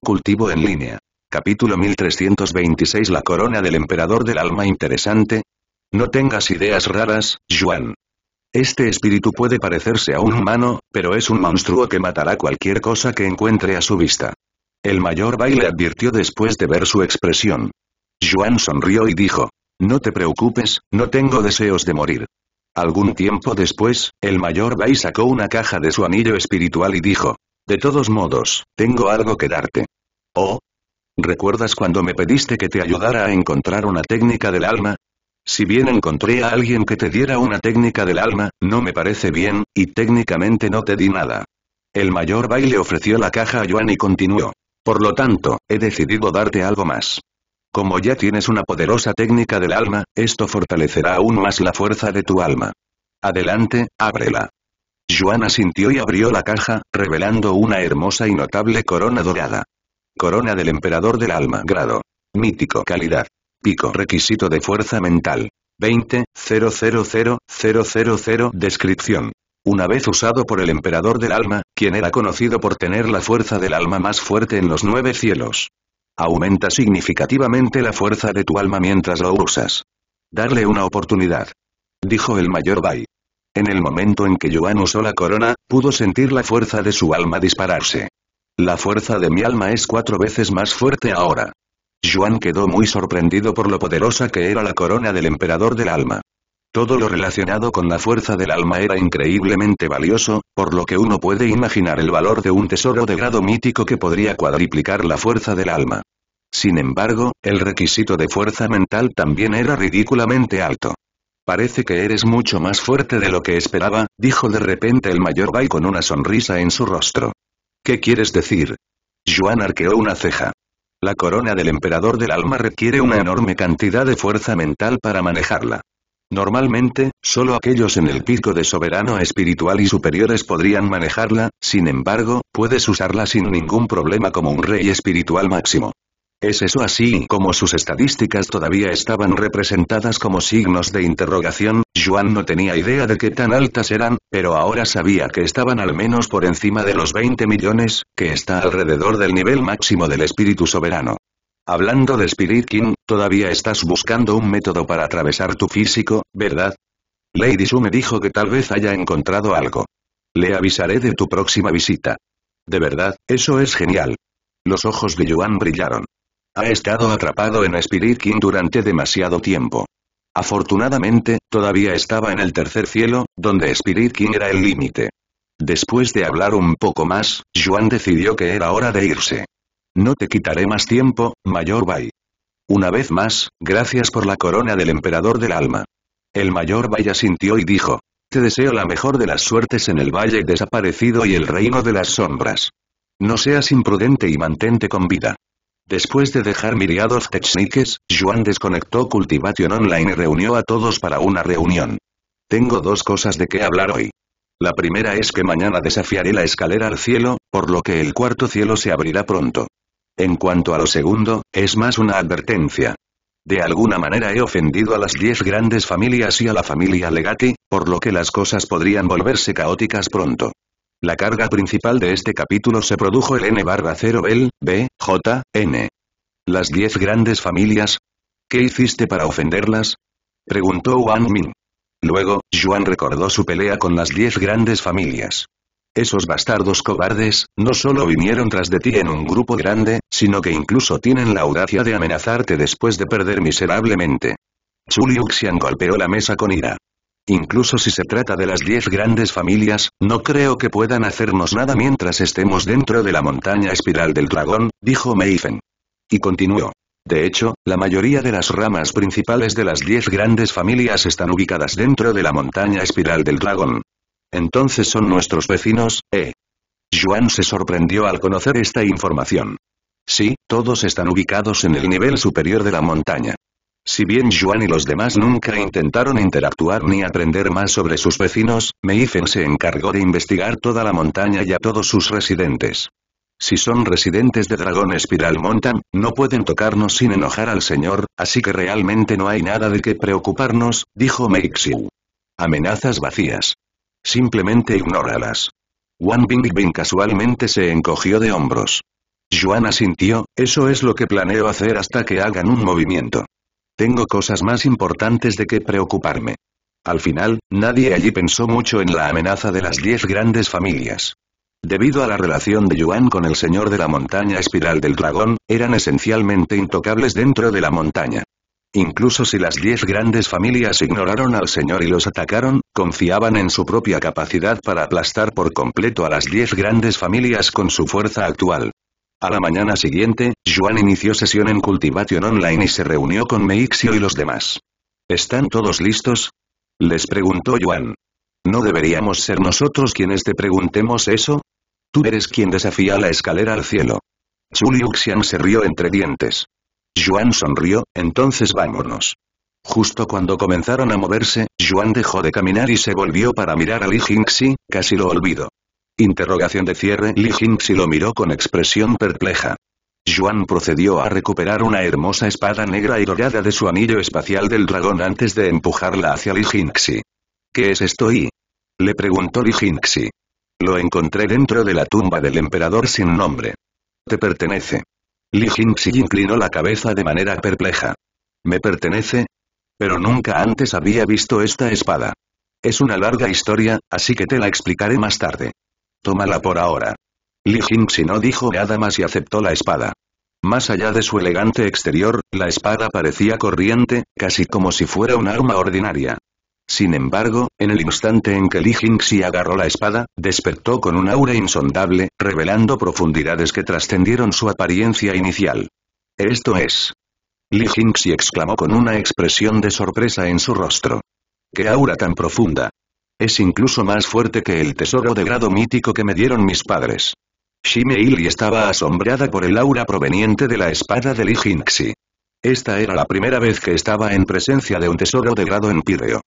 Cultivo en línea. Capítulo 1326 La corona del emperador del alma interesante. No tengas ideas raras, Juan. Este espíritu puede parecerse a un humano, pero es un monstruo que matará cualquier cosa que encuentre a su vista. El mayor baile advirtió después de ver su expresión. Juan sonrió y dijo, no te preocupes, no tengo deseos de morir. Algún tiempo después, el mayor Bai sacó una caja de su anillo espiritual y dijo, de todos modos, tengo algo que darte. ¿Oh? ¿Recuerdas cuando me pediste que te ayudara a encontrar una técnica del alma? Si bien encontré a alguien que te diera una técnica del alma, no me parece bien, y técnicamente no te di nada. El mayor baile ofreció la caja a Joan y continuó. Por lo tanto, he decidido darte algo más. Como ya tienes una poderosa técnica del alma, esto fortalecerá aún más la fuerza de tu alma. Adelante, ábrela. Juana sintió y abrió la caja, revelando una hermosa y notable corona dorada. Corona del Emperador del Alma. Grado. Mítico. Calidad. Pico. Requisito de fuerza mental. 20, 000, 000, Descripción. Una vez usado por el Emperador del Alma, quien era conocido por tener la fuerza del alma más fuerte en los nueve cielos. Aumenta significativamente la fuerza de tu alma mientras lo usas. Darle una oportunidad. Dijo el mayor Bai. En el momento en que Yuan usó la corona, pudo sentir la fuerza de su alma dispararse. La fuerza de mi alma es cuatro veces más fuerte ahora. Yuan quedó muy sorprendido por lo poderosa que era la corona del emperador del alma. Todo lo relacionado con la fuerza del alma era increíblemente valioso, por lo que uno puede imaginar el valor de un tesoro de grado mítico que podría cuadriplicar la fuerza del alma. Sin embargo, el requisito de fuerza mental también era ridículamente alto. Parece que eres mucho más fuerte de lo que esperaba, dijo de repente el mayor Bai con una sonrisa en su rostro. ¿Qué quieres decir? Yuan arqueó una ceja. La corona del emperador del alma requiere una enorme cantidad de fuerza mental para manejarla. Normalmente, solo aquellos en el pico de soberano espiritual y superiores podrían manejarla, sin embargo, puedes usarla sin ningún problema como un rey espiritual máximo. ¿Es eso así? Como sus estadísticas todavía estaban representadas como signos de interrogación, Juan no tenía idea de qué tan altas eran, pero ahora sabía que estaban al menos por encima de los 20 millones, que está alrededor del nivel máximo del espíritu soberano. Hablando de Spirit King, todavía estás buscando un método para atravesar tu físico, ¿verdad? Lady Su me dijo que tal vez haya encontrado algo. Le avisaré de tu próxima visita. De verdad, eso es genial. Los ojos de Yuan brillaron. Ha estado atrapado en Spirit King durante demasiado tiempo. Afortunadamente, todavía estaba en el tercer cielo, donde Spirit King era el límite. Después de hablar un poco más, Juan decidió que era hora de irse. No te quitaré más tiempo, Mayor Bai. Una vez más, gracias por la corona del emperador del alma. El Mayor Bai asintió y dijo. Te deseo la mejor de las suertes en el Valle Desaparecido y el Reino de las Sombras. No seas imprudente y mantente con vida. Después de dejar miriados techniques, Juan desconectó Cultivation Online y reunió a todos para una reunión. Tengo dos cosas de qué hablar hoy. La primera es que mañana desafiaré la escalera al cielo, por lo que el cuarto cielo se abrirá pronto. En cuanto a lo segundo, es más una advertencia. De alguna manera he ofendido a las diez grandes familias y a la familia Legati, por lo que las cosas podrían volverse caóticas pronto. La carga principal de este capítulo se produjo el N-0 L, B, J, N. Las diez grandes familias. ¿Qué hiciste para ofenderlas? Preguntó Wang Min. Luego, Yuan recordó su pelea con las diez grandes familias. Esos bastardos cobardes, no solo vinieron tras de ti en un grupo grande, sino que incluso tienen la audacia de amenazarte después de perder miserablemente. Chu Liuxian golpeó la mesa con ira. Incluso si se trata de las diez grandes familias, no creo que puedan hacernos nada mientras estemos dentro de la montaña espiral del dragón, dijo Meifen. Y continuó. De hecho, la mayoría de las ramas principales de las diez grandes familias están ubicadas dentro de la montaña espiral del dragón. Entonces son nuestros vecinos, ¿eh? Yuan se sorprendió al conocer esta información. Sí, todos están ubicados en el nivel superior de la montaña. Si bien Yuan y los demás nunca intentaron interactuar ni aprender más sobre sus vecinos, Meifen se encargó de investigar toda la montaña y a todos sus residentes. Si son residentes de Dragón Espiral Mountain, no pueden tocarnos sin enojar al señor, así que realmente no hay nada de qué preocuparnos, dijo Meixiu. Amenazas vacías. Simplemente ignóralas. Wang Bing casualmente se encogió de hombros. Juan asintió, eso es lo que planeo hacer hasta que hagan un movimiento. Tengo cosas más importantes de que preocuparme. Al final, nadie allí pensó mucho en la amenaza de las diez grandes familias. Debido a la relación de Yuan con el señor de la montaña espiral del dragón, eran esencialmente intocables dentro de la montaña. Incluso si las diez grandes familias ignoraron al señor y los atacaron, confiaban en su propia capacidad para aplastar por completo a las diez grandes familias con su fuerza actual. A la mañana siguiente, Juan inició sesión en Cultivation Online y se reunió con Meixio y los demás. ¿Están todos listos? Les preguntó Juan. ¿No deberíamos ser nosotros quienes te preguntemos eso? Tú eres quien desafía la escalera al cielo. Chu Liuxian se rió entre dientes. Juan sonrió, entonces vámonos. Justo cuando comenzaron a moverse, Juan dejó de caminar y se volvió para mirar a Li Jingxi, casi lo olvido. Interrogación de cierre Li Jinxi lo miró con expresión perpleja. Yuan procedió a recuperar una hermosa espada negra y dorada de su anillo espacial del dragón antes de empujarla hacia Li Jinxi. ¿Qué es esto y? Le preguntó Li Jinxi. Lo encontré dentro de la tumba del emperador sin nombre. Te pertenece. Li Jinxi inclinó la cabeza de manera perpleja. ¿Me pertenece? Pero nunca antes había visto esta espada. Es una larga historia, así que te la explicaré más tarde. Tómala por ahora. Li Jingxi no dijo nada más y aceptó la espada. Más allá de su elegante exterior, la espada parecía corriente, casi como si fuera un arma ordinaria. Sin embargo, en el instante en que Li Jingxi agarró la espada, despertó con un aura insondable, revelando profundidades que trascendieron su apariencia inicial. Esto es. Li Jingxi exclamó con una expresión de sorpresa en su rostro. ¡Qué aura tan profunda! Es incluso más fuerte que el tesoro de grado mítico que me dieron mis padres. shimei estaba asombrada por el aura proveniente de la espada de Li Jinxi. Esta era la primera vez que estaba en presencia de un tesoro de grado empíreo.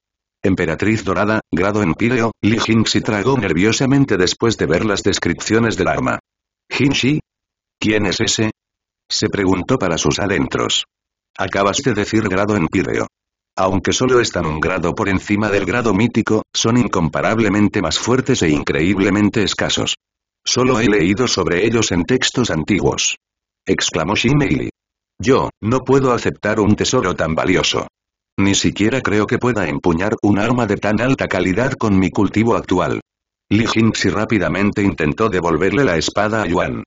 Emperatriz Dorada, grado empíreo, Li Jinxi tragó nerviosamente después de ver las descripciones del arma. ¿Jinxi? ¿Quién es ese? Se preguntó para sus adentros. Acabas de decir grado empíreo. Aunque solo están un grado por encima del grado mítico, son incomparablemente más fuertes e increíblemente escasos. Solo he leído sobre ellos en textos antiguos. Exclamó Shimei. Yo, no puedo aceptar un tesoro tan valioso. Ni siquiera creo que pueda empuñar un arma de tan alta calidad con mi cultivo actual. Li Jinxi rápidamente intentó devolverle la espada a Yuan.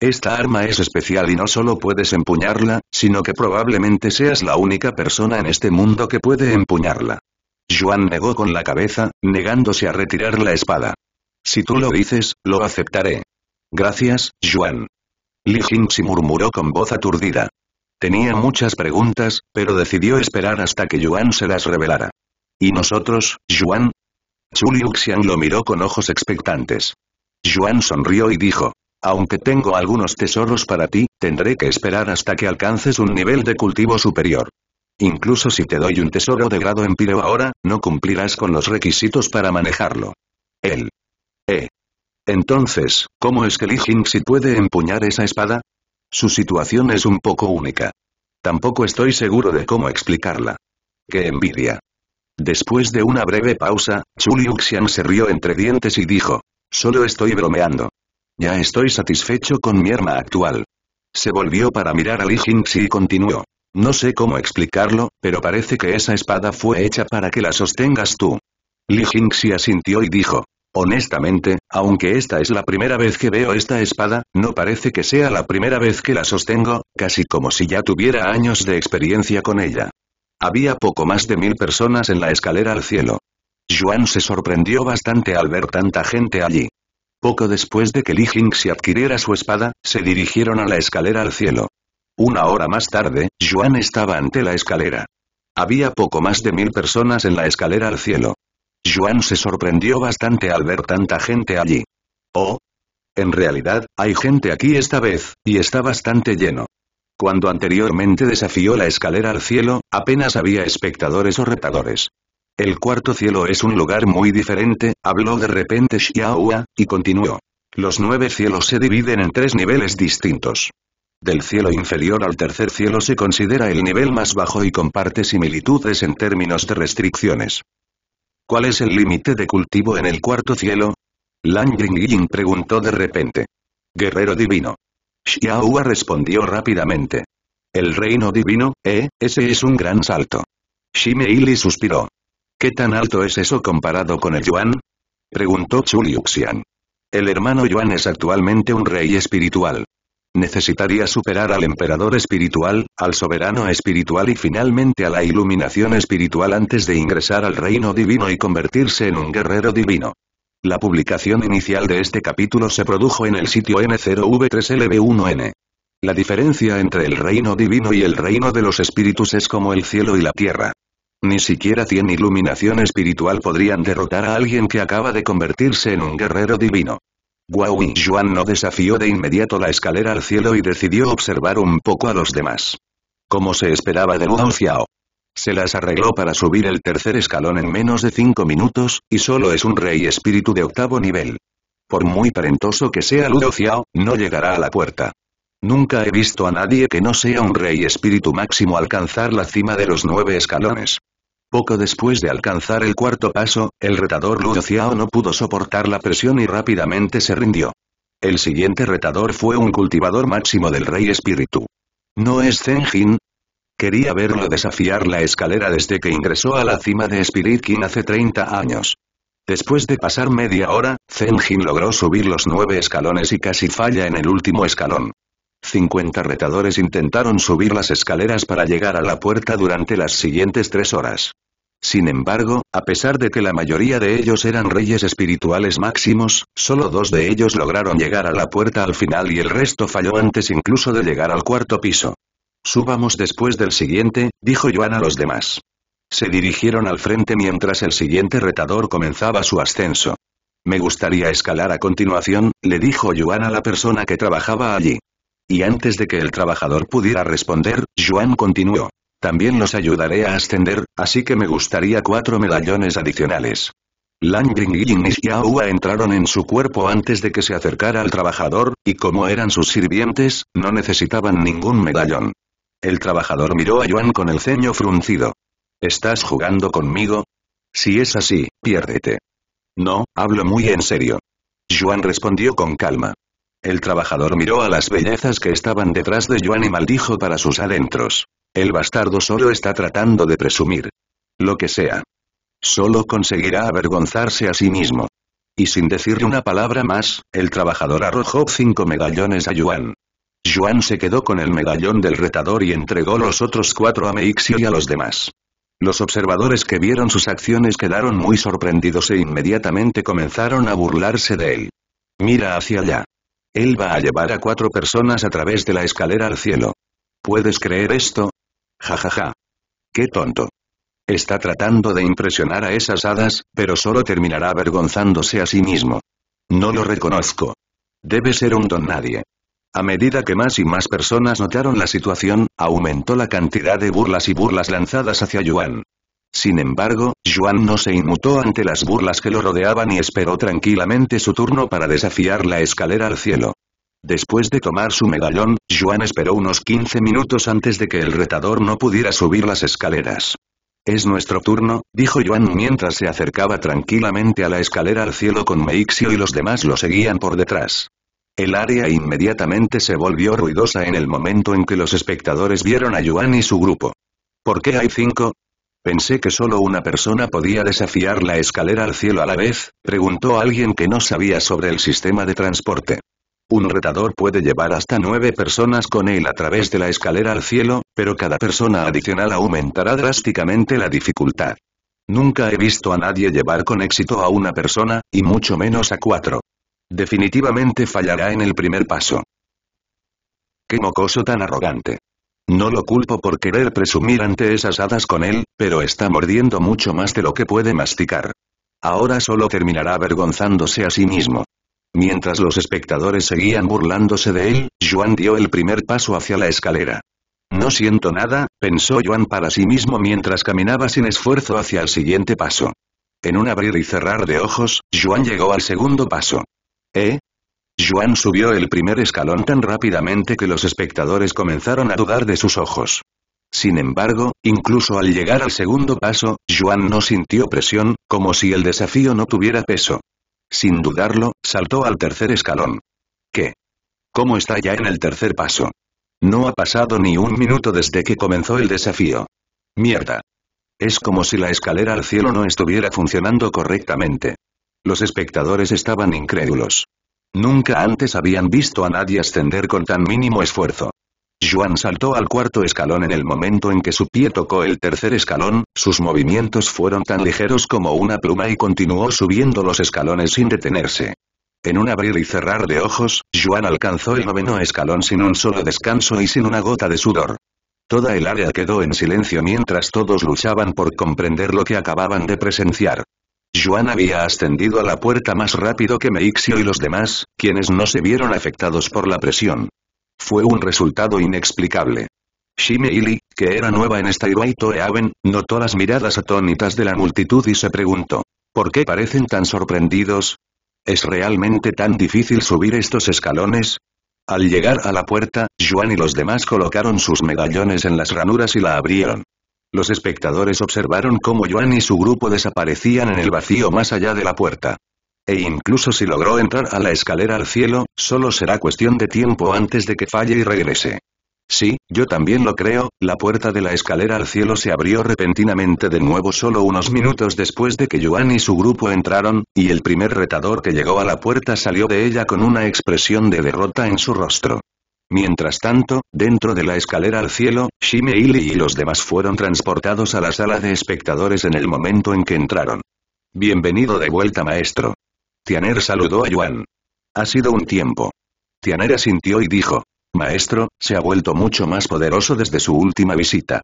Esta arma es especial y no solo puedes empuñarla, sino que probablemente seas la única persona en este mundo que puede empuñarla. Juan negó con la cabeza, negándose a retirar la espada. Si tú lo dices, lo aceptaré. Gracias, Juan. Li Jingxi murmuró con voz aturdida. Tenía muchas preguntas, pero decidió esperar hasta que Yuan se las revelara. ¿Y nosotros, Yuan? Chu Liuxian lo miró con ojos expectantes. Yuan sonrió y dijo, aunque tengo algunos tesoros para ti, tendré que esperar hasta que alcances un nivel de cultivo superior. Incluso si te doy un tesoro de grado empíreo ahora, no cumplirás con los requisitos para manejarlo. Él. Eh. Entonces, ¿cómo es que Li Jingxi puede empuñar esa espada? Su situación es un poco única. Tampoco estoy seguro de cómo explicarla. ¡Qué envidia! Después de una breve pausa, Chu Liuxian se rió entre dientes y dijo, solo estoy bromeando. Ya estoy satisfecho con mi arma actual. Se volvió para mirar a Li Jingxi y continuó. No sé cómo explicarlo, pero parece que esa espada fue hecha para que la sostengas tú. Li Jingxi asintió y dijo. Honestamente, aunque esta es la primera vez que veo esta espada, no parece que sea la primera vez que la sostengo, casi como si ya tuviera años de experiencia con ella. Había poco más de mil personas en la escalera al cielo. Juan se sorprendió bastante al ver tanta gente allí. Poco después de que Li Jing se adquiriera su espada, se dirigieron a la escalera al cielo. Una hora más tarde, Juan estaba ante la escalera. Había poco más de mil personas en la escalera al cielo. Juan se sorprendió bastante al ver tanta gente allí. Oh. En realidad, hay gente aquí esta vez, y está bastante lleno. Cuando anteriormente desafió la escalera al cielo, apenas había espectadores o retadores. El cuarto cielo es un lugar muy diferente, habló de repente Xiaohua, y continuó. Los nueve cielos se dividen en tres niveles distintos. Del cielo inferior al tercer cielo se considera el nivel más bajo y comparte similitudes en términos de restricciones. ¿Cuál es el límite de cultivo en el cuarto cielo? Lan Yingying preguntó de repente. Guerrero divino. Xiaohua respondió rápidamente. El reino divino, eh, ese es un gran salto. Shimei suspiró. ¿Qué tan alto es eso comparado con el Yuan? Preguntó Chu Liuxian. El hermano Yuan es actualmente un rey espiritual. Necesitaría superar al emperador espiritual, al soberano espiritual y finalmente a la iluminación espiritual antes de ingresar al reino divino y convertirse en un guerrero divino. La publicación inicial de este capítulo se produjo en el sitio N0V3LB1N. La diferencia entre el reino divino y el reino de los espíritus es como el cielo y la tierra. Ni siquiera tiene iluminación espiritual podrían derrotar a alguien que acaba de convertirse en un guerrero divino. Guao y Yuan no desafió de inmediato la escalera al cielo y decidió observar un poco a los demás. Como se esperaba de Ludo Xiao. Se las arregló para subir el tercer escalón en menos de cinco minutos, y solo es un rey espíritu de octavo nivel. Por muy parentoso que sea Ludo Xiao, no llegará a la puerta. Nunca he visto a nadie que no sea un rey espíritu máximo alcanzar la cima de los nueve escalones. Poco después de alcanzar el cuarto paso, el retador Luo Xiao no pudo soportar la presión y rápidamente se rindió. El siguiente retador fue un cultivador máximo del rey espíritu. ¿No es Zen Jin? Quería verlo desafiar la escalera desde que ingresó a la cima de Spirit King hace 30 años. Después de pasar media hora, Zenjin logró subir los nueve escalones y casi falla en el último escalón. 50 retadores intentaron subir las escaleras para llegar a la puerta durante las siguientes tres horas. Sin embargo, a pesar de que la mayoría de ellos eran reyes espirituales máximos, solo dos de ellos lograron llegar a la puerta al final y el resto falló antes incluso de llegar al cuarto piso. Subamos después del siguiente, dijo Joan a los demás. Se dirigieron al frente mientras el siguiente retador comenzaba su ascenso. Me gustaría escalar a continuación, le dijo Joan a la persona que trabajaba allí. Y antes de que el trabajador pudiera responder, Juan continuó. También los ayudaré a ascender, así que me gustaría cuatro medallones adicionales. Langring y Nishiaua entraron en su cuerpo antes de que se acercara al trabajador, y como eran sus sirvientes, no necesitaban ningún medallón. El trabajador miró a Juan con el ceño fruncido. ¿Estás jugando conmigo? Si es así, piérdete. No, hablo muy en serio. Juan respondió con calma. El trabajador miró a las bellezas que estaban detrás de Joan y maldijo para sus adentros. El bastardo solo está tratando de presumir. Lo que sea. Solo conseguirá avergonzarse a sí mismo. Y sin decirle una palabra más, el trabajador arrojó cinco medallones a Yuan. Yuan se quedó con el medallón del retador y entregó los otros cuatro a Meixio y a los demás. Los observadores que vieron sus acciones quedaron muy sorprendidos e inmediatamente comenzaron a burlarse de él. Mira hacia allá. Él va a llevar a cuatro personas a través de la escalera al cielo. ¿Puedes creer esto? Ja ja ja. Qué tonto. Está tratando de impresionar a esas hadas, pero solo terminará avergonzándose a sí mismo. No lo reconozco. Debe ser un don nadie. A medida que más y más personas notaron la situación, aumentó la cantidad de burlas y burlas lanzadas hacia Yuan. Sin embargo, Juan no se inmutó ante las burlas que lo rodeaban y esperó tranquilamente su turno para desafiar la escalera al cielo. Después de tomar su medallón, Juan esperó unos 15 minutos antes de que el retador no pudiera subir las escaleras. Es nuestro turno, dijo Juan mientras se acercaba tranquilamente a la escalera al cielo con Meixio y los demás lo seguían por detrás. El área inmediatamente se volvió ruidosa en el momento en que los espectadores vieron a Yuan y su grupo. ¿Por qué hay cinco? Pensé que solo una persona podía desafiar la escalera al cielo a la vez, preguntó alguien que no sabía sobre el sistema de transporte. Un retador puede llevar hasta nueve personas con él a través de la escalera al cielo, pero cada persona adicional aumentará drásticamente la dificultad. Nunca he visto a nadie llevar con éxito a una persona, y mucho menos a cuatro. Definitivamente fallará en el primer paso. Qué mocoso tan arrogante. No lo culpo por querer presumir ante esas hadas con él, pero está mordiendo mucho más de lo que puede masticar. Ahora solo terminará avergonzándose a sí mismo. Mientras los espectadores seguían burlándose de él, Juan dio el primer paso hacia la escalera. No siento nada, pensó Juan para sí mismo mientras caminaba sin esfuerzo hacia el siguiente paso. En un abrir y cerrar de ojos, Juan llegó al segundo paso. ¿Eh? Juan subió el primer escalón tan rápidamente que los espectadores comenzaron a dudar de sus ojos. Sin embargo, incluso al llegar al segundo paso, Juan no sintió presión, como si el desafío no tuviera peso. Sin dudarlo, saltó al tercer escalón. ¿Qué? ¿Cómo está ya en el tercer paso? No ha pasado ni un minuto desde que comenzó el desafío. Mierda. Es como si la escalera al cielo no estuviera funcionando correctamente. Los espectadores estaban incrédulos. Nunca antes habían visto a nadie ascender con tan mínimo esfuerzo. Juan saltó al cuarto escalón en el momento en que su pie tocó el tercer escalón, sus movimientos fueron tan ligeros como una pluma y continuó subiendo los escalones sin detenerse. En un abrir y cerrar de ojos, Juan alcanzó el noveno escalón sin un solo descanso y sin una gota de sudor. Toda el área quedó en silencio mientras todos luchaban por comprender lo que acababan de presenciar. Yuan había ascendido a la puerta más rápido que Meixio y los demás, quienes no se vieron afectados por la presión. Fue un resultado inexplicable. Shime que era nueva en esta to Heaven, notó las miradas atónitas de la multitud y se preguntó. ¿Por qué parecen tan sorprendidos? ¿Es realmente tan difícil subir estos escalones? Al llegar a la puerta, Yuan y los demás colocaron sus medallones en las ranuras y la abrieron. Los espectadores observaron cómo Joan y su grupo desaparecían en el vacío más allá de la puerta. E incluso si logró entrar a la escalera al cielo, solo será cuestión de tiempo antes de que falle y regrese. Sí, yo también lo creo, la puerta de la escalera al cielo se abrió repentinamente de nuevo solo unos minutos después de que Joan y su grupo entraron, y el primer retador que llegó a la puerta salió de ella con una expresión de derrota en su rostro. Mientras tanto, dentro de la escalera al cielo, Shime y los demás fueron transportados a la sala de espectadores en el momento en que entraron. Bienvenido de vuelta maestro. Tianer saludó a Yuan. Ha sido un tiempo. Tianer asintió y dijo. Maestro, se ha vuelto mucho más poderoso desde su última visita.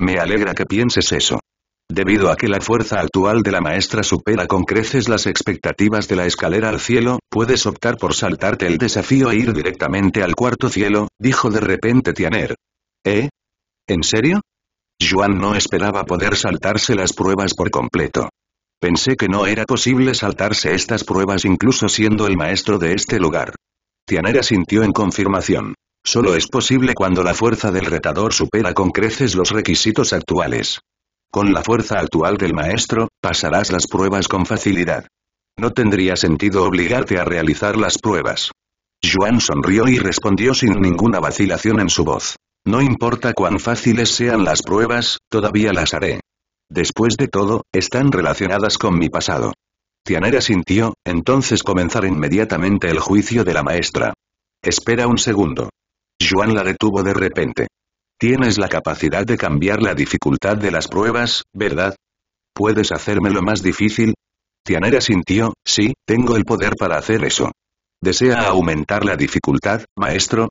Me alegra que pienses eso. Debido a que la fuerza actual de la maestra supera con creces las expectativas de la escalera al cielo, puedes optar por saltarte el desafío e ir directamente al cuarto cielo, dijo de repente Tianer. ¿Eh? ¿En serio? Juan no esperaba poder saltarse las pruebas por completo. Pensé que no era posible saltarse estas pruebas incluso siendo el maestro de este lugar. Tianer asintió en confirmación. Solo es posible cuando la fuerza del retador supera con creces los requisitos actuales. Con la fuerza actual del maestro, pasarás las pruebas con facilidad. No tendría sentido obligarte a realizar las pruebas. Juan sonrió y respondió sin ninguna vacilación en su voz. No importa cuán fáciles sean las pruebas, todavía las haré. Después de todo, están relacionadas con mi pasado. Tianera sintió, entonces comenzar inmediatamente el juicio de la maestra. Espera un segundo. Juan la detuvo de repente. Tienes la capacidad de cambiar la dificultad de las pruebas, ¿verdad? ¿Puedes hacérmelo más difícil? Tianera sintió, sí, tengo el poder para hacer eso. ¿Desea aumentar la dificultad, maestro?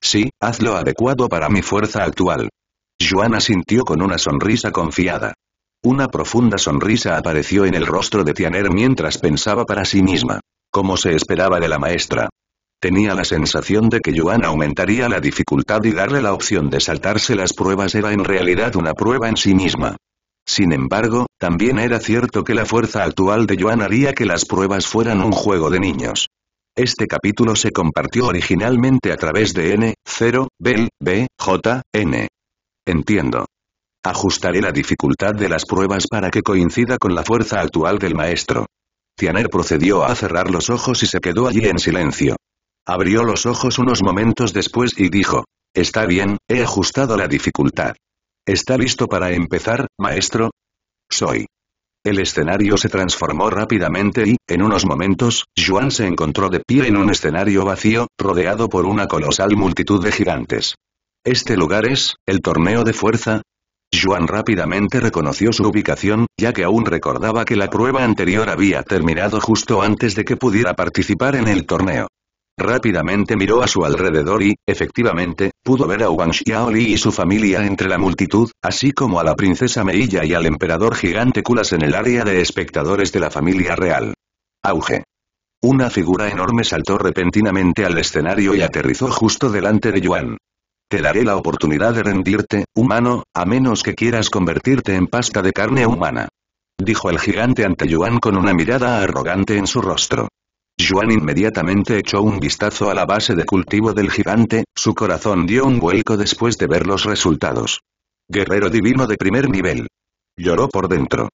Sí, haz lo adecuado para mi fuerza actual. Juana sintió con una sonrisa confiada. Una profunda sonrisa apareció en el rostro de Tianer mientras pensaba para sí misma. Como se esperaba de la maestra, Tenía la sensación de que Joan aumentaría la dificultad y darle la opción de saltarse las pruebas era en realidad una prueba en sí misma. Sin embargo, también era cierto que la fuerza actual de Joan haría que las pruebas fueran un juego de niños. Este capítulo se compartió originalmente a través de N, 0, B, B, J, N. Entiendo. Ajustaré la dificultad de las pruebas para que coincida con la fuerza actual del maestro. Tianer procedió a cerrar los ojos y se quedó allí en silencio. Abrió los ojos unos momentos después y dijo, Está bien, he ajustado la dificultad. ¿Está listo para empezar, maestro? Soy. El escenario se transformó rápidamente y, en unos momentos, Juan se encontró de pie en un escenario vacío, rodeado por una colosal multitud de gigantes. ¿Este lugar es, el torneo de fuerza? Juan rápidamente reconoció su ubicación, ya que aún recordaba que la prueba anterior había terminado justo antes de que pudiera participar en el torneo. Rápidamente miró a su alrededor y, efectivamente, pudo ver a Wang Xiaoli y su familia entre la multitud, así como a la princesa Meiya y al emperador gigante Kulas en el área de espectadores de la familia real. Auge. Una figura enorme saltó repentinamente al escenario y aterrizó justo delante de Yuan. Te daré la oportunidad de rendirte, humano, a menos que quieras convertirte en pasta de carne humana. Dijo el gigante ante Yuan con una mirada arrogante en su rostro. Yuan inmediatamente echó un vistazo a la base de cultivo del gigante, su corazón dio un vuelco después de ver los resultados. Guerrero divino de primer nivel. Lloró por dentro.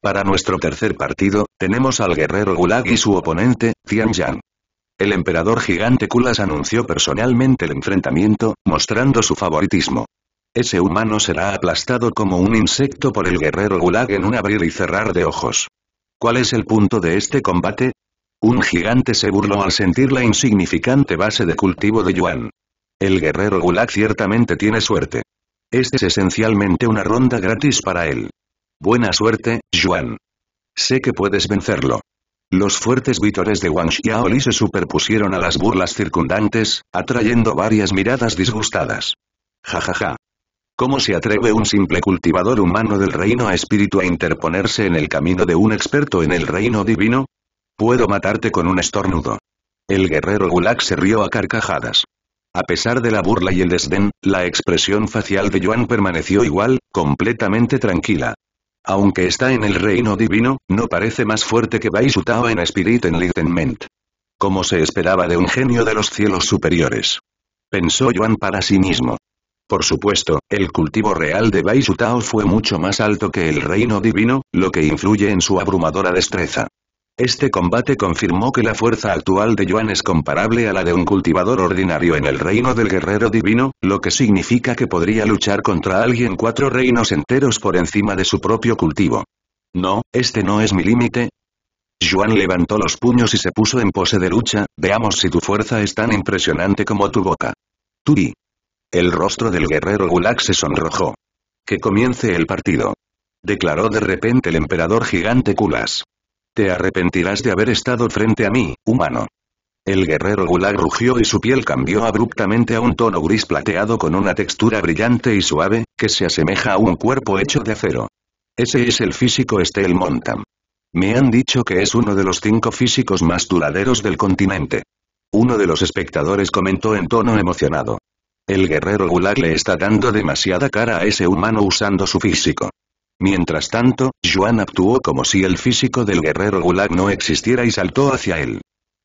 Para nuestro tercer partido, tenemos al guerrero Gulag y su oponente, yang El emperador gigante Kulas anunció personalmente el enfrentamiento, mostrando su favoritismo. Ese humano será aplastado como un insecto por el guerrero Gulag en un abrir y cerrar de ojos. ¿Cuál es el punto de este combate? Un gigante se burló al sentir la insignificante base de cultivo de Yuan. El guerrero Gulag ciertamente tiene suerte. Este es esencialmente una ronda gratis para él. Buena suerte, Yuan. Sé que puedes vencerlo. Los fuertes vítores de Wang Xiaoli se superpusieron a las burlas circundantes, atrayendo varias miradas disgustadas. Jajaja. Ja, ja. ¿Cómo se atreve un simple cultivador humano del reino a espíritu a interponerse en el camino de un experto en el reino divino? Puedo matarte con un estornudo. El guerrero Gulag se rió a carcajadas. A pesar de la burla y el desdén, la expresión facial de Yuan permaneció igual, completamente tranquila. Aunque está en el reino divino, no parece más fuerte que Bai en Spirit Enlightenment. Como se esperaba de un genio de los cielos superiores. Pensó Yuan para sí mismo. Por supuesto, el cultivo real de Bai fue mucho más alto que el reino divino, lo que influye en su abrumadora destreza. Este combate confirmó que la fuerza actual de Yuan es comparable a la de un cultivador ordinario en el reino del guerrero divino, lo que significa que podría luchar contra alguien cuatro reinos enteros por encima de su propio cultivo. No, este no es mi límite. Yuan levantó los puños y se puso en pose de lucha, veamos si tu fuerza es tan impresionante como tu boca. Turi. El rostro del guerrero Gulag se sonrojó. Que comience el partido. Declaró de repente el emperador gigante Kulas. Te arrepentirás de haber estado frente a mí, humano. El guerrero gulag rugió y su piel cambió abruptamente a un tono gris plateado con una textura brillante y suave, que se asemeja a un cuerpo hecho de acero. Ese es el físico Estel Montam. Me han dicho que es uno de los cinco físicos más duraderos del continente. Uno de los espectadores comentó en tono emocionado. El guerrero gulag le está dando demasiada cara a ese humano usando su físico. Mientras tanto, Juan actuó como si el físico del guerrero Gulag no existiera y saltó hacia él.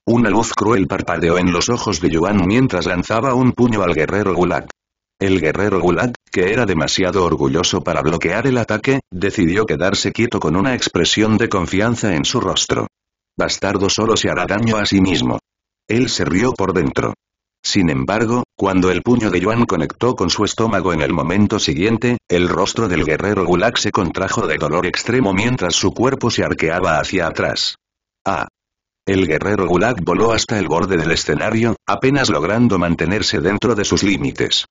Una luz cruel parpadeó en los ojos de Yuan mientras lanzaba un puño al guerrero Gulag. El guerrero Gulag, que era demasiado orgulloso para bloquear el ataque, decidió quedarse quieto con una expresión de confianza en su rostro. Bastardo solo se hará daño a sí mismo. Él se rió por dentro. Sin embargo, cuando el puño de Yuan conectó con su estómago en el momento siguiente, el rostro del guerrero Gulag se contrajo de dolor extremo mientras su cuerpo se arqueaba hacia atrás. ¡Ah! El guerrero Gulag voló hasta el borde del escenario, apenas logrando mantenerse dentro de sus límites.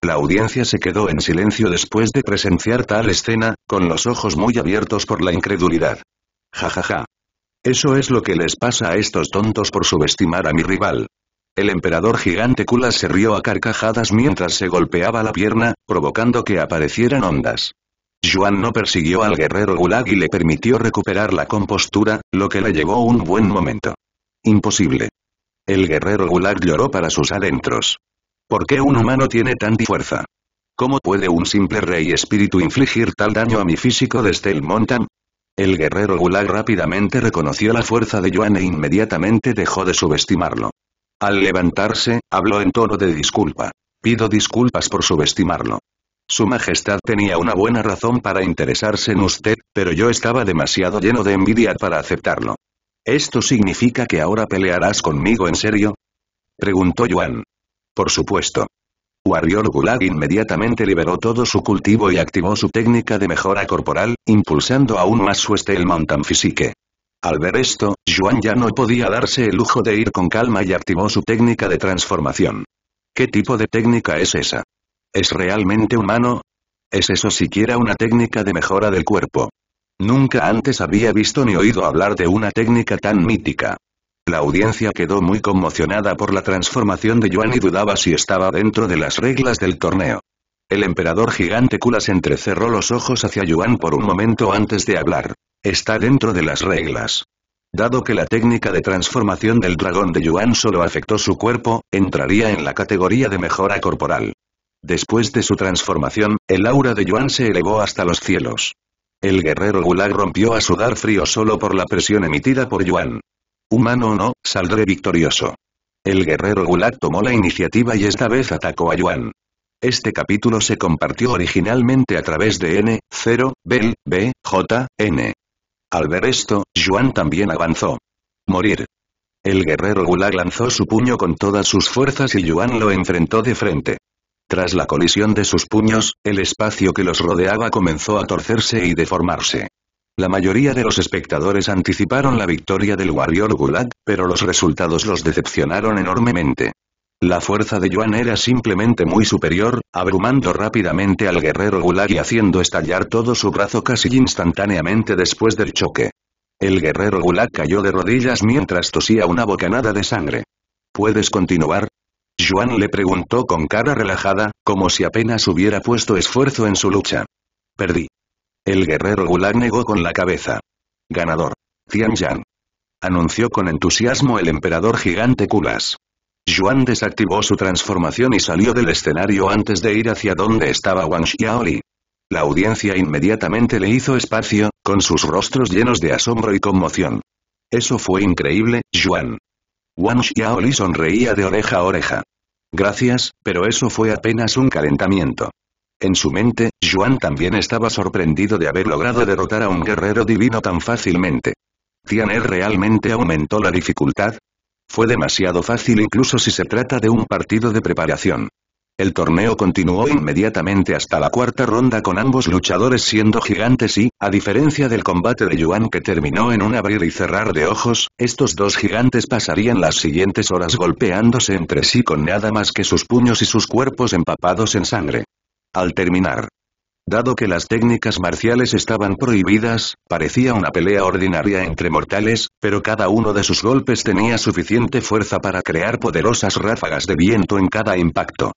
La audiencia se quedó en silencio después de presenciar tal escena, con los ojos muy abiertos por la incredulidad. Ja ja ja. Eso es lo que les pasa a estos tontos por subestimar a mi rival. El emperador gigante Kula se rió a carcajadas mientras se golpeaba la pierna, provocando que aparecieran ondas. Yuan no persiguió al guerrero Gulag y le permitió recuperar la compostura, lo que le llevó un buen momento. Imposible. El guerrero Gulag lloró para sus adentros. ¿Por qué un humano tiene tanta fuerza? ¿Cómo puede un simple rey espíritu infligir tal daño a mi físico desde el montan? El guerrero Gulag rápidamente reconoció la fuerza de Yuan e inmediatamente dejó de subestimarlo. Al levantarse, habló en tono de disculpa. Pido disculpas por subestimarlo. Su Majestad tenía una buena razón para interesarse en usted, pero yo estaba demasiado lleno de envidia para aceptarlo. ¿Esto significa que ahora pelearás conmigo en serio? Preguntó Yuan. Por supuesto. Warrior Gulag inmediatamente liberó todo su cultivo y activó su técnica de mejora corporal, impulsando aún más su el Mountain Physique. Al ver esto, Juan ya no podía darse el lujo de ir con calma y activó su técnica de transformación. ¿Qué tipo de técnica es esa? ¿Es realmente humano? ¿Es eso siquiera una técnica de mejora del cuerpo? Nunca antes había visto ni oído hablar de una técnica tan mítica. La audiencia quedó muy conmocionada por la transformación de Yuan y dudaba si estaba dentro de las reglas del torneo. El emperador gigante Kulas entrecerró los ojos hacia Yuan por un momento antes de hablar. Está dentro de las reglas. Dado que la técnica de transformación del dragón de Yuan solo afectó su cuerpo, entraría en la categoría de mejora corporal. Después de su transformación, el aura de Yuan se elevó hasta los cielos. El guerrero Gulag rompió a sudar frío solo por la presión emitida por Yuan. Humano o no, saldré victorioso. El guerrero Gulag tomó la iniciativa y esta vez atacó a Yuan. Este capítulo se compartió originalmente a través de N, 0, Bell, B, J, N. Al ver esto, Yuan también avanzó. Morir. El guerrero Gulag lanzó su puño con todas sus fuerzas y Yuan lo enfrentó de frente. Tras la colisión de sus puños, el espacio que los rodeaba comenzó a torcerse y deformarse. La mayoría de los espectadores anticiparon la victoria del Warrior Gulag, pero los resultados los decepcionaron enormemente. La fuerza de Yuan era simplemente muy superior, abrumando rápidamente al guerrero Gulag y haciendo estallar todo su brazo casi instantáneamente después del choque. El guerrero Gulag cayó de rodillas mientras tosía una bocanada de sangre. ¿Puedes continuar? Yuan le preguntó con cara relajada, como si apenas hubiera puesto esfuerzo en su lucha. Perdí. El guerrero Gulag negó con la cabeza. Ganador. Tian Anunció con entusiasmo el emperador gigante Kulas. Yuan desactivó su transformación y salió del escenario antes de ir hacia donde estaba Wang Xiaoli. La audiencia inmediatamente le hizo espacio, con sus rostros llenos de asombro y conmoción. Eso fue increíble, Yuan. Wang Xiaoli sonreía de oreja a oreja. Gracias, pero eso fue apenas un calentamiento. En su mente, Yuan también estaba sorprendido de haber logrado derrotar a un guerrero divino tan fácilmente. ¿Tianer realmente aumentó la dificultad? Fue demasiado fácil incluso si se trata de un partido de preparación. El torneo continuó inmediatamente hasta la cuarta ronda con ambos luchadores siendo gigantes y, a diferencia del combate de Yuan que terminó en un abrir y cerrar de ojos, estos dos gigantes pasarían las siguientes horas golpeándose entre sí con nada más que sus puños y sus cuerpos empapados en sangre. Al terminar, Dado que las técnicas marciales estaban prohibidas, parecía una pelea ordinaria entre mortales, pero cada uno de sus golpes tenía suficiente fuerza para crear poderosas ráfagas de viento en cada impacto.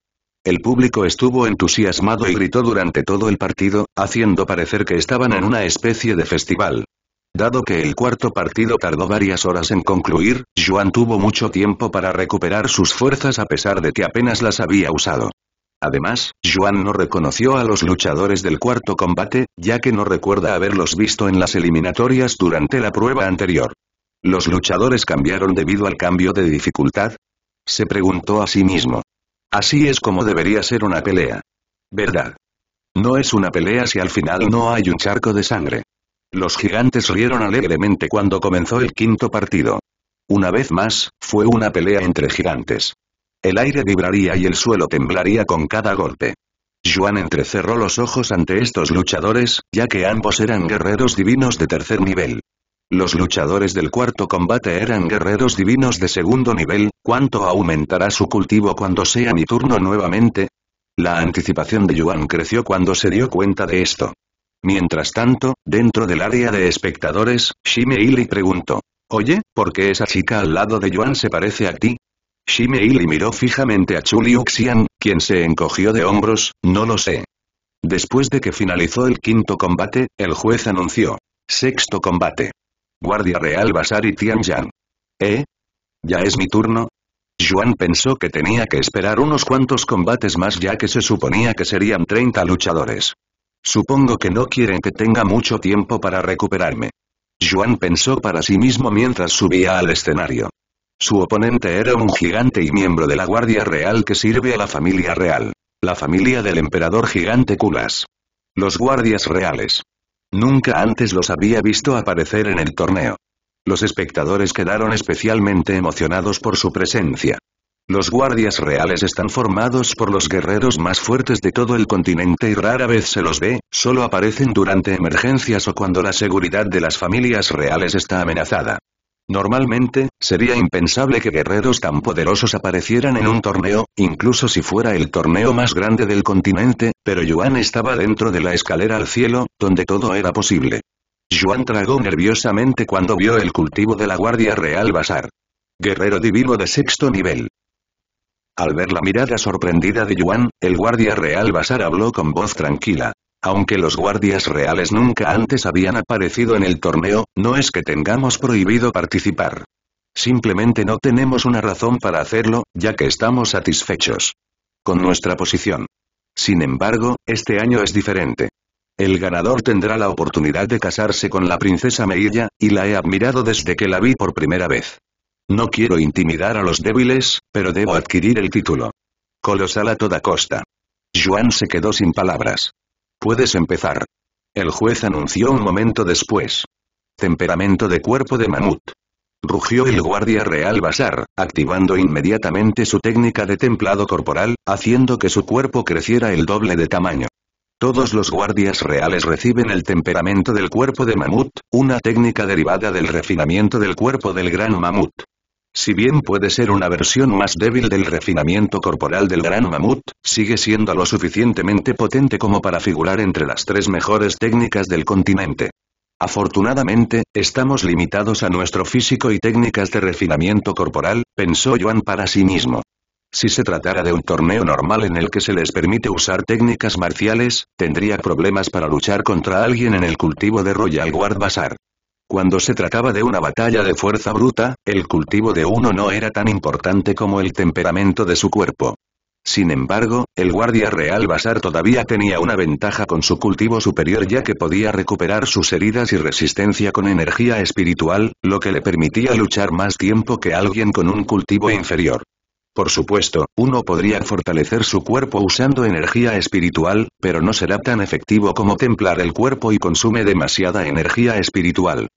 El público estuvo entusiasmado y gritó durante todo el partido, haciendo parecer que estaban en una especie de festival. Dado que el cuarto partido tardó varias horas en concluir, Juan tuvo mucho tiempo para recuperar sus fuerzas a pesar de que apenas las había usado. Además, Juan no reconoció a los luchadores del cuarto combate, ya que no recuerda haberlos visto en las eliminatorias durante la prueba anterior. ¿Los luchadores cambiaron debido al cambio de dificultad? Se preguntó a sí mismo. Así es como debería ser una pelea. ¿Verdad? No es una pelea si al final no hay un charco de sangre. Los gigantes rieron alegremente cuando comenzó el quinto partido. Una vez más, fue una pelea entre gigantes. El aire vibraría y el suelo temblaría con cada golpe. Juan entrecerró los ojos ante estos luchadores, ya que ambos eran guerreros divinos de tercer nivel. Los luchadores del cuarto combate eran guerreros divinos de segundo nivel, ¿cuánto aumentará su cultivo cuando sea mi turno nuevamente? La anticipación de Yuan creció cuando se dio cuenta de esto. Mientras tanto, dentro del área de espectadores, Shime le preguntó. Oye, ¿por qué esa chica al lado de Yuan se parece a ti? Shimei miró fijamente a Xian, quien se encogió de hombros, no lo sé. Después de que finalizó el quinto combate, el juez anunció. Sexto combate. Guardia Real Basari yan ¿Eh? ¿Ya es mi turno? Yuan pensó que tenía que esperar unos cuantos combates más ya que se suponía que serían 30 luchadores. Supongo que no quieren que tenga mucho tiempo para recuperarme. Yuan pensó para sí mismo mientras subía al escenario. Su oponente era un gigante y miembro de la Guardia Real que sirve a la familia real. La familia del emperador gigante Kulas. Los guardias reales. Nunca antes los había visto aparecer en el torneo. Los espectadores quedaron especialmente emocionados por su presencia. Los guardias reales están formados por los guerreros más fuertes de todo el continente y rara vez se los ve, solo aparecen durante emergencias o cuando la seguridad de las familias reales está amenazada. Normalmente, sería impensable que guerreros tan poderosos aparecieran en un torneo, incluso si fuera el torneo más grande del continente, pero Yuan estaba dentro de la escalera al cielo, donde todo era posible. Yuan tragó nerviosamente cuando vio el cultivo de la Guardia Real Basar. Guerrero divino de sexto nivel. Al ver la mirada sorprendida de Yuan, el Guardia Real Basar habló con voz tranquila. Aunque los guardias reales nunca antes habían aparecido en el torneo, no es que tengamos prohibido participar. Simplemente no tenemos una razón para hacerlo, ya que estamos satisfechos con nuestra posición. Sin embargo, este año es diferente. El ganador tendrá la oportunidad de casarse con la princesa Meilla, y la he admirado desde que la vi por primera vez. No quiero intimidar a los débiles, pero debo adquirir el título. Colosal a toda costa. Juan se quedó sin palabras. Puedes empezar. El juez anunció un momento después. Temperamento de cuerpo de mamut. Rugió el guardia real Basar, activando inmediatamente su técnica de templado corporal, haciendo que su cuerpo creciera el doble de tamaño. Todos los guardias reales reciben el temperamento del cuerpo de mamut, una técnica derivada del refinamiento del cuerpo del gran mamut. Si bien puede ser una versión más débil del refinamiento corporal del gran mamut, sigue siendo lo suficientemente potente como para figurar entre las tres mejores técnicas del continente. Afortunadamente, estamos limitados a nuestro físico y técnicas de refinamiento corporal, pensó Joan para sí mismo. Si se tratara de un torneo normal en el que se les permite usar técnicas marciales, tendría problemas para luchar contra alguien en el cultivo de Royal Guard Bazaar. Cuando se trataba de una batalla de fuerza bruta, el cultivo de uno no era tan importante como el temperamento de su cuerpo. Sin embargo, el guardia real Basar todavía tenía una ventaja con su cultivo superior ya que podía recuperar sus heridas y resistencia con energía espiritual, lo que le permitía luchar más tiempo que alguien con un cultivo inferior. Por supuesto, uno podría fortalecer su cuerpo usando energía espiritual, pero no será tan efectivo como templar el cuerpo y consume demasiada energía espiritual.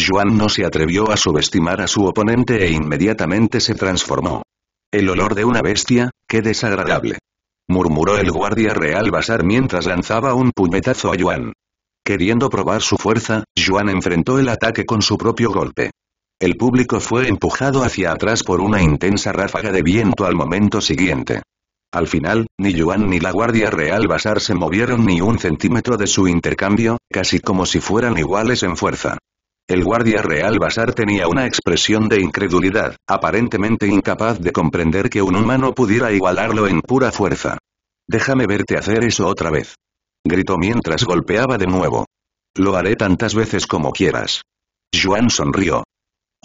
Juan no se atrevió a subestimar a su oponente e inmediatamente se transformó. El olor de una bestia, qué desagradable. Murmuró el guardia real Basar mientras lanzaba un puñetazo a Juan. Queriendo probar su fuerza, Juan enfrentó el ataque con su propio golpe. El público fue empujado hacia atrás por una intensa ráfaga de viento al momento siguiente. Al final, ni Yuan ni la Guardia Real Basar se movieron ni un centímetro de su intercambio, casi como si fueran iguales en fuerza. El Guardia Real Basar tenía una expresión de incredulidad, aparentemente incapaz de comprender que un humano pudiera igualarlo en pura fuerza. «Déjame verte hacer eso otra vez», gritó mientras golpeaba de nuevo. «Lo haré tantas veces como quieras». Yuan sonrió,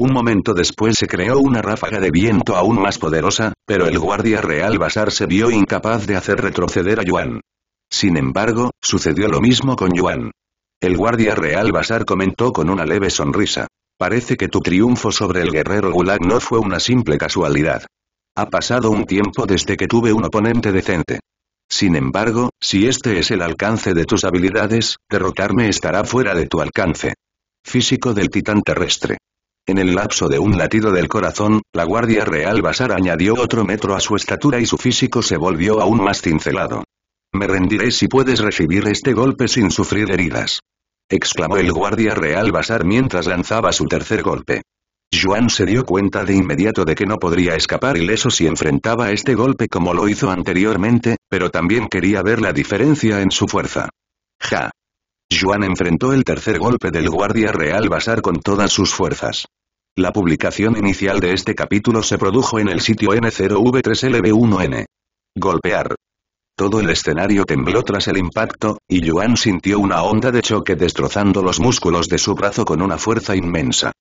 un momento después se creó una ráfaga de viento aún más poderosa, pero el guardia real Basar se vio incapaz de hacer retroceder a Yuan. Sin embargo, sucedió lo mismo con Yuan. El guardia real Basar comentó con una leve sonrisa. Parece que tu triunfo sobre el guerrero Gulag no fue una simple casualidad. Ha pasado un tiempo desde que tuve un oponente decente. Sin embargo, si este es el alcance de tus habilidades, derrotarme estará fuera de tu alcance. Físico del titán terrestre. En el lapso de un latido del corazón, la Guardia Real Basar añadió otro metro a su estatura y su físico se volvió aún más cincelado. Me rendiré si puedes recibir este golpe sin sufrir heridas. Exclamó el Guardia Real Basar mientras lanzaba su tercer golpe. Juan se dio cuenta de inmediato de que no podría escapar ileso si enfrentaba este golpe como lo hizo anteriormente, pero también quería ver la diferencia en su fuerza. Ja, Juan enfrentó el tercer golpe del guardia real Basar con todas sus fuerzas. La publicación inicial de este capítulo se produjo en el sitio N0V3LB1N. Golpear. Todo el escenario tembló tras el impacto, y Yuan sintió una onda de choque destrozando los músculos de su brazo con una fuerza inmensa.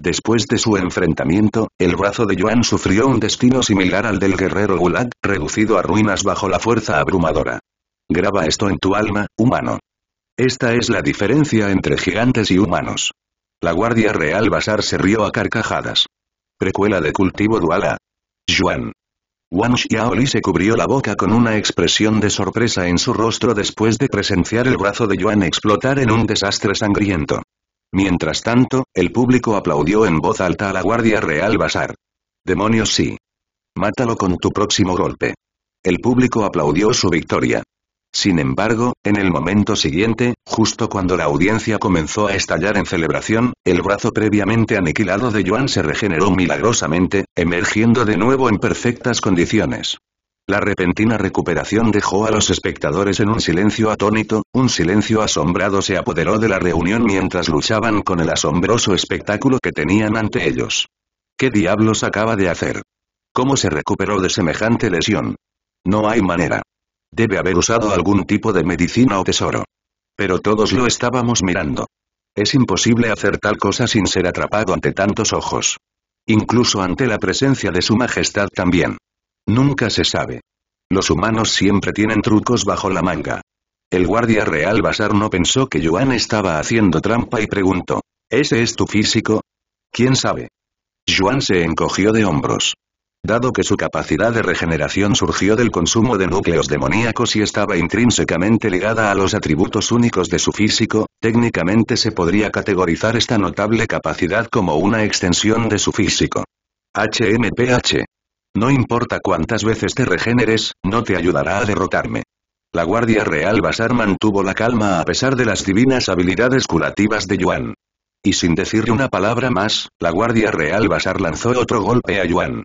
Después de su enfrentamiento, el brazo de Yuan sufrió un destino similar al del guerrero Gulag, reducido a ruinas bajo la fuerza abrumadora. Graba esto en tu alma, humano. Esta es la diferencia entre gigantes y humanos. La Guardia Real Basar se rió a carcajadas. Precuela de cultivo duala. Juan. Wang Xiaoli se cubrió la boca con una expresión de sorpresa en su rostro después de presenciar el brazo de Yuan explotar en un desastre sangriento. Mientras tanto, el público aplaudió en voz alta a la Guardia Real Basar. Demonios sí. Mátalo con tu próximo golpe. El público aplaudió su victoria. Sin embargo, en el momento siguiente, justo cuando la audiencia comenzó a estallar en celebración, el brazo previamente aniquilado de Joan se regeneró milagrosamente, emergiendo de nuevo en perfectas condiciones. La repentina recuperación dejó a los espectadores en un silencio atónito, un silencio asombrado se apoderó de la reunión mientras luchaban con el asombroso espectáculo que tenían ante ellos. ¿Qué diablos acaba de hacer? ¿Cómo se recuperó de semejante lesión? No hay manera. Debe haber usado algún tipo de medicina o tesoro. Pero todos lo estábamos mirando. Es imposible hacer tal cosa sin ser atrapado ante tantos ojos. Incluso ante la presencia de su majestad también. Nunca se sabe. Los humanos siempre tienen trucos bajo la manga. El guardia real Basar no pensó que Yuan estaba haciendo trampa y preguntó, ¿Ese es tu físico? ¿Quién sabe? Yuan se encogió de hombros dado que su capacidad de regeneración surgió del consumo de núcleos demoníacos y estaba intrínsecamente ligada a los atributos únicos de su físico, técnicamente se podría categorizar esta notable capacidad como una extensión de su físico. HMPH. No importa cuántas veces te regeneres, no te ayudará a derrotarme. La Guardia Real Basar mantuvo la calma a pesar de las divinas habilidades curativas de Yuan. Y sin decirle una palabra más, la Guardia Real Basar lanzó otro golpe a Yuan.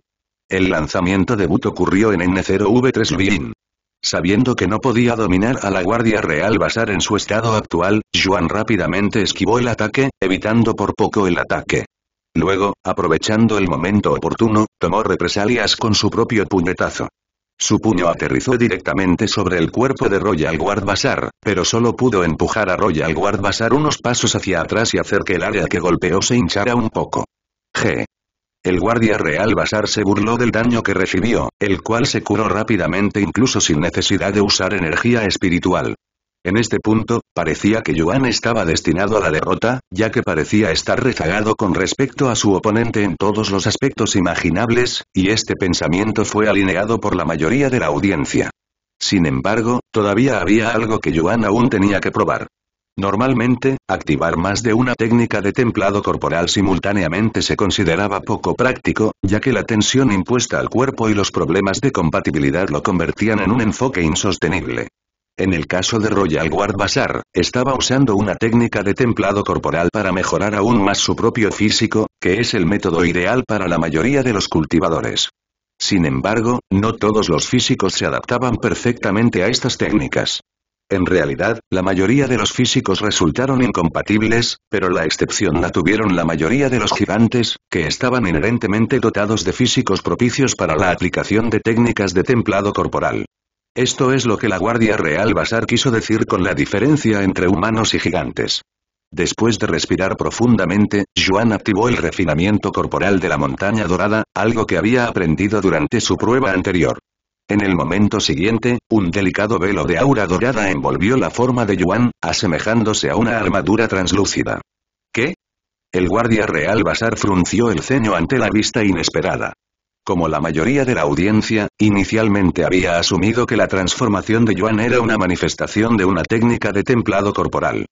El lanzamiento debut ocurrió en N0V3 Lviv. Sabiendo que no podía dominar a la Guardia Real Basar en su estado actual, Juan rápidamente esquivó el ataque, evitando por poco el ataque. Luego, aprovechando el momento oportuno, tomó represalias con su propio puñetazo. Su puño aterrizó directamente sobre el cuerpo de Royal Guard Basar, pero solo pudo empujar a Royal Guard Basar unos pasos hacia atrás y hacer que el área que golpeó se hinchara un poco. G. El guardia real Basar se burló del daño que recibió, el cual se curó rápidamente incluso sin necesidad de usar energía espiritual. En este punto, parecía que Yuan estaba destinado a la derrota, ya que parecía estar rezagado con respecto a su oponente en todos los aspectos imaginables, y este pensamiento fue alineado por la mayoría de la audiencia. Sin embargo, todavía había algo que Yuan aún tenía que probar. Normalmente, activar más de una técnica de templado corporal simultáneamente se consideraba poco práctico, ya que la tensión impuesta al cuerpo y los problemas de compatibilidad lo convertían en un enfoque insostenible. En el caso de Royal Guard Bazaar, estaba usando una técnica de templado corporal para mejorar aún más su propio físico, que es el método ideal para la mayoría de los cultivadores. Sin embargo, no todos los físicos se adaptaban perfectamente a estas técnicas. En realidad, la mayoría de los físicos resultaron incompatibles, pero la excepción la tuvieron la mayoría de los gigantes, que estaban inherentemente dotados de físicos propicios para la aplicación de técnicas de templado corporal. Esto es lo que la Guardia Real Basar quiso decir con la diferencia entre humanos y gigantes. Después de respirar profundamente, Joan activó el refinamiento corporal de la montaña dorada, algo que había aprendido durante su prueba anterior. En el momento siguiente, un delicado velo de aura dorada envolvió la forma de Yuan, asemejándose a una armadura translúcida. ¿Qué? El guardia real Basar frunció el ceño ante la vista inesperada. Como la mayoría de la audiencia, inicialmente había asumido que la transformación de Yuan era una manifestación de una técnica de templado corporal.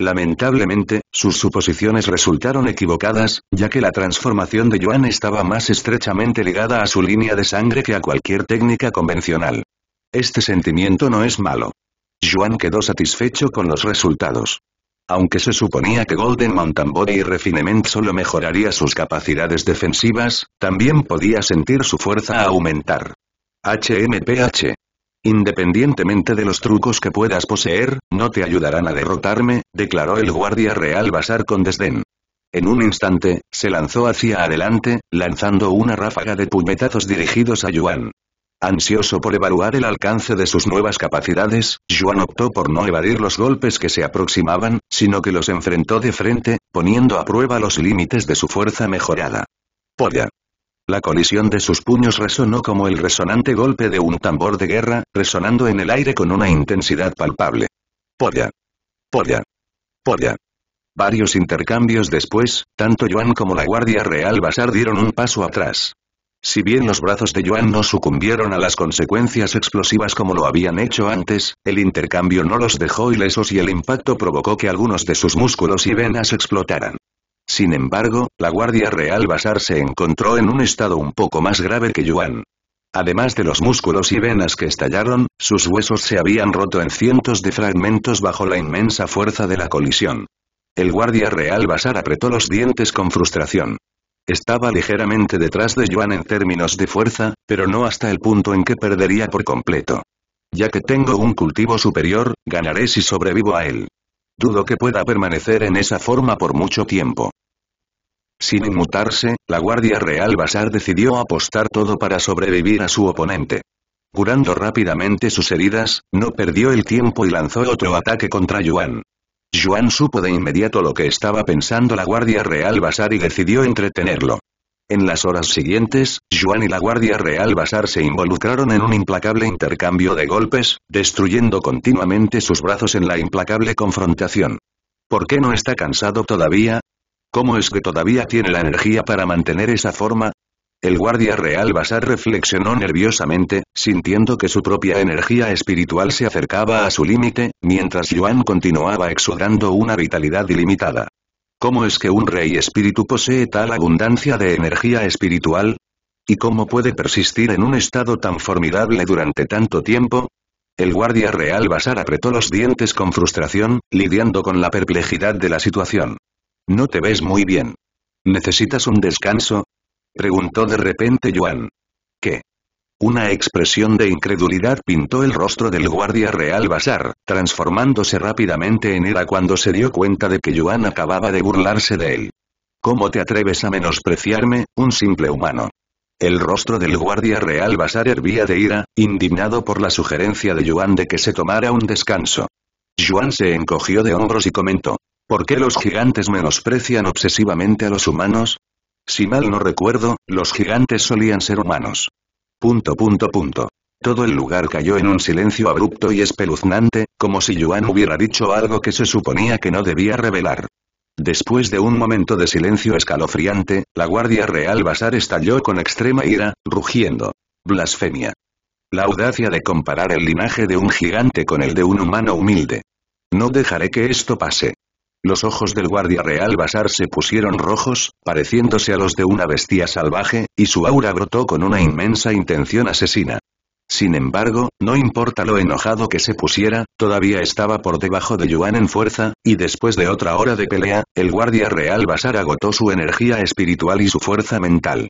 Lamentablemente, sus suposiciones resultaron equivocadas, ya que la transformación de Yuan estaba más estrechamente ligada a su línea de sangre que a cualquier técnica convencional. Este sentimiento no es malo. Yuan quedó satisfecho con los resultados. Aunque se suponía que Golden Mountain Body y Refinement solo mejoraría sus capacidades defensivas, también podía sentir su fuerza aumentar. HMPH. Independientemente de los trucos que puedas poseer, no te ayudarán a derrotarme, declaró el guardia real Basar con desdén. En un instante, se lanzó hacia adelante, lanzando una ráfaga de puñetazos dirigidos a Yuan. Ansioso por evaluar el alcance de sus nuevas capacidades, Yuan optó por no evadir los golpes que se aproximaban, sino que los enfrentó de frente, poniendo a prueba los límites de su fuerza mejorada. Polla. La colisión de sus puños resonó como el resonante golpe de un tambor de guerra, resonando en el aire con una intensidad palpable. Polla. Polla. Polla. Varios intercambios después, tanto Yuan como la Guardia Real Basar dieron un paso atrás. Si bien los brazos de Yuan no sucumbieron a las consecuencias explosivas como lo habían hecho antes, el intercambio no los dejó ilesos y el impacto provocó que algunos de sus músculos y venas explotaran. Sin embargo, la Guardia Real Basar se encontró en un estado un poco más grave que Yuan. Además de los músculos y venas que estallaron, sus huesos se habían roto en cientos de fragmentos bajo la inmensa fuerza de la colisión. El guardia real Basar apretó los dientes con frustración. Estaba ligeramente detrás de Yuan en términos de fuerza, pero no hasta el punto en que perdería por completo. Ya que tengo un cultivo superior, ganaré si sobrevivo a él. Dudo que pueda permanecer en esa forma por mucho tiempo. Sin inmutarse, la Guardia Real Basar decidió apostar todo para sobrevivir a su oponente. Curando rápidamente sus heridas, no perdió el tiempo y lanzó otro ataque contra Yuan. Yuan supo de inmediato lo que estaba pensando la Guardia Real Basar y decidió entretenerlo. En las horas siguientes, Juan y la Guardia Real Basar se involucraron en un implacable intercambio de golpes, destruyendo continuamente sus brazos en la implacable confrontación. ¿Por qué no está cansado todavía? ¿Cómo es que todavía tiene la energía para mantener esa forma? El guardia real Basar reflexionó nerviosamente, sintiendo que su propia energía espiritual se acercaba a su límite, mientras Yuan continuaba exudando una vitalidad ilimitada. ¿Cómo es que un rey espíritu posee tal abundancia de energía espiritual? ¿Y cómo puede persistir en un estado tan formidable durante tanto tiempo? El guardia real Basar apretó los dientes con frustración, lidiando con la perplejidad de la situación. No te ves muy bien. ¿Necesitas un descanso? Preguntó de repente Yuan. Una expresión de incredulidad pintó el rostro del guardia real Basar, transformándose rápidamente en ira cuando se dio cuenta de que Yuan acababa de burlarse de él. ¿Cómo te atreves a menospreciarme, un simple humano? El rostro del guardia real Basar hervía de ira, indignado por la sugerencia de Yuan de que se tomara un descanso. Yuan se encogió de hombros y comentó. ¿Por qué los gigantes menosprecian obsesivamente a los humanos? Si mal no recuerdo, los gigantes solían ser humanos. Punto punto punto. Todo el lugar cayó en un silencio abrupto y espeluznante, como si Yuan hubiera dicho algo que se suponía que no debía revelar. Después de un momento de silencio escalofriante, la Guardia Real Basar estalló con extrema ira, rugiendo. Blasfemia. La audacia de comparar el linaje de un gigante con el de un humano humilde. No dejaré que esto pase. Los ojos del guardia real Basar se pusieron rojos, pareciéndose a los de una bestia salvaje, y su aura brotó con una inmensa intención asesina. Sin embargo, no importa lo enojado que se pusiera, todavía estaba por debajo de Yuan en fuerza, y después de otra hora de pelea, el guardia real Basar agotó su energía espiritual y su fuerza mental.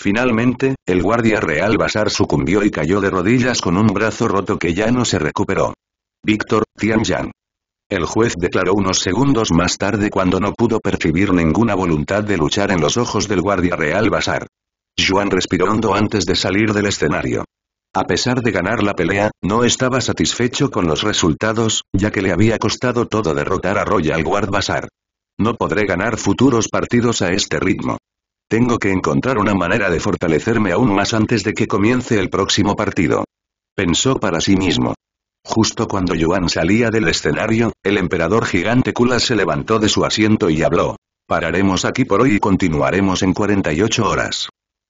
Finalmente, el guardia real Basar sucumbió y cayó de rodillas con un brazo roto que ya no se recuperó. Víctor, Tianyang. El juez declaró unos segundos más tarde cuando no pudo percibir ninguna voluntad de luchar en los ojos del guardia real Basar. Juan respiró hondo antes de salir del escenario. A pesar de ganar la pelea, no estaba satisfecho con los resultados, ya que le había costado todo derrotar a Royal Guard Basar. No podré ganar futuros partidos a este ritmo. Tengo que encontrar una manera de fortalecerme aún más antes de que comience el próximo partido. Pensó para sí mismo. Justo cuando Yuan salía del escenario, el emperador gigante Kula se levantó de su asiento y habló. Pararemos aquí por hoy y continuaremos en 48 horas.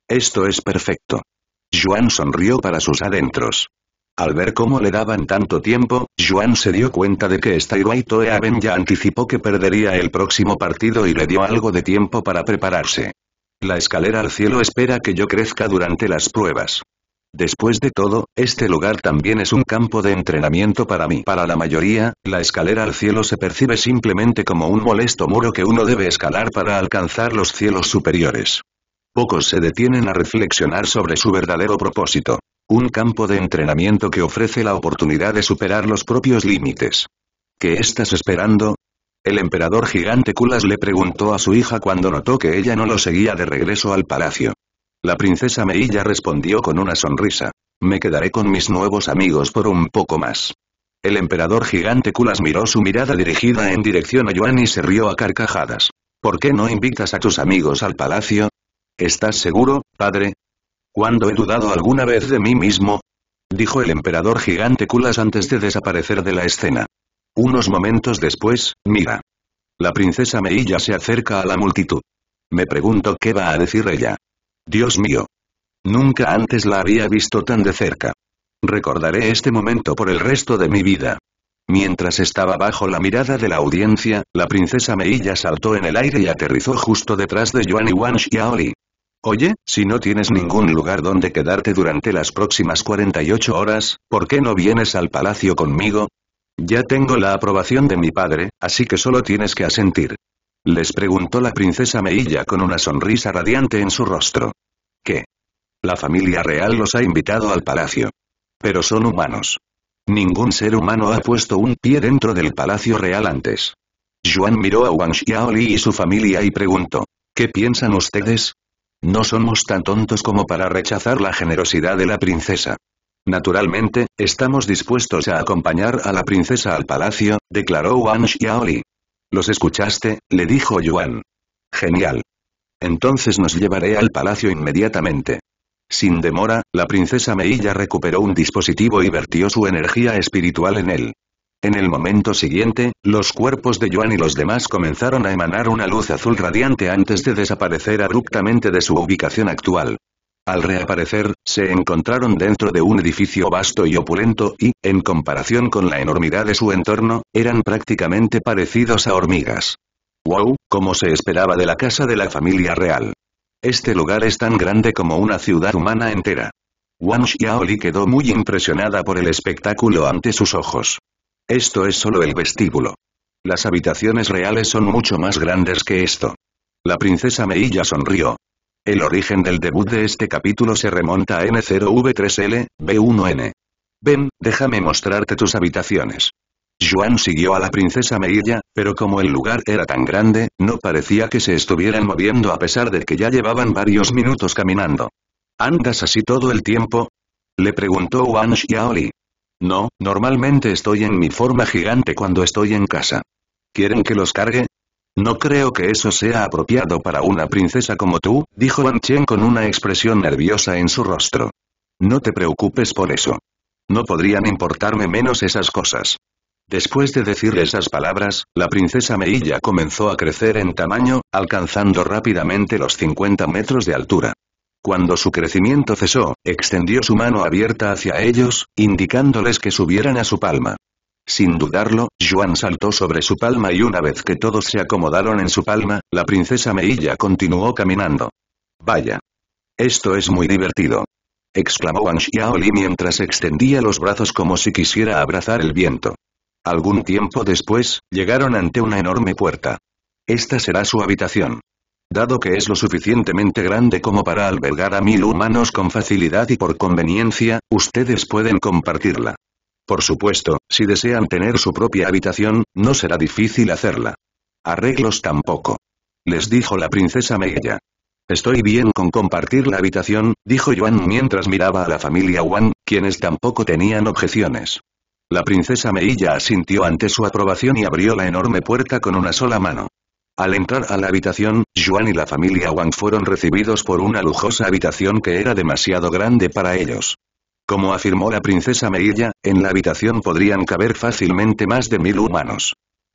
Esto es perfecto. Yuan sonrió para sus adentros. Al ver cómo le daban tanto tiempo, Yuan se dio cuenta de que Toe Toeaben ya anticipó que perdería el próximo partido y le dio algo de tiempo para prepararse. La escalera al cielo espera que yo crezca durante las pruebas. Después de todo, este lugar también es un campo de entrenamiento para mí. Para la mayoría, la escalera al cielo se percibe simplemente como un molesto muro que uno debe escalar para alcanzar los cielos superiores. Pocos se detienen a reflexionar sobre su verdadero propósito. Un campo de entrenamiento que ofrece la oportunidad de superar los propios límites. ¿Qué estás esperando? El emperador gigante Kulas le preguntó a su hija cuando notó que ella no lo seguía de regreso al palacio. La princesa Meilla respondió con una sonrisa. Me quedaré con mis nuevos amigos por un poco más. El emperador gigante Kulas miró su mirada dirigida en dirección a Yuan y se rió a carcajadas. ¿Por qué no invitas a tus amigos al palacio? ¿Estás seguro, padre? ¿Cuándo he dudado alguna vez de mí mismo? Dijo el emperador gigante Kulas antes de desaparecer de la escena. Unos momentos después, mira. La princesa Meilla se acerca a la multitud. Me pregunto qué va a decir ella. Dios mío. Nunca antes la había visto tan de cerca. Recordaré este momento por el resto de mi vida. Mientras estaba bajo la mirada de la audiencia, la princesa Meilla saltó en el aire y aterrizó justo detrás de Yuan y Wan Xiaoli. Oye, si no tienes ningún lugar donde quedarte durante las próximas 48 horas, ¿por qué no vienes al palacio conmigo? Ya tengo la aprobación de mi padre, así que solo tienes que asentir. Les preguntó la princesa Meilla con una sonrisa radiante en su rostro. ¿Qué? La familia real los ha invitado al palacio. Pero son humanos. Ningún ser humano ha puesto un pie dentro del palacio real antes. Yuan miró a Wang Xiaoli y su familia y preguntó, ¿qué piensan ustedes? No somos tan tontos como para rechazar la generosidad de la princesa. Naturalmente, estamos dispuestos a acompañar a la princesa al palacio, declaró Wang Xiaoli. ¿Los escuchaste? le dijo Yuan. Genial. Entonces nos llevaré al palacio inmediatamente. Sin demora, la princesa Meilla recuperó un dispositivo y vertió su energía espiritual en él. En el momento siguiente, los cuerpos de Yuan y los demás comenzaron a emanar una luz azul radiante antes de desaparecer abruptamente de su ubicación actual. Al reaparecer, se encontraron dentro de un edificio vasto y opulento y, en comparación con la enormidad de su entorno, eran prácticamente parecidos a hormigas. ¡Wow! Como se esperaba de la casa de la familia real. Este lugar es tan grande como una ciudad humana entera. Wang Xiaoli quedó muy impresionada por el espectáculo ante sus ojos. Esto es solo el vestíbulo. Las habitaciones reales son mucho más grandes que esto. La princesa Meilla sonrió, el origen del debut de este capítulo se remonta a N0V3L, B1N. Ven, déjame mostrarte tus habitaciones. Yuan siguió a la princesa Meilla, pero como el lugar era tan grande, no parecía que se estuvieran moviendo a pesar de que ya llevaban varios minutos caminando. ¿Andas así todo el tiempo? Le preguntó Wang Xiaoli. No, normalmente estoy en mi forma gigante cuando estoy en casa. ¿Quieren que los cargue? No creo que eso sea apropiado para una princesa como tú, dijo Wan Chen con una expresión nerviosa en su rostro. No te preocupes por eso. No podrían importarme menos esas cosas. Después de decir esas palabras, la princesa Meilla comenzó a crecer en tamaño, alcanzando rápidamente los 50 metros de altura. Cuando su crecimiento cesó, extendió su mano abierta hacia ellos, indicándoles que subieran a su palma. Sin dudarlo, Juan saltó sobre su palma y una vez que todos se acomodaron en su palma, la princesa Meilla continuó caminando. Vaya. Esto es muy divertido. Exclamó Wang Xiaoli mientras extendía los brazos como si quisiera abrazar el viento. Algún tiempo después, llegaron ante una enorme puerta. Esta será su habitación. Dado que es lo suficientemente grande como para albergar a mil humanos con facilidad y por conveniencia, ustedes pueden compartirla. Por supuesto, si desean tener su propia habitación, no será difícil hacerla. Arreglos tampoco. Les dijo la princesa Meiya. Estoy bien con compartir la habitación, dijo Yuan mientras miraba a la familia Wang, quienes tampoco tenían objeciones. La princesa Meilla asintió ante su aprobación y abrió la enorme puerta con una sola mano. Al entrar a la habitación, Yuan y la familia Wang fueron recibidos por una lujosa habitación que era demasiado grande para ellos. Como afirmó la princesa Meilla, en la habitación podrían caber fácilmente más de mil humanos.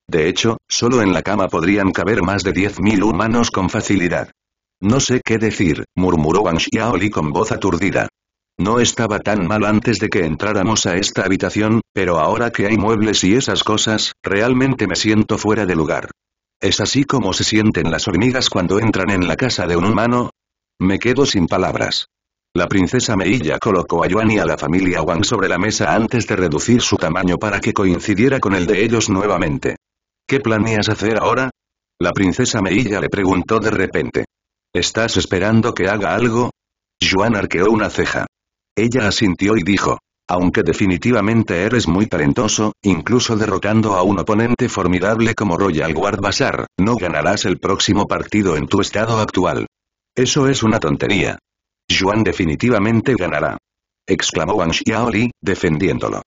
De hecho, solo en la cama podrían caber más de diez mil humanos con facilidad. No sé qué decir, murmuró Wang Xiaoli con voz aturdida. No estaba tan mal antes de que entráramos a esta habitación, pero ahora que hay muebles y esas cosas, realmente me siento fuera de lugar. ¿Es así como se sienten las hormigas cuando entran en la casa de un humano? Me quedo sin palabras. La princesa Meilla colocó a Yuan y a la familia Wang sobre la mesa antes de reducir su tamaño para que coincidiera con el de ellos nuevamente. ¿Qué planeas hacer ahora? La princesa Meilla le preguntó de repente. ¿Estás esperando que haga algo? Yuan arqueó una ceja. Ella asintió y dijo. Aunque definitivamente eres muy talentoso, incluso derrotando a un oponente formidable como Royal Guard Bazaar, no ganarás el próximo partido en tu estado actual. Eso es una tontería. «¡Juan definitivamente ganará. Exclamó Wang Xiaoli, defendiéndolo.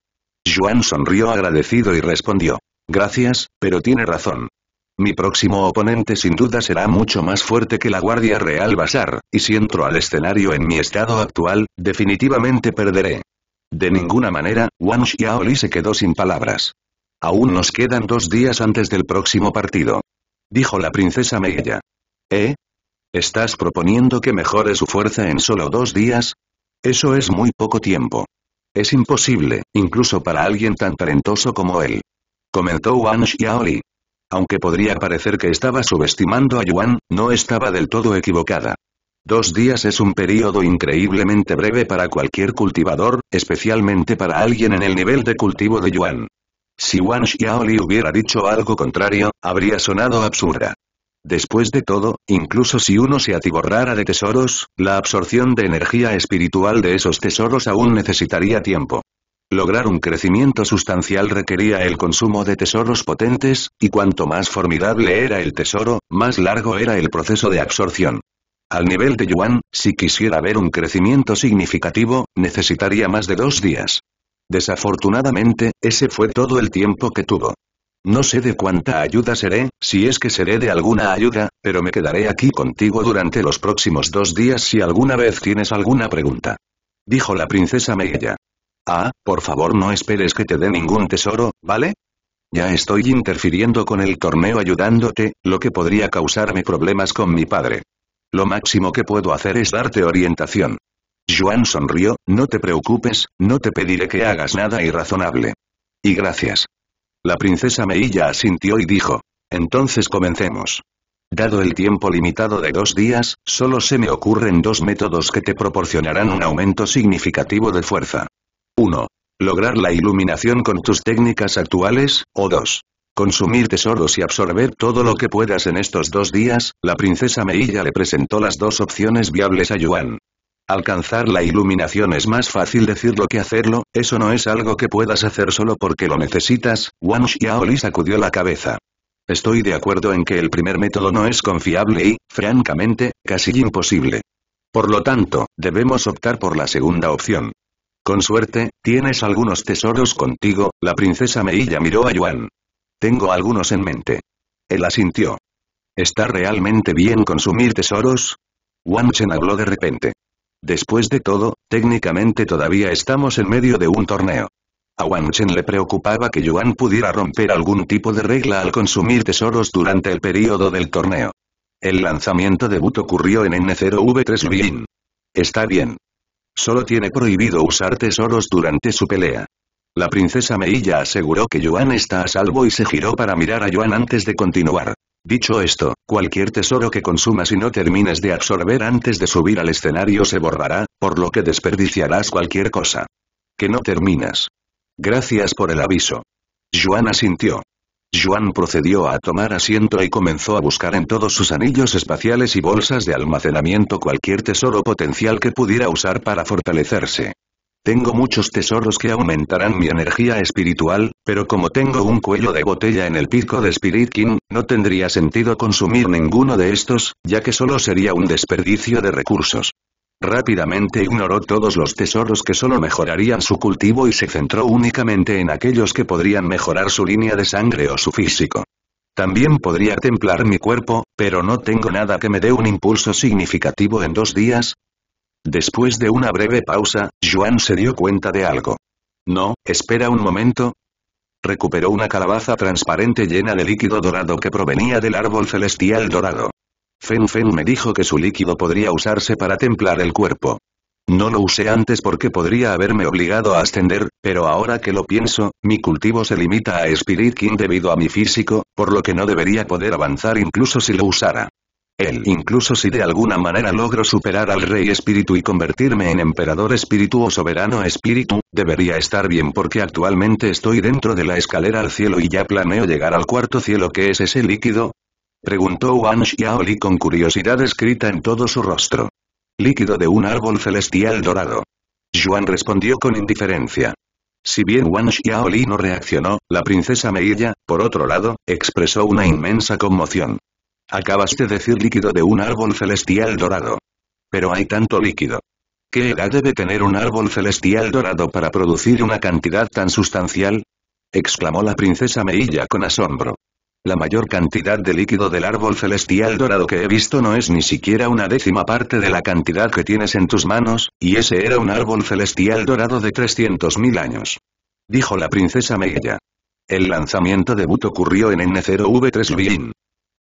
Yuan sonrió agradecido y respondió. Gracias, pero tiene razón. Mi próximo oponente sin duda será mucho más fuerte que la Guardia Real Basar, y si entro al escenario en mi estado actual, definitivamente perderé. De ninguna manera, Wang Xiaoli se quedó sin palabras. Aún nos quedan dos días antes del próximo partido. Dijo la princesa Meiya. ¿Eh? ¿Estás proponiendo que mejore su fuerza en solo dos días? Eso es muy poco tiempo. Es imposible, incluso para alguien tan talentoso como él. Comentó Wang Xiaoli. Aunque podría parecer que estaba subestimando a Yuan, no estaba del todo equivocada. Dos días es un periodo increíblemente breve para cualquier cultivador, especialmente para alguien en el nivel de cultivo de Yuan. Si Wang Xiaoli hubiera dicho algo contrario, habría sonado absurda. Después de todo, incluso si uno se atiborrara de tesoros, la absorción de energía espiritual de esos tesoros aún necesitaría tiempo. Lograr un crecimiento sustancial requería el consumo de tesoros potentes, y cuanto más formidable era el tesoro, más largo era el proceso de absorción. Al nivel de Yuan, si quisiera ver un crecimiento significativo, necesitaría más de dos días. Desafortunadamente, ese fue todo el tiempo que tuvo. No sé de cuánta ayuda seré, si es que seré de alguna ayuda, pero me quedaré aquí contigo durante los próximos dos días si alguna vez tienes alguna pregunta. Dijo la princesa Megella. Ah, por favor no esperes que te dé ningún tesoro, ¿vale? Ya estoy interfiriendo con el torneo ayudándote, lo que podría causarme problemas con mi padre. Lo máximo que puedo hacer es darte orientación. Juan sonrió, no te preocupes, no te pediré que hagas nada irrazonable. Y gracias. La princesa Meilla asintió y dijo. Entonces comencemos. Dado el tiempo limitado de dos días, solo se me ocurren dos métodos que te proporcionarán un aumento significativo de fuerza. 1. Lograr la iluminación con tus técnicas actuales, o 2. Consumir tesoros y absorber todo lo que puedas en estos dos días, la princesa Meilla le presentó las dos opciones viables a Yuan. Alcanzar la iluminación es más fácil decirlo que hacerlo, eso no es algo que puedas hacer solo porque lo necesitas, Wang Xiaoli sacudió la cabeza. Estoy de acuerdo en que el primer método no es confiable y, francamente, casi imposible. Por lo tanto, debemos optar por la segunda opción. Con suerte, tienes algunos tesoros contigo, la princesa Meilla miró a Yuan. Tengo algunos en mente. Él asintió. ¿Está realmente bien consumir tesoros? Wang Chen habló de repente. Después de todo, técnicamente todavía estamos en medio de un torneo. A Wang Chen le preocupaba que Yuan pudiera romper algún tipo de regla al consumir tesoros durante el periodo del torneo. El lanzamiento debut ocurrió en N0V3 b Está bien. Solo tiene prohibido usar tesoros durante su pelea. La princesa Meilla aseguró que Yuan está a salvo y se giró para mirar a Yuan antes de continuar. Dicho esto, cualquier tesoro que consumas y no termines de absorber antes de subir al escenario se borrará, por lo que desperdiciarás cualquier cosa. Que no terminas. Gracias por el aviso. Joan asintió. Juan procedió a tomar asiento y comenzó a buscar en todos sus anillos espaciales y bolsas de almacenamiento cualquier tesoro potencial que pudiera usar para fortalecerse. Tengo muchos tesoros que aumentarán mi energía espiritual, pero como tengo un cuello de botella en el pico de Spirit King, no tendría sentido consumir ninguno de estos, ya que solo sería un desperdicio de recursos. Rápidamente ignoró todos los tesoros que solo mejorarían su cultivo y se centró únicamente en aquellos que podrían mejorar su línea de sangre o su físico. También podría templar mi cuerpo, pero no tengo nada que me dé un impulso significativo en dos días, Después de una breve pausa, Yuan se dio cuenta de algo. No, espera un momento. Recuperó una calabaza transparente llena de líquido dorado que provenía del árbol celestial dorado. Fen Fen me dijo que su líquido podría usarse para templar el cuerpo. No lo usé antes porque podría haberme obligado a ascender, pero ahora que lo pienso, mi cultivo se limita a Spirit King debido a mi físico, por lo que no debería poder avanzar incluso si lo usara. Él incluso si de alguna manera logro superar al rey espíritu y convertirme en emperador espíritu o soberano espíritu, debería estar bien porque actualmente estoy dentro de la escalera al cielo y ya planeo llegar al cuarto cielo que es ese líquido. Preguntó Wang Xiaoli con curiosidad escrita en todo su rostro. Líquido de un árbol celestial dorado. Yuan respondió con indiferencia. Si bien Wang Xiaoli no reaccionó, la princesa Meiya, por otro lado, expresó una inmensa conmoción. Acabaste de decir líquido de un árbol celestial dorado. Pero hay tanto líquido. ¿Qué edad debe tener un árbol celestial dorado para producir una cantidad tan sustancial? exclamó la princesa Meilla con asombro. La mayor cantidad de líquido del árbol celestial dorado que he visto no es ni siquiera una décima parte de la cantidad que tienes en tus manos, y ese era un árbol celestial dorado de 300.000 años. Dijo la princesa Meilla. El lanzamiento de debut ocurrió en N0V3 Lin.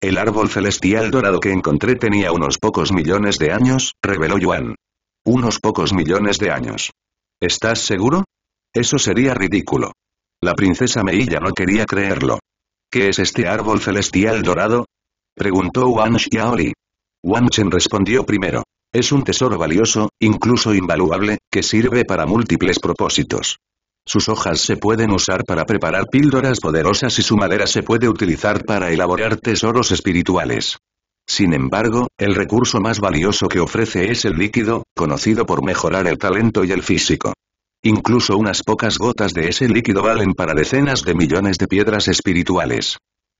El árbol celestial dorado que encontré tenía unos pocos millones de años, reveló Yuan. Unos pocos millones de años. ¿Estás seguro? Eso sería ridículo. La princesa Meilla no quería creerlo. ¿Qué es este árbol celestial dorado? Preguntó Wang Xiaoli. Wang Chen respondió primero. Es un tesoro valioso, incluso invaluable, que sirve para múltiples propósitos. Sus hojas se pueden usar para preparar píldoras poderosas y su madera se puede utilizar para elaborar tesoros espirituales. Sin embargo, el recurso más valioso que ofrece es el líquido, conocido por mejorar el talento y el físico. Incluso unas pocas gotas de ese líquido valen para decenas de millones de piedras espirituales.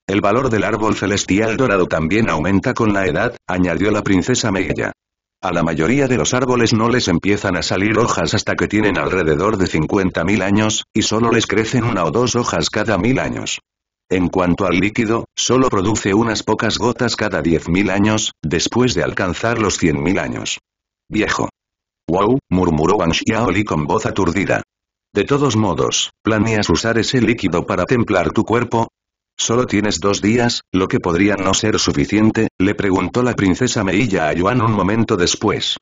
El valor del árbol celestial dorado también aumenta con la edad, añadió la princesa Meguella. A la mayoría de los árboles no les empiezan a salir hojas hasta que tienen alrededor de 50.000 años, y solo les crecen una o dos hojas cada mil años. En cuanto al líquido, solo produce unas pocas gotas cada 10.000 años, después de alcanzar los 100.000 años. Viejo. Wow, murmuró Wang Xiaoli con voz aturdida. De todos modos, ¿planeas usar ese líquido para templar tu cuerpo? ¿Solo tienes dos días, lo que podría no ser suficiente? le preguntó la princesa Meilla a Yuan un momento después.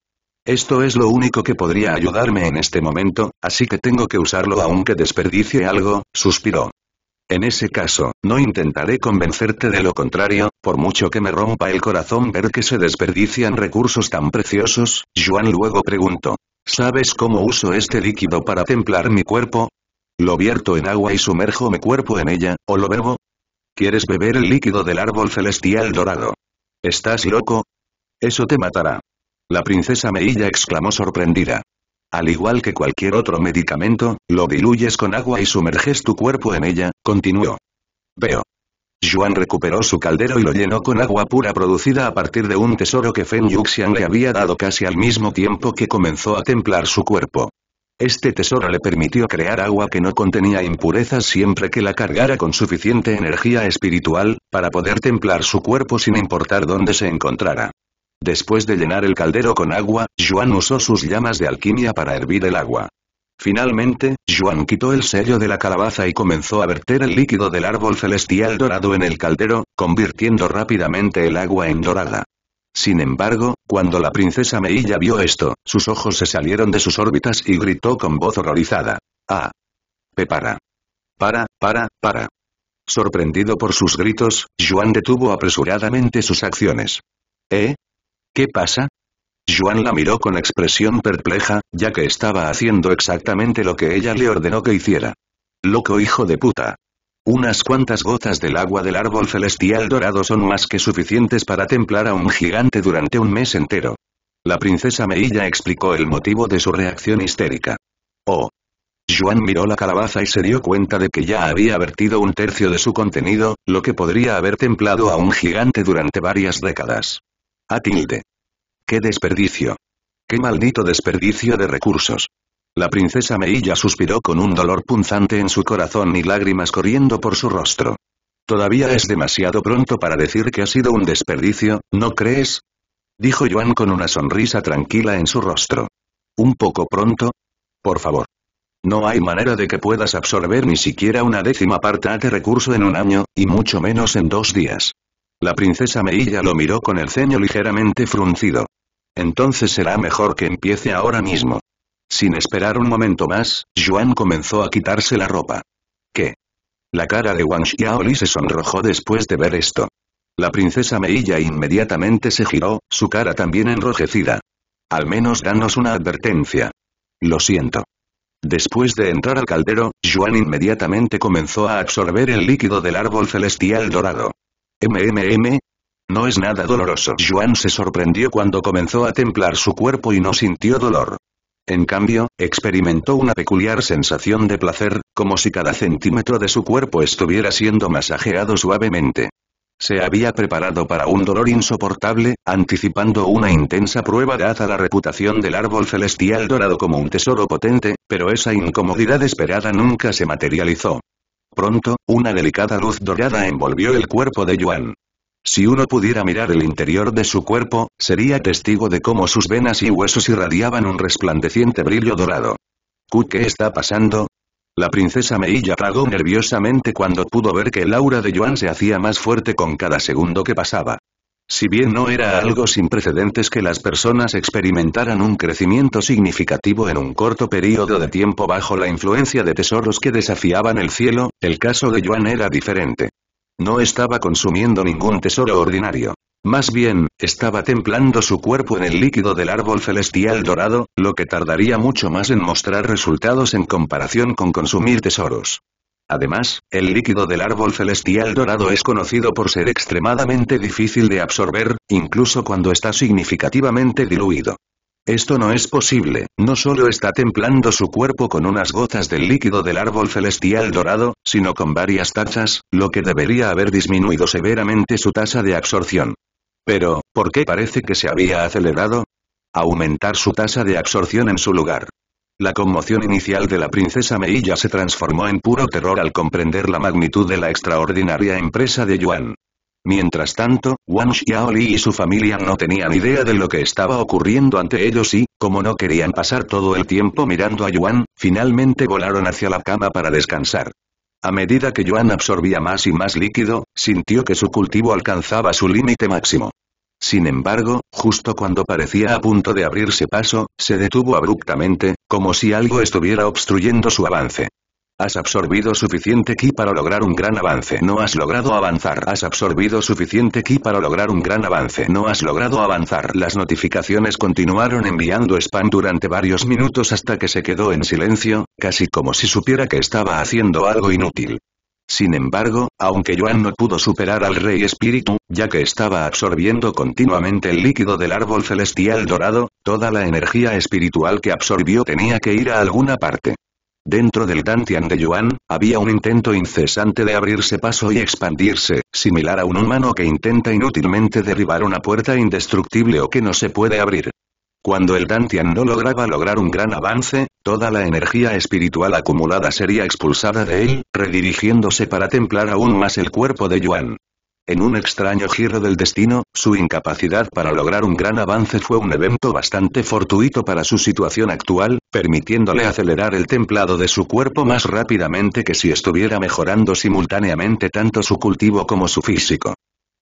Esto es lo único que podría ayudarme en este momento, así que tengo que usarlo aunque desperdicie algo, suspiró. En ese caso, no intentaré convencerte de lo contrario, por mucho que me rompa el corazón ver que se desperdician recursos tan preciosos, Juan luego preguntó. ¿Sabes cómo uso este líquido para templar mi cuerpo? ¿Lo vierto en agua y sumerjo mi cuerpo en ella, o lo bebo? ¿Quieres beber el líquido del árbol celestial dorado? ¿Estás loco? Eso te matará. La princesa Meilla exclamó sorprendida. Al igual que cualquier otro medicamento, lo diluyes con agua y sumerges tu cuerpo en ella, continuó. Veo. Juan recuperó su caldero y lo llenó con agua pura producida a partir de un tesoro que Feng Yuxian le había dado casi al mismo tiempo que comenzó a templar su cuerpo. Este tesoro le permitió crear agua que no contenía impurezas siempre que la cargara con suficiente energía espiritual, para poder templar su cuerpo sin importar dónde se encontrara. Después de llenar el caldero con agua, Juan usó sus llamas de alquimia para hervir el agua. Finalmente, Juan quitó el sello de la calabaza y comenzó a verter el líquido del árbol celestial dorado en el caldero, convirtiendo rápidamente el agua en dorada. Sin embargo, cuando la princesa Meilla vio esto, sus ojos se salieron de sus órbitas y gritó con voz horrorizada. ¡Ah! ¡Pepara! ¡Para, para, para! Sorprendido por sus gritos, Juan detuvo apresuradamente sus acciones. ¿Eh? ¿Qué pasa? Juan la miró con expresión perpleja, ya que estaba haciendo exactamente lo que ella le ordenó que hiciera. Loco hijo de puta. Unas cuantas gotas del agua del árbol celestial dorado son más que suficientes para templar a un gigante durante un mes entero. La princesa Meilla explicó el motivo de su reacción histérica. Oh. Juan miró la calabaza y se dio cuenta de que ya había vertido un tercio de su contenido, lo que podría haber templado a un gigante durante varias décadas. Atilde. ¡Qué desperdicio! ¡Qué maldito desperdicio de recursos! La princesa Meilla suspiró con un dolor punzante en su corazón y lágrimas corriendo por su rostro. Todavía es demasiado pronto para decir que ha sido un desperdicio, ¿no crees? Dijo Joan con una sonrisa tranquila en su rostro. ¿Un poco pronto? Por favor. No hay manera de que puedas absorber ni siquiera una décima parte de recurso en un año, y mucho menos en dos días. La princesa Meilla lo miró con el ceño ligeramente fruncido. Entonces será mejor que empiece ahora mismo. Sin esperar un momento más, Yuan comenzó a quitarse la ropa. ¿Qué? La cara de Wang Xiaoli se sonrojó después de ver esto. La princesa Meiya inmediatamente se giró, su cara también enrojecida. Al menos danos una advertencia. Lo siento. Después de entrar al caldero, Yuan inmediatamente comenzó a absorber el líquido del árbol celestial dorado. ¿MMM? No es nada doloroso. Yuan se sorprendió cuando comenzó a templar su cuerpo y no sintió dolor. En cambio, experimentó una peculiar sensación de placer, como si cada centímetro de su cuerpo estuviera siendo masajeado suavemente. Se había preparado para un dolor insoportable, anticipando una intensa prueba dada la reputación del árbol celestial dorado como un tesoro potente, pero esa incomodidad esperada nunca se materializó. Pronto, una delicada luz dorada envolvió el cuerpo de Yuan. Si uno pudiera mirar el interior de su cuerpo, sería testigo de cómo sus venas y huesos irradiaban un resplandeciente brillo dorado. qué está pasando? La princesa Meilla tragó nerviosamente cuando pudo ver que el aura de Yuan se hacía más fuerte con cada segundo que pasaba. Si bien no era algo sin precedentes que las personas experimentaran un crecimiento significativo en un corto periodo de tiempo bajo la influencia de tesoros que desafiaban el cielo, el caso de Yuan era diferente. No estaba consumiendo ningún tesoro ordinario. Más bien, estaba templando su cuerpo en el líquido del árbol celestial dorado, lo que tardaría mucho más en mostrar resultados en comparación con consumir tesoros. Además, el líquido del árbol celestial dorado es conocido por ser extremadamente difícil de absorber, incluso cuando está significativamente diluido. Esto no es posible, no solo está templando su cuerpo con unas gotas del líquido del árbol celestial dorado, sino con varias tachas, lo que debería haber disminuido severamente su tasa de absorción. Pero, ¿por qué parece que se había acelerado? Aumentar su tasa de absorción en su lugar. La conmoción inicial de la princesa Meilla se transformó en puro terror al comprender la magnitud de la extraordinaria empresa de Yuan. Mientras tanto, Wang Xiaoli y su familia no tenían idea de lo que estaba ocurriendo ante ellos y, como no querían pasar todo el tiempo mirando a Yuan, finalmente volaron hacia la cama para descansar. A medida que Yuan absorbía más y más líquido, sintió que su cultivo alcanzaba su límite máximo. Sin embargo, justo cuando parecía a punto de abrirse paso, se detuvo abruptamente, como si algo estuviera obstruyendo su avance. Has absorbido suficiente ki para lograr un gran avance. No has logrado avanzar. Has absorbido suficiente ki para lograr un gran avance. No has logrado avanzar. Las notificaciones continuaron enviando spam durante varios minutos hasta que se quedó en silencio, casi como si supiera que estaba haciendo algo inútil. Sin embargo, aunque Joan no pudo superar al Rey Espíritu, ya que estaba absorbiendo continuamente el líquido del árbol celestial dorado, toda la energía espiritual que absorbió tenía que ir a alguna parte. Dentro del Dantian de Yuan, había un intento incesante de abrirse paso y expandirse, similar a un humano que intenta inútilmente derribar una puerta indestructible o que no se puede abrir. Cuando el Dantian no lograba lograr un gran avance, toda la energía espiritual acumulada sería expulsada de él, redirigiéndose para templar aún más el cuerpo de Yuan. En un extraño giro del destino, su incapacidad para lograr un gran avance fue un evento bastante fortuito para su situación actual, permitiéndole acelerar el templado de su cuerpo más rápidamente que si estuviera mejorando simultáneamente tanto su cultivo como su físico.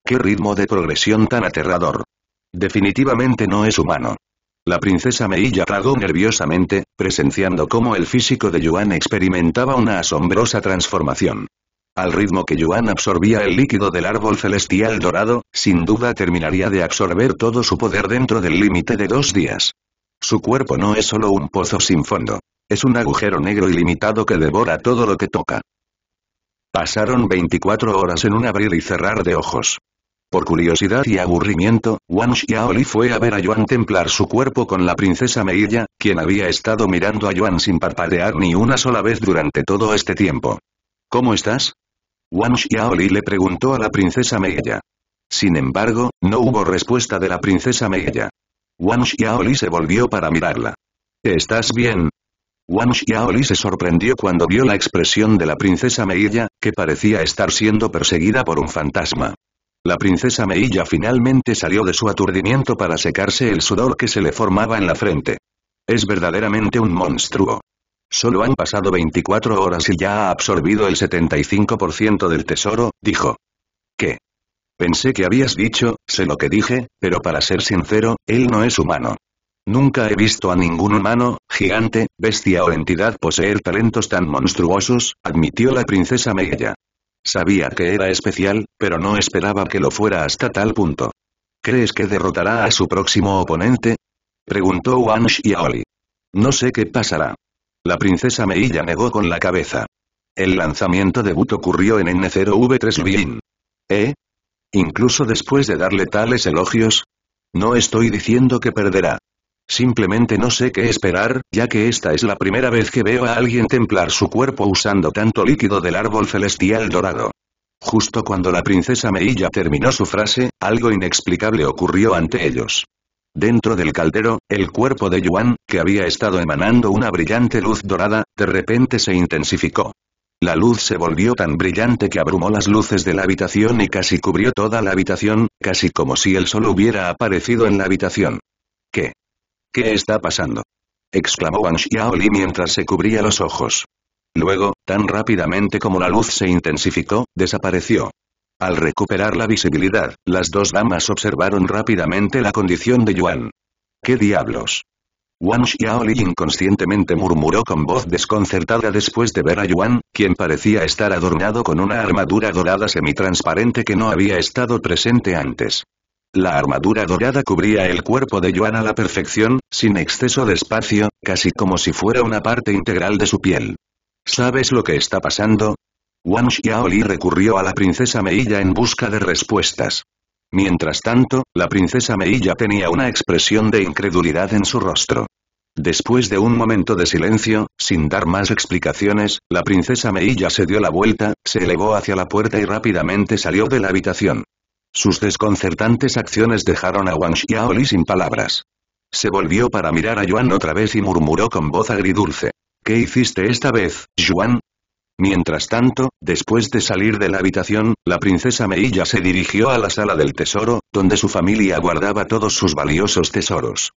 ¡Qué ritmo de progresión tan aterrador! Definitivamente no es humano. La princesa Meilla tragó nerviosamente, presenciando cómo el físico de Yuan experimentaba una asombrosa transformación. Al ritmo que Yuan absorbía el líquido del árbol celestial dorado, sin duda terminaría de absorber todo su poder dentro del límite de dos días. Su cuerpo no es solo un pozo sin fondo. Es un agujero negro ilimitado que devora todo lo que toca. Pasaron 24 horas en un abrir y cerrar de ojos. Por curiosidad y aburrimiento, Wang Xiaoli fue a ver a Yuan templar su cuerpo con la princesa Meiya, quien había estado mirando a Yuan sin parpadear ni una sola vez durante todo este tiempo. ¿Cómo estás? Wang Xiaoli le preguntó a la princesa Meiya. Sin embargo, no hubo respuesta de la princesa Meiya. Wang Xiaoli se volvió para mirarla. ¿Estás bien? Wang Xiaoli se sorprendió cuando vio la expresión de la princesa Meiya, que parecía estar siendo perseguida por un fantasma. La princesa Meiya finalmente salió de su aturdimiento para secarse el sudor que se le formaba en la frente. Es verdaderamente un monstruo. Solo han pasado 24 horas y ya ha absorbido el 75% del tesoro, dijo. ¿Qué? Pensé que habías dicho, sé lo que dije, pero para ser sincero, él no es humano. Nunca he visto a ningún humano, gigante, bestia o entidad poseer talentos tan monstruosos, admitió la princesa Meiya. Sabía que era especial, pero no esperaba que lo fuera hasta tal punto. ¿Crees que derrotará a su próximo oponente? Preguntó Wang Xiaoli. No sé qué pasará. La princesa Meilla negó con la cabeza. El lanzamiento debut ocurrió en N0V3 b ¿Eh? Incluso después de darle tales elogios. No estoy diciendo que perderá. Simplemente no sé qué esperar, ya que esta es la primera vez que veo a alguien templar su cuerpo usando tanto líquido del árbol celestial dorado. Justo cuando la princesa Meilla terminó su frase, algo inexplicable ocurrió ante ellos. Dentro del caldero, el cuerpo de Yuan, que había estado emanando una brillante luz dorada, de repente se intensificó. La luz se volvió tan brillante que abrumó las luces de la habitación y casi cubrió toda la habitación, casi como si el sol hubiera aparecido en la habitación. ¿Qué? ¿Qué está pasando? exclamó Wang Xiaoli mientras se cubría los ojos. Luego, tan rápidamente como la luz se intensificó, desapareció. Al recuperar la visibilidad, las dos damas observaron rápidamente la condición de Yuan. ¿Qué diablos? Wang Xiaoli inconscientemente murmuró con voz desconcertada después de ver a Yuan, quien parecía estar adornado con una armadura dorada semitransparente que no había estado presente antes. La armadura dorada cubría el cuerpo de Yuan a la perfección, sin exceso de espacio, casi como si fuera una parte integral de su piel. ¿Sabes lo que está pasando? Wang Xiaoli recurrió a la princesa Meilla en busca de respuestas. Mientras tanto, la princesa Meilla tenía una expresión de incredulidad en su rostro. Después de un momento de silencio, sin dar más explicaciones, la princesa Meilla se dio la vuelta, se elevó hacia la puerta y rápidamente salió de la habitación. Sus desconcertantes acciones dejaron a Wang Xiaoli sin palabras. Se volvió para mirar a Yuan otra vez y murmuró con voz agridulce. ¿Qué hiciste esta vez, Yuan? Mientras tanto, después de salir de la habitación, la princesa Meilla se dirigió a la sala del tesoro, donde su familia guardaba todos sus valiosos tesoros.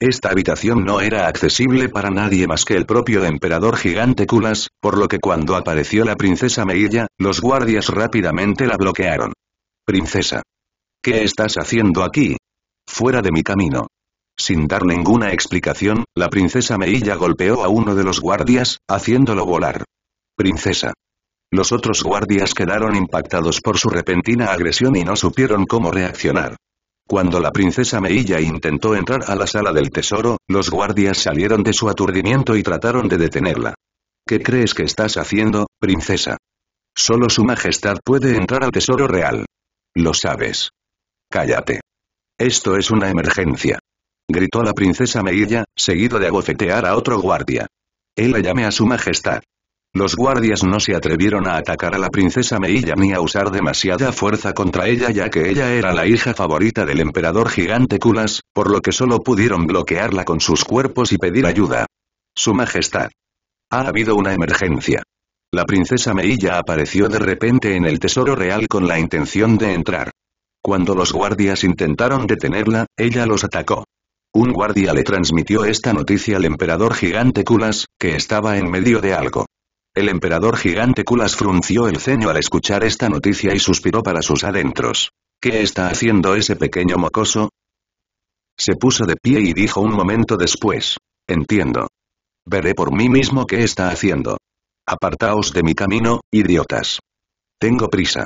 Esta habitación no era accesible para nadie más que el propio emperador gigante Kulas, por lo que cuando apareció la princesa Meilla, los guardias rápidamente la bloquearon. Princesa. ¿Qué estás haciendo aquí? Fuera de mi camino. Sin dar ninguna explicación, la princesa Meilla golpeó a uno de los guardias, haciéndolo volar princesa. Los otros guardias quedaron impactados por su repentina agresión y no supieron cómo reaccionar. Cuando la princesa Meilla intentó entrar a la sala del tesoro, los guardias salieron de su aturdimiento y trataron de detenerla. ¿Qué crees que estás haciendo, princesa? Solo su majestad puede entrar al tesoro real. Lo sabes. Cállate. Esto es una emergencia. Gritó la princesa Meilla, seguido de abofetear a otro guardia. Él llame a su majestad. Los guardias no se atrevieron a atacar a la princesa Meilla ni a usar demasiada fuerza contra ella ya que ella era la hija favorita del emperador gigante Kulas, por lo que solo pudieron bloquearla con sus cuerpos y pedir ayuda. Su Majestad. Ha habido una emergencia. La princesa Meilla apareció de repente en el tesoro real con la intención de entrar. Cuando los guardias intentaron detenerla, ella los atacó. Un guardia le transmitió esta noticia al emperador gigante Kulas, que estaba en medio de algo. El emperador gigante Kulas frunció el ceño al escuchar esta noticia y suspiró para sus adentros. ¿Qué está haciendo ese pequeño mocoso? Se puso de pie y dijo un momento después. Entiendo. Veré por mí mismo qué está haciendo. Apartaos de mi camino, idiotas. Tengo prisa.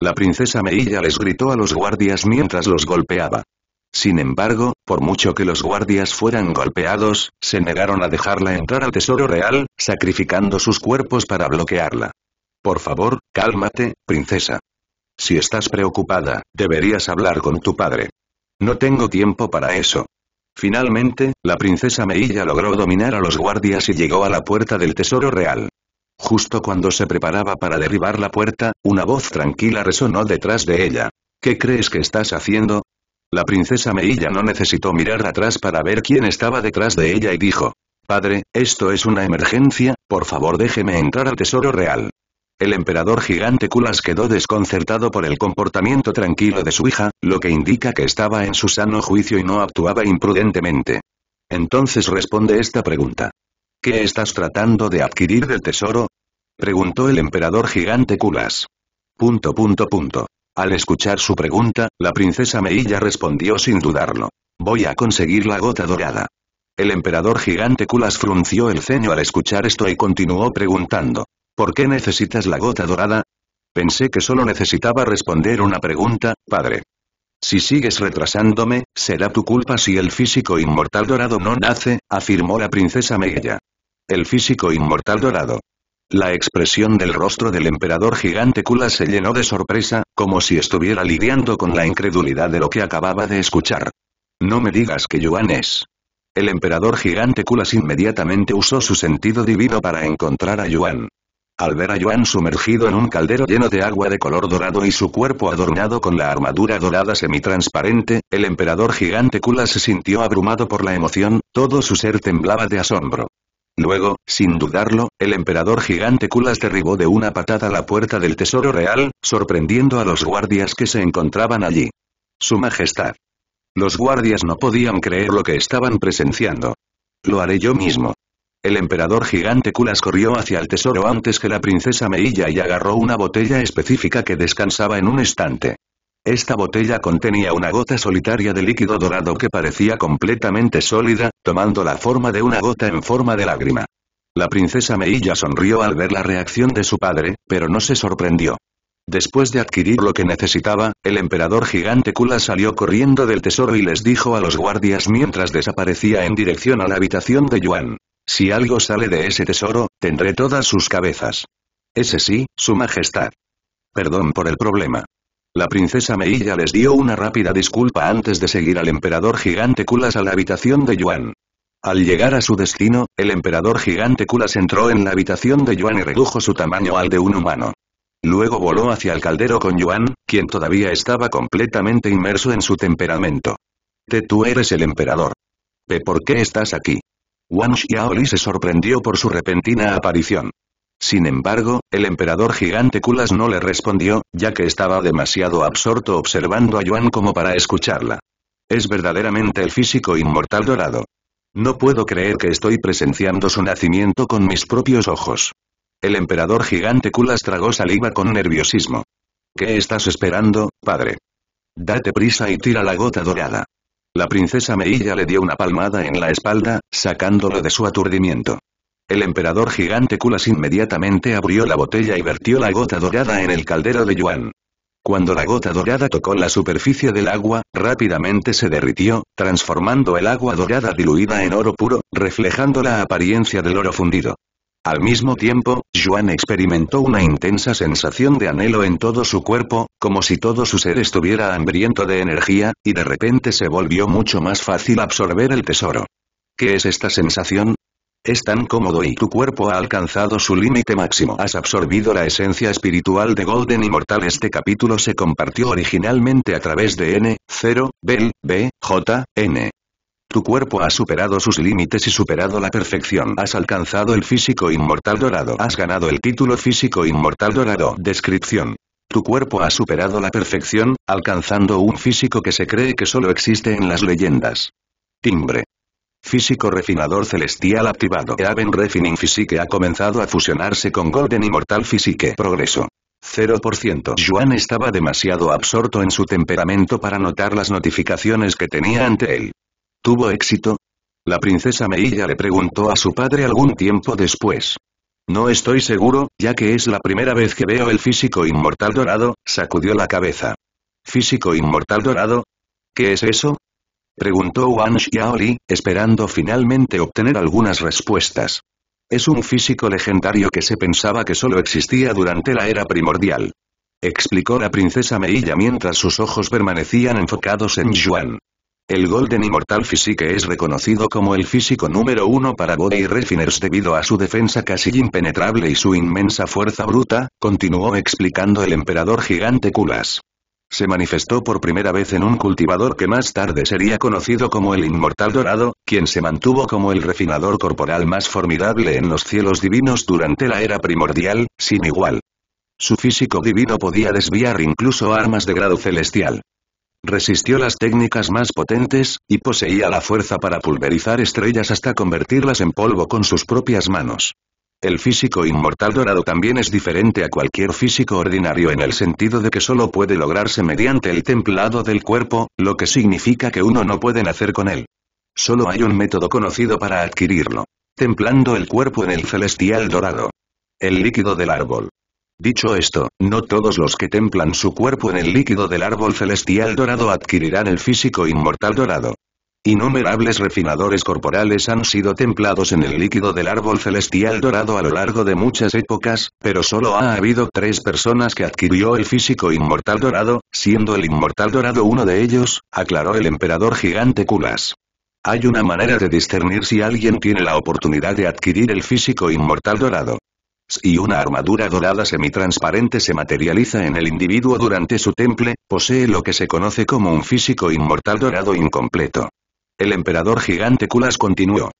La princesa Meilla les gritó a los guardias mientras los golpeaba. Sin embargo, por mucho que los guardias fueran golpeados, se negaron a dejarla entrar al tesoro real, sacrificando sus cuerpos para bloquearla. Por favor, cálmate, princesa. Si estás preocupada, deberías hablar con tu padre. No tengo tiempo para eso. Finalmente, la princesa Meilla logró dominar a los guardias y llegó a la puerta del tesoro real. Justo cuando se preparaba para derribar la puerta, una voz tranquila resonó detrás de ella. ¿Qué crees que estás haciendo? La princesa Meilla no necesitó mirar atrás para ver quién estaba detrás de ella y dijo. Padre, esto es una emergencia, por favor déjeme entrar al tesoro real. El emperador gigante Kulas quedó desconcertado por el comportamiento tranquilo de su hija, lo que indica que estaba en su sano juicio y no actuaba imprudentemente. Entonces responde esta pregunta. ¿Qué estás tratando de adquirir del tesoro? Preguntó el emperador gigante Kulas. Punto punto punto. Al escuchar su pregunta, la princesa Meilla respondió sin dudarlo. Voy a conseguir la gota dorada. El emperador gigante Kulas frunció el ceño al escuchar esto y continuó preguntando. ¿Por qué necesitas la gota dorada? Pensé que solo necesitaba responder una pregunta, padre. Si sigues retrasándome, será tu culpa si el físico inmortal dorado no nace, afirmó la princesa Meilla. El físico inmortal dorado. La expresión del rostro del emperador gigante Kula se llenó de sorpresa, como si estuviera lidiando con la incredulidad de lo que acababa de escuchar. No me digas que Yuan es. El emperador gigante Kulas inmediatamente usó su sentido divino para encontrar a Yuan. Al ver a Yuan sumergido en un caldero lleno de agua de color dorado y su cuerpo adornado con la armadura dorada semitransparente, el emperador gigante Kula se sintió abrumado por la emoción, todo su ser temblaba de asombro. Luego, sin dudarlo, el emperador gigante Kulas derribó de una patada la puerta del tesoro real, sorprendiendo a los guardias que se encontraban allí. Su majestad. Los guardias no podían creer lo que estaban presenciando. Lo haré yo mismo. El emperador gigante Kulas corrió hacia el tesoro antes que la princesa Meilla y agarró una botella específica que descansaba en un estante. Esta botella contenía una gota solitaria de líquido dorado que parecía completamente sólida, tomando la forma de una gota en forma de lágrima. La princesa Meilla sonrió al ver la reacción de su padre, pero no se sorprendió. Después de adquirir lo que necesitaba, el emperador gigante Kula salió corriendo del tesoro y les dijo a los guardias mientras desaparecía en dirección a la habitación de Yuan. Si algo sale de ese tesoro, tendré todas sus cabezas. Ese sí, su majestad. Perdón por el problema. La princesa Meilla les dio una rápida disculpa antes de seguir al emperador gigante Kulas a la habitación de Yuan. Al llegar a su destino, el emperador gigante Kulas entró en la habitación de Yuan y redujo su tamaño al de un humano. Luego voló hacia el caldero con Yuan, quien todavía estaba completamente inmerso en su temperamento. Te tú eres el emperador. Ve por qué estás aquí? Wang Xiaoli se sorprendió por su repentina aparición. Sin embargo, el emperador gigante Kulas no le respondió, ya que estaba demasiado absorto observando a Yuan como para escucharla. Es verdaderamente el físico inmortal dorado. No puedo creer que estoy presenciando su nacimiento con mis propios ojos. El emperador gigante Kulas tragó saliva con nerviosismo. ¿Qué estás esperando, padre? Date prisa y tira la gota dorada. La princesa Meilla le dio una palmada en la espalda, sacándolo de su aturdimiento. El emperador gigante Kulas inmediatamente abrió la botella y vertió la gota dorada en el caldero de Yuan. Cuando la gota dorada tocó la superficie del agua, rápidamente se derritió, transformando el agua dorada diluida en oro puro, reflejando la apariencia del oro fundido. Al mismo tiempo, Yuan experimentó una intensa sensación de anhelo en todo su cuerpo, como si todo su ser estuviera hambriento de energía, y de repente se volvió mucho más fácil absorber el tesoro. ¿Qué es esta sensación? es tan cómodo y tu cuerpo ha alcanzado su límite máximo. Has absorbido la esencia espiritual de Golden Immortal. Este capítulo se compartió originalmente a través de N, 0, Bell, B, J, N. Tu cuerpo ha superado sus límites y superado la perfección. Has alcanzado el físico inmortal dorado. Has ganado el título físico inmortal dorado. Descripción. Tu cuerpo ha superado la perfección, alcanzando un físico que se cree que solo existe en las leyendas. Timbre. Físico refinador celestial activado. Haven Refining Physique ha comenzado a fusionarse con Golden Immortal Physique. Progreso. 0%. Juan estaba demasiado absorto en su temperamento para notar las notificaciones que tenía ante él. ¿Tuvo éxito? La princesa Meilla le preguntó a su padre algún tiempo después. No estoy seguro, ya que es la primera vez que veo el físico inmortal dorado, sacudió la cabeza. ¿Físico inmortal dorado? ¿Qué es eso? Preguntó Wang Xiaoli, esperando finalmente obtener algunas respuestas. Es un físico legendario que se pensaba que solo existía durante la era primordial. Explicó la princesa Meilla mientras sus ojos permanecían enfocados en Yuan. El Golden Immortal Physique es reconocido como el físico número uno para Body Refiners debido a su defensa casi impenetrable y su inmensa fuerza bruta, continuó explicando el emperador gigante Kulas. Se manifestó por primera vez en un cultivador que más tarde sería conocido como el Inmortal Dorado, quien se mantuvo como el refinador corporal más formidable en los cielos divinos durante la era primordial, sin igual. Su físico divino podía desviar incluso armas de grado celestial. Resistió las técnicas más potentes, y poseía la fuerza para pulverizar estrellas hasta convertirlas en polvo con sus propias manos. El físico inmortal dorado también es diferente a cualquier físico ordinario en el sentido de que solo puede lograrse mediante el templado del cuerpo, lo que significa que uno no puede nacer con él. Solo hay un método conocido para adquirirlo. Templando el cuerpo en el celestial dorado. El líquido del árbol. Dicho esto, no todos los que templan su cuerpo en el líquido del árbol celestial dorado adquirirán el físico inmortal dorado. Innumerables refinadores corporales han sido templados en el líquido del árbol celestial dorado a lo largo de muchas épocas, pero solo ha habido tres personas que adquirió el físico inmortal dorado, siendo el inmortal dorado uno de ellos, aclaró el emperador gigante Kulas. Hay una manera de discernir si alguien tiene la oportunidad de adquirir el físico inmortal dorado. Si una armadura dorada semitransparente se materializa en el individuo durante su temple, posee lo que se conoce como un físico inmortal dorado incompleto. El emperador gigante Kulas continuó.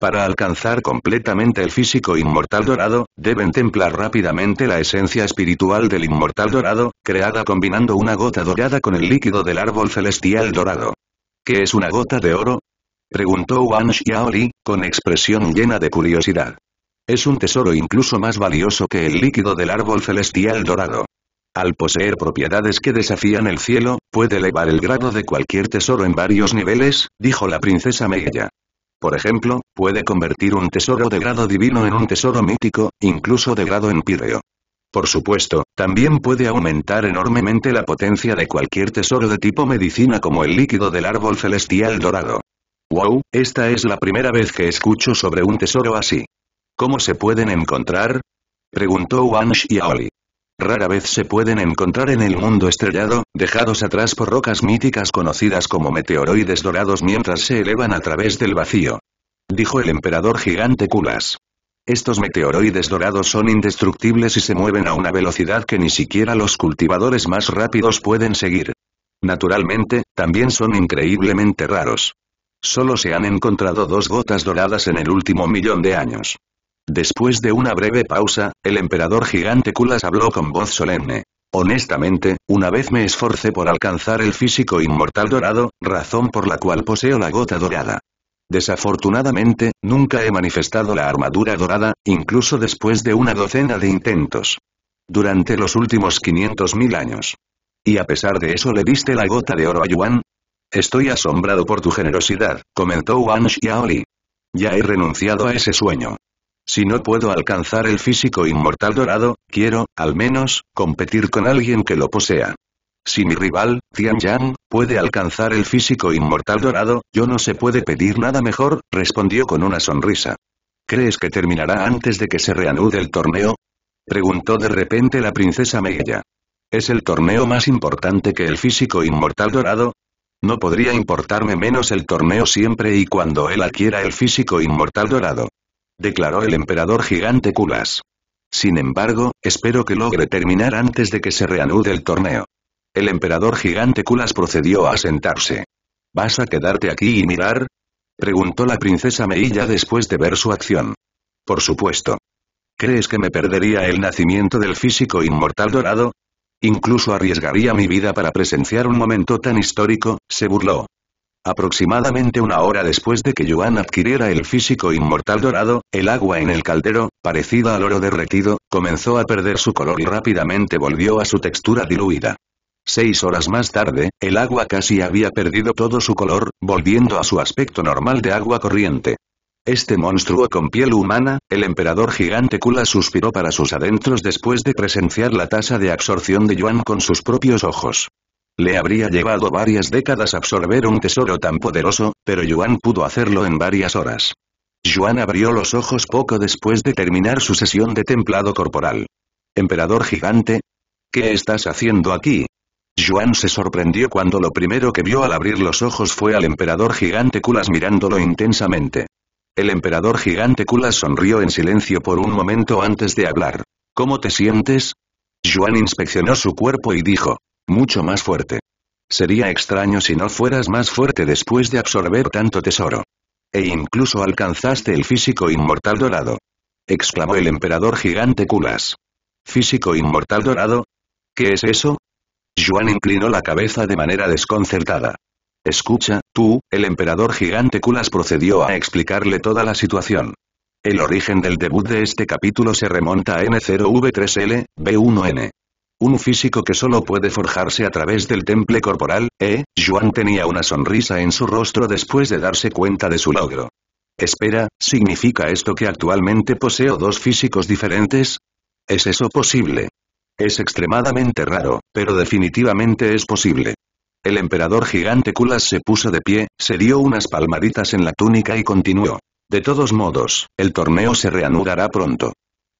Para alcanzar completamente el físico inmortal dorado, deben templar rápidamente la esencia espiritual del inmortal dorado, creada combinando una gota dorada con el líquido del árbol celestial dorado. ¿Qué es una gota de oro? Preguntó Wang Xiaoli, con expresión llena de curiosidad. Es un tesoro incluso más valioso que el líquido del árbol celestial dorado. Al poseer propiedades que desafían el cielo, puede elevar el grado de cualquier tesoro en varios niveles, dijo la princesa megilla Por ejemplo, puede convertir un tesoro de grado divino en un tesoro mítico, incluso de grado empíreo. Por supuesto, también puede aumentar enormemente la potencia de cualquier tesoro de tipo medicina como el líquido del árbol celestial dorado. Wow, esta es la primera vez que escucho sobre un tesoro así. ¿Cómo se pueden encontrar? Preguntó Wang Xiaoli. Rara vez se pueden encontrar en el mundo estrellado, dejados atrás por rocas míticas conocidas como meteoroides dorados mientras se elevan a través del vacío. Dijo el emperador gigante Kulas. Estos meteoroides dorados son indestructibles y se mueven a una velocidad que ni siquiera los cultivadores más rápidos pueden seguir. Naturalmente, también son increíblemente raros. Solo se han encontrado dos gotas doradas en el último millón de años. Después de una breve pausa, el emperador gigante Kulas habló con voz solemne. Honestamente, una vez me esforcé por alcanzar el físico inmortal dorado, razón por la cual poseo la gota dorada. Desafortunadamente, nunca he manifestado la armadura dorada, incluso después de una docena de intentos. Durante los últimos 500.000 años. Y a pesar de eso le diste la gota de oro a Yuan. Estoy asombrado por tu generosidad, comentó Wang Xiaoli. Ya he renunciado a ese sueño. Si no puedo alcanzar el físico inmortal dorado, quiero, al menos, competir con alguien que lo posea. Si mi rival, Tian Yang, puede alcanzar el físico inmortal dorado, yo no se puede pedir nada mejor, respondió con una sonrisa. ¿Crees que terminará antes de que se reanude el torneo? Preguntó de repente la princesa Meiya. ¿Es el torneo más importante que el físico inmortal dorado? No podría importarme menos el torneo siempre y cuando él adquiera el físico inmortal dorado declaró el emperador gigante culas Sin embargo, espero que logre terminar antes de que se reanude el torneo. El emperador gigante culas procedió a sentarse. ¿Vas a quedarte aquí y mirar? Preguntó la princesa Meilla después de ver su acción. Por supuesto. ¿Crees que me perdería el nacimiento del físico inmortal dorado? Incluso arriesgaría mi vida para presenciar un momento tan histórico, se burló. Aproximadamente una hora después de que Yuan adquiriera el físico inmortal dorado, el agua en el caldero, parecida al oro derretido, comenzó a perder su color y rápidamente volvió a su textura diluida. Seis horas más tarde, el agua casi había perdido todo su color, volviendo a su aspecto normal de agua corriente. Este monstruo con piel humana, el emperador gigante Kula suspiró para sus adentros después de presenciar la tasa de absorción de Yuan con sus propios ojos. Le habría llevado varias décadas absorber un tesoro tan poderoso, pero Yuan pudo hacerlo en varias horas. Yuan abrió los ojos poco después de terminar su sesión de templado corporal. Emperador gigante, ¿Qué estás haciendo aquí? Yuan se sorprendió cuando lo primero que vio al abrir los ojos fue al emperador gigante Kulas mirándolo intensamente. El emperador gigante Kulas sonrió en silencio por un momento antes de hablar. ¿Cómo te sientes? Yuan inspeccionó su cuerpo y dijo, mucho más fuerte. Sería extraño si no fueras más fuerte después de absorber tanto tesoro. E incluso alcanzaste el físico inmortal dorado. Exclamó el emperador gigante Kulas. ¿Físico inmortal dorado? ¿Qué es eso? Juan inclinó la cabeza de manera desconcertada. Escucha, tú, el emperador gigante Kulas procedió a explicarle toda la situación. El origen del debut de este capítulo se remonta a N0V3L, B1N. Un físico que solo puede forjarse a través del temple corporal, ¿eh? Juan tenía una sonrisa en su rostro después de darse cuenta de su logro. Espera, ¿significa esto que actualmente poseo dos físicos diferentes? ¿Es eso posible? Es extremadamente raro, pero definitivamente es posible. El emperador gigante Kulas se puso de pie, se dio unas palmaditas en la túnica y continuó. De todos modos, el torneo se reanudará pronto.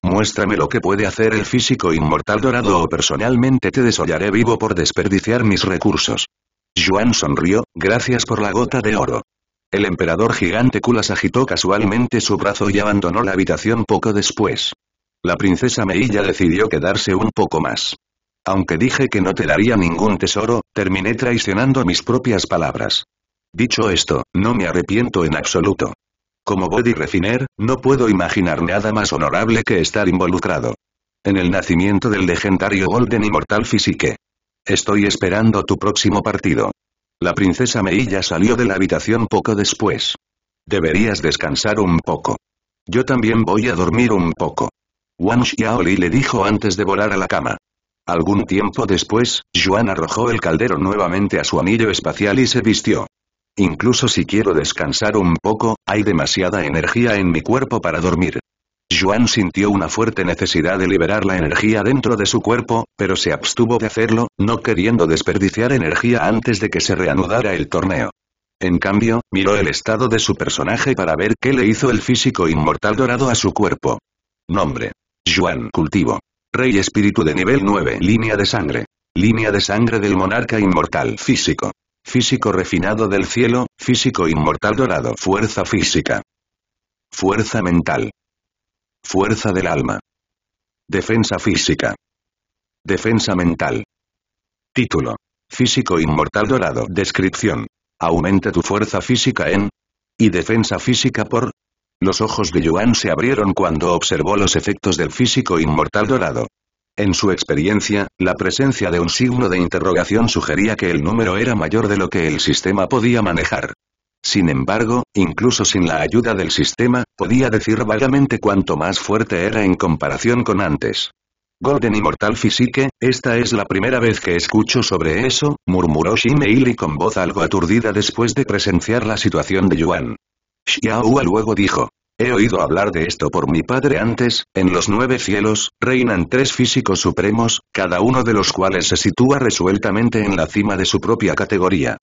Muéstrame lo que puede hacer el físico inmortal dorado o personalmente te desollaré vivo por desperdiciar mis recursos. Yuan sonrió, gracias por la gota de oro. El emperador gigante Kulas agitó casualmente su brazo y abandonó la habitación poco después. La princesa Meilla decidió quedarse un poco más. Aunque dije que no te daría ningún tesoro, terminé traicionando mis propias palabras. Dicho esto, no me arrepiento en absoluto. Como Body Refiner, no puedo imaginar nada más honorable que estar involucrado. En el nacimiento del legendario Golden Immortal Physique. Estoy esperando tu próximo partido. La princesa Meilla salió de la habitación poco después. Deberías descansar un poco. Yo también voy a dormir un poco. Wang Xiaoli le dijo antes de volar a la cama. Algún tiempo después, Yuan arrojó el caldero nuevamente a su anillo espacial y se vistió. Incluso si quiero descansar un poco, hay demasiada energía en mi cuerpo para dormir. Juan sintió una fuerte necesidad de liberar la energía dentro de su cuerpo, pero se abstuvo de hacerlo, no queriendo desperdiciar energía antes de que se reanudara el torneo. En cambio, miró el estado de su personaje para ver qué le hizo el físico inmortal dorado a su cuerpo. Nombre. Juan Cultivo. Rey Espíritu de nivel 9. Línea de sangre. Línea de sangre del monarca inmortal físico. Físico refinado del cielo, físico inmortal dorado. Fuerza física. Fuerza mental. Fuerza del alma. Defensa física. Defensa mental. Título. Físico inmortal dorado. Descripción. Aumenta tu fuerza física en y defensa física por los ojos de Yuan se abrieron cuando observó los efectos del físico inmortal dorado. En su experiencia, la presencia de un signo de interrogación sugería que el número era mayor de lo que el sistema podía manejar. Sin embargo, incluso sin la ayuda del sistema, podía decir vagamente cuánto más fuerte era en comparación con antes. Golden Immortal Physique, esta es la primera vez que escucho sobre eso, murmuró Li con voz algo aturdida después de presenciar la situación de Yuan. Xiaohua luego dijo, He oído hablar de esto por mi padre antes, en los nueve cielos, reinan tres físicos supremos, cada uno de los cuales se sitúa resueltamente en la cima de su propia categoría.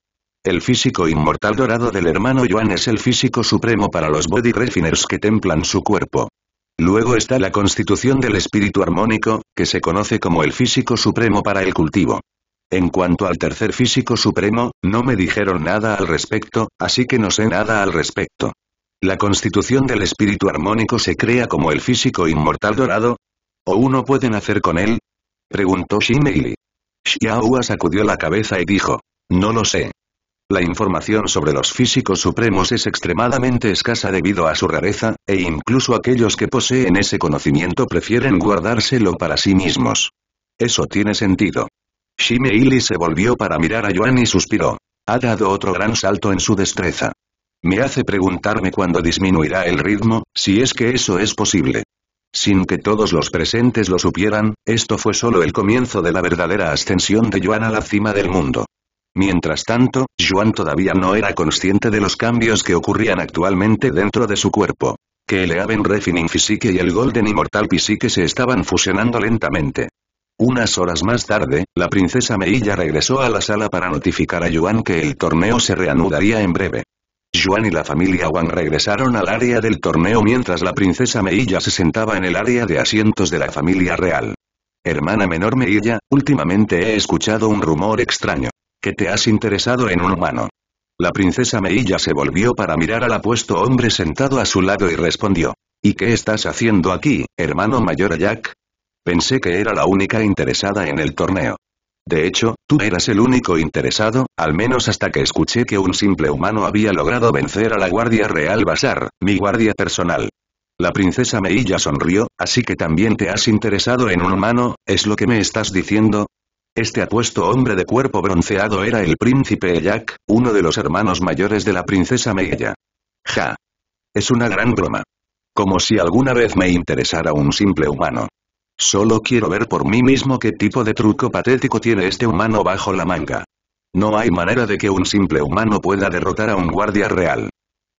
El físico inmortal dorado del hermano Joan es el físico supremo para los body refiners que templan su cuerpo. Luego está la constitución del espíritu armónico, que se conoce como el físico supremo para el cultivo. En cuanto al tercer físico supremo, no me dijeron nada al respecto, así que no sé nada al respecto. La constitución del espíritu armónico se crea como el físico inmortal dorado. ¿O uno puede nacer con él? Preguntó Shimeili. Xiaohua sacudió la cabeza y dijo. No lo sé. La información sobre los físicos supremos es extremadamente escasa debido a su rareza, e incluso aquellos que poseen ese conocimiento prefieren guardárselo para sí mismos. Eso tiene sentido. Shimeili se volvió para mirar a Yuan y suspiró. Ha dado otro gran salto en su destreza. Me hace preguntarme cuándo disminuirá el ritmo, si es que eso es posible. Sin que todos los presentes lo supieran, esto fue solo el comienzo de la verdadera ascensión de Yuan a la cima del mundo. Mientras tanto, Yuan todavía no era consciente de los cambios que ocurrían actualmente dentro de su cuerpo. Que el Eaven Refining Physique y el Golden Immortal Physique se estaban fusionando lentamente. Unas horas más tarde, la princesa Meilla regresó a la sala para notificar a Yuan que el torneo se reanudaría en breve. Yuan y la familia Wang regresaron al área del torneo mientras la princesa Meilla se sentaba en el área de asientos de la familia real. Hermana menor Meilla, últimamente he escuchado un rumor extraño. Que te has interesado en un humano. La princesa Meilla se volvió para mirar al apuesto hombre sentado a su lado y respondió. ¿Y qué estás haciendo aquí, hermano mayor Jack? Pensé que era la única interesada en el torneo. De hecho, tú eras el único interesado, al menos hasta que escuché que un simple humano había logrado vencer a la Guardia Real Basar, mi guardia personal. La princesa Meilla sonrió, así que también te has interesado en un humano, ¿es lo que me estás diciendo? Este apuesto hombre de cuerpo bronceado era el príncipe Jack, uno de los hermanos mayores de la princesa Meilla. Ja. Es una gran broma. Como si alguna vez me interesara un simple humano. Solo quiero ver por mí mismo qué tipo de truco patético tiene este humano bajo la manga. No hay manera de que un simple humano pueda derrotar a un guardia real.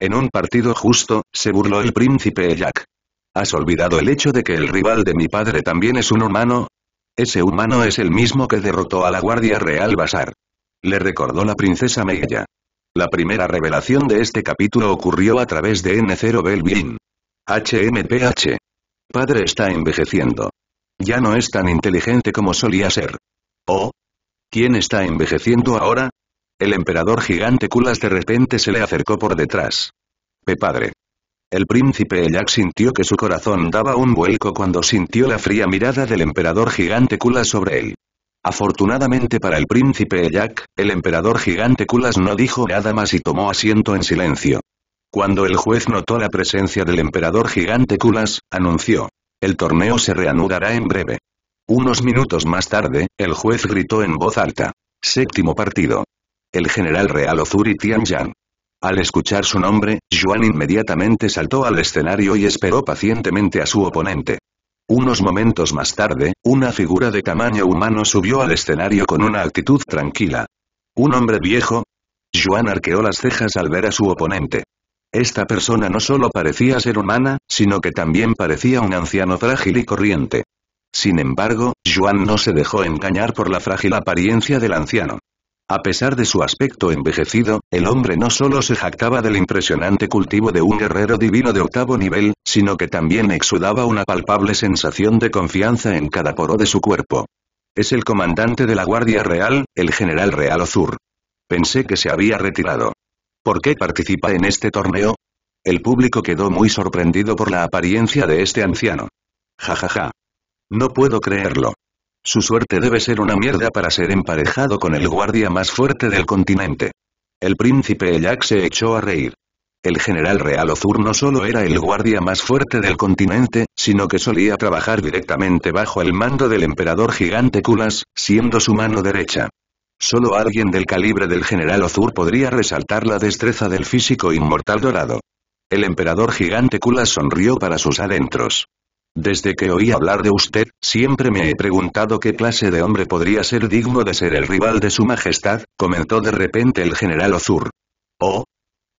En un partido justo, se burló el príncipe Jack. ¿Has olvidado el hecho de que el rival de mi padre también es un humano? Ese humano es el mismo que derrotó a la guardia real Basar. Le recordó la princesa Megella. La primera revelación de este capítulo ocurrió a través de N0 Belvin. HMPH. Padre está envejeciendo. Ya no es tan inteligente como solía ser. ¿Oh? ¿Quién está envejeciendo ahora? El emperador gigante Kulas de repente se le acercó por detrás. padre! El príncipe Eljac sintió que su corazón daba un vuelco cuando sintió la fría mirada del emperador gigante Kulas sobre él. Afortunadamente para el príncipe Eljac, el emperador gigante Kulas no dijo nada más y tomó asiento en silencio. Cuando el juez notó la presencia del emperador gigante Kulas, anunció. El torneo se reanudará en breve. Unos minutos más tarde, el juez gritó en voz alta. Séptimo partido. El general real Ozuri Tianjian. Al escuchar su nombre, Yuan inmediatamente saltó al escenario y esperó pacientemente a su oponente. Unos momentos más tarde, una figura de tamaño humano subió al escenario con una actitud tranquila. ¿Un hombre viejo? Yuan arqueó las cejas al ver a su oponente. Esta persona no solo parecía ser humana, sino que también parecía un anciano frágil y corriente. Sin embargo, Juan no se dejó engañar por la frágil apariencia del anciano. A pesar de su aspecto envejecido, el hombre no solo se jactaba del impresionante cultivo de un guerrero divino de octavo nivel, sino que también exudaba una palpable sensación de confianza en cada poro de su cuerpo. Es el comandante de la Guardia Real, el general Real Ozur. Pensé que se había retirado. ¿Por qué participa en este torneo? El público quedó muy sorprendido por la apariencia de este anciano. Ja ja ja. No puedo creerlo. Su suerte debe ser una mierda para ser emparejado con el guardia más fuerte del continente. El príncipe Ellac se echó a reír. El general Real Ozur no solo era el guardia más fuerte del continente, sino que solía trabajar directamente bajo el mando del emperador gigante Kulas, siendo su mano derecha. Solo alguien del calibre del general Ozur podría resaltar la destreza del físico inmortal dorado. El emperador gigante Kula sonrió para sus adentros. Desde que oí hablar de usted, siempre me he preguntado qué clase de hombre podría ser digno de ser el rival de su majestad, comentó de repente el general Ozur. Oh.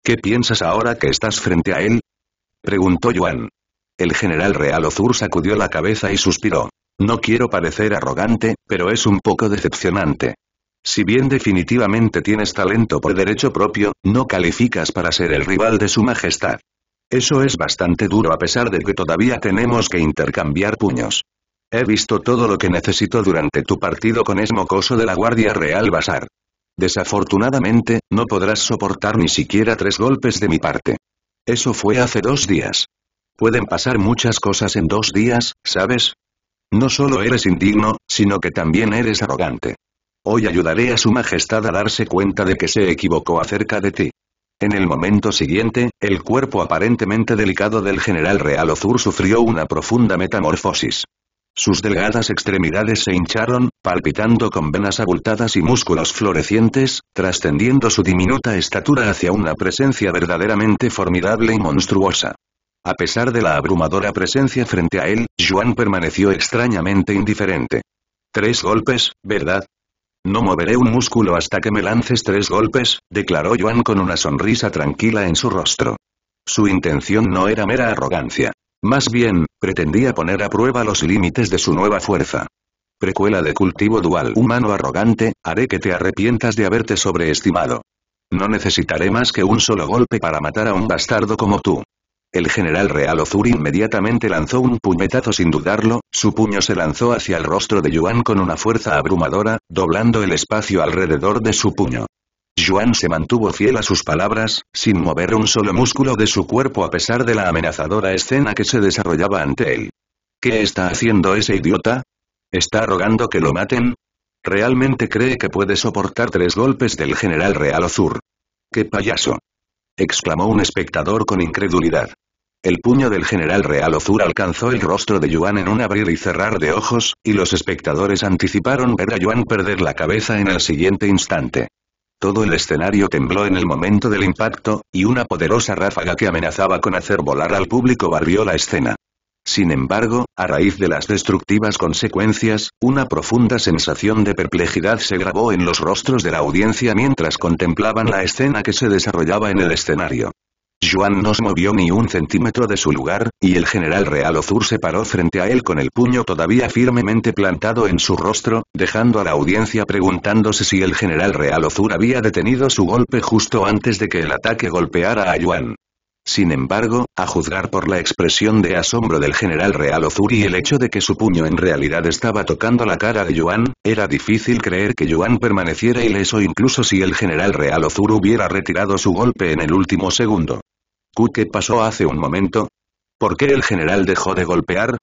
¿Qué piensas ahora que estás frente a él? Preguntó Yuan. El general real Ozur sacudió la cabeza y suspiró. No quiero parecer arrogante, pero es un poco decepcionante. Si bien definitivamente tienes talento por derecho propio, no calificas para ser el rival de su majestad. Eso es bastante duro a pesar de que todavía tenemos que intercambiar puños. He visto todo lo que necesito durante tu partido con Esmocoso de la Guardia Real Basar. Desafortunadamente, no podrás soportar ni siquiera tres golpes de mi parte. Eso fue hace dos días. Pueden pasar muchas cosas en dos días, ¿sabes? No solo eres indigno, sino que también eres arrogante. Hoy ayudaré a su majestad a darse cuenta de que se equivocó acerca de ti. En el momento siguiente, el cuerpo aparentemente delicado del general real Ozur sufrió una profunda metamorfosis. Sus delgadas extremidades se hincharon, palpitando con venas abultadas y músculos florecientes, trascendiendo su diminuta estatura hacia una presencia verdaderamente formidable y monstruosa. A pesar de la abrumadora presencia frente a él, Juan permaneció extrañamente indiferente. Tres golpes, ¿verdad? No moveré un músculo hasta que me lances tres golpes, declaró Joan con una sonrisa tranquila en su rostro. Su intención no era mera arrogancia. Más bien, pretendía poner a prueba los límites de su nueva fuerza. Precuela de cultivo dual humano arrogante, haré que te arrepientas de haberte sobreestimado. No necesitaré más que un solo golpe para matar a un bastardo como tú. El general real O'Zur inmediatamente lanzó un puñetazo sin dudarlo, su puño se lanzó hacia el rostro de Yuan con una fuerza abrumadora, doblando el espacio alrededor de su puño. Yuan se mantuvo fiel a sus palabras, sin mover un solo músculo de su cuerpo a pesar de la amenazadora escena que se desarrollaba ante él. ¿Qué está haciendo ese idiota? ¿Está rogando que lo maten? ¿Realmente cree que puede soportar tres golpes del general Real Ozur? ¡Qué payaso! exclamó un espectador con incredulidad. El puño del general Real Ozur alcanzó el rostro de Yuan en un abrir y cerrar de ojos, y los espectadores anticiparon ver a Yuan perder la cabeza en el siguiente instante. Todo el escenario tembló en el momento del impacto, y una poderosa ráfaga que amenazaba con hacer volar al público barrió la escena. Sin embargo, a raíz de las destructivas consecuencias, una profunda sensación de perplejidad se grabó en los rostros de la audiencia mientras contemplaban la escena que se desarrollaba en el escenario. Juan no se movió ni un centímetro de su lugar, y el general real Ozur se paró frente a él con el puño todavía firmemente plantado en su rostro, dejando a la audiencia preguntándose si el general real Ozur había detenido su golpe justo antes de que el ataque golpeara a Yuan. Sin embargo, a juzgar por la expresión de asombro del general real Ozur y el hecho de que su puño en realidad estaba tocando la cara de Yuan, era difícil creer que Yuan permaneciera ileso incluso si el general real Ozur hubiera retirado su golpe en el último segundo qué pasó hace un momento? ¿Por qué el general dejó de golpear?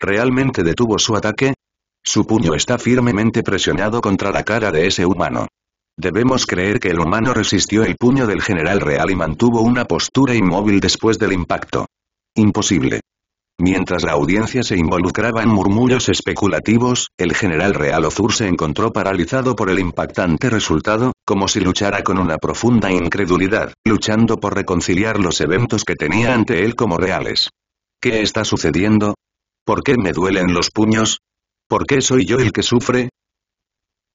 ¿Realmente detuvo su ataque? Su puño está firmemente presionado contra la cara de ese humano. Debemos creer que el humano resistió el puño del general real y mantuvo una postura inmóvil después del impacto. Imposible. Mientras la audiencia se involucraba en murmullos especulativos, el general real Ozur se encontró paralizado por el impactante resultado, como si luchara con una profunda incredulidad, luchando por reconciliar los eventos que tenía ante él como reales. ¿Qué está sucediendo? ¿Por qué me duelen los puños? ¿Por qué soy yo el que sufre?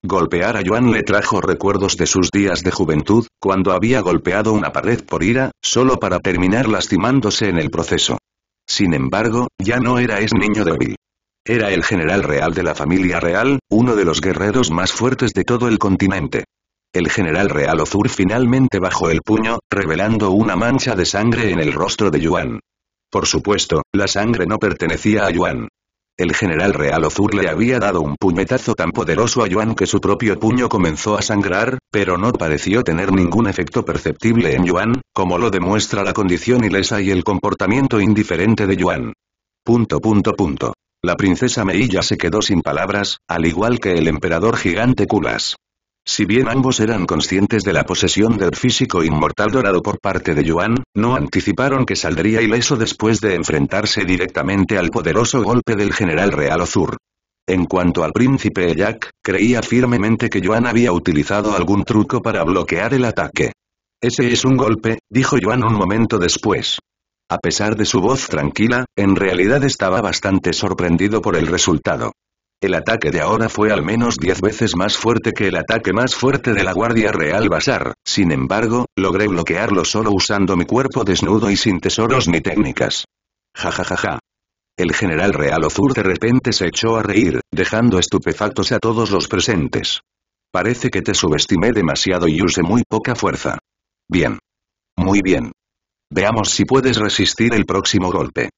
Golpear a Joan le trajo recuerdos de sus días de juventud, cuando había golpeado una pared por ira, solo para terminar lastimándose en el proceso. Sin embargo, ya no era ese niño débil. Era el general real de la familia real, uno de los guerreros más fuertes de todo el continente. El general Real Ozur finalmente bajó el puño, revelando una mancha de sangre en el rostro de Yuan. Por supuesto, la sangre no pertenecía a Yuan. El general Real Ozur le había dado un puñetazo tan poderoso a Yuan que su propio puño comenzó a sangrar, pero no pareció tener ningún efecto perceptible en Yuan, como lo demuestra la condición ilesa y el comportamiento indiferente de Yuan. Punto punto punto. La princesa Meilla se quedó sin palabras, al igual que el emperador gigante Kulas. Si bien ambos eran conscientes de la posesión del físico inmortal dorado por parte de Yuan, no anticiparon que saldría ileso después de enfrentarse directamente al poderoso golpe del general real Ozur. En cuanto al príncipe Jack, creía firmemente que Yuan había utilizado algún truco para bloquear el ataque. Ese es un golpe, dijo Yuan un momento después. A pesar de su voz tranquila, en realidad estaba bastante sorprendido por el resultado. El ataque de ahora fue al menos diez veces más fuerte que el ataque más fuerte de la Guardia Real Basar, sin embargo, logré bloquearlo solo usando mi cuerpo desnudo y sin tesoros ni técnicas. Ja El general Real Ozur de repente se echó a reír, dejando estupefactos a todos los presentes. Parece que te subestimé demasiado y usé muy poca fuerza. Bien. Muy bien. Veamos si puedes resistir el próximo golpe.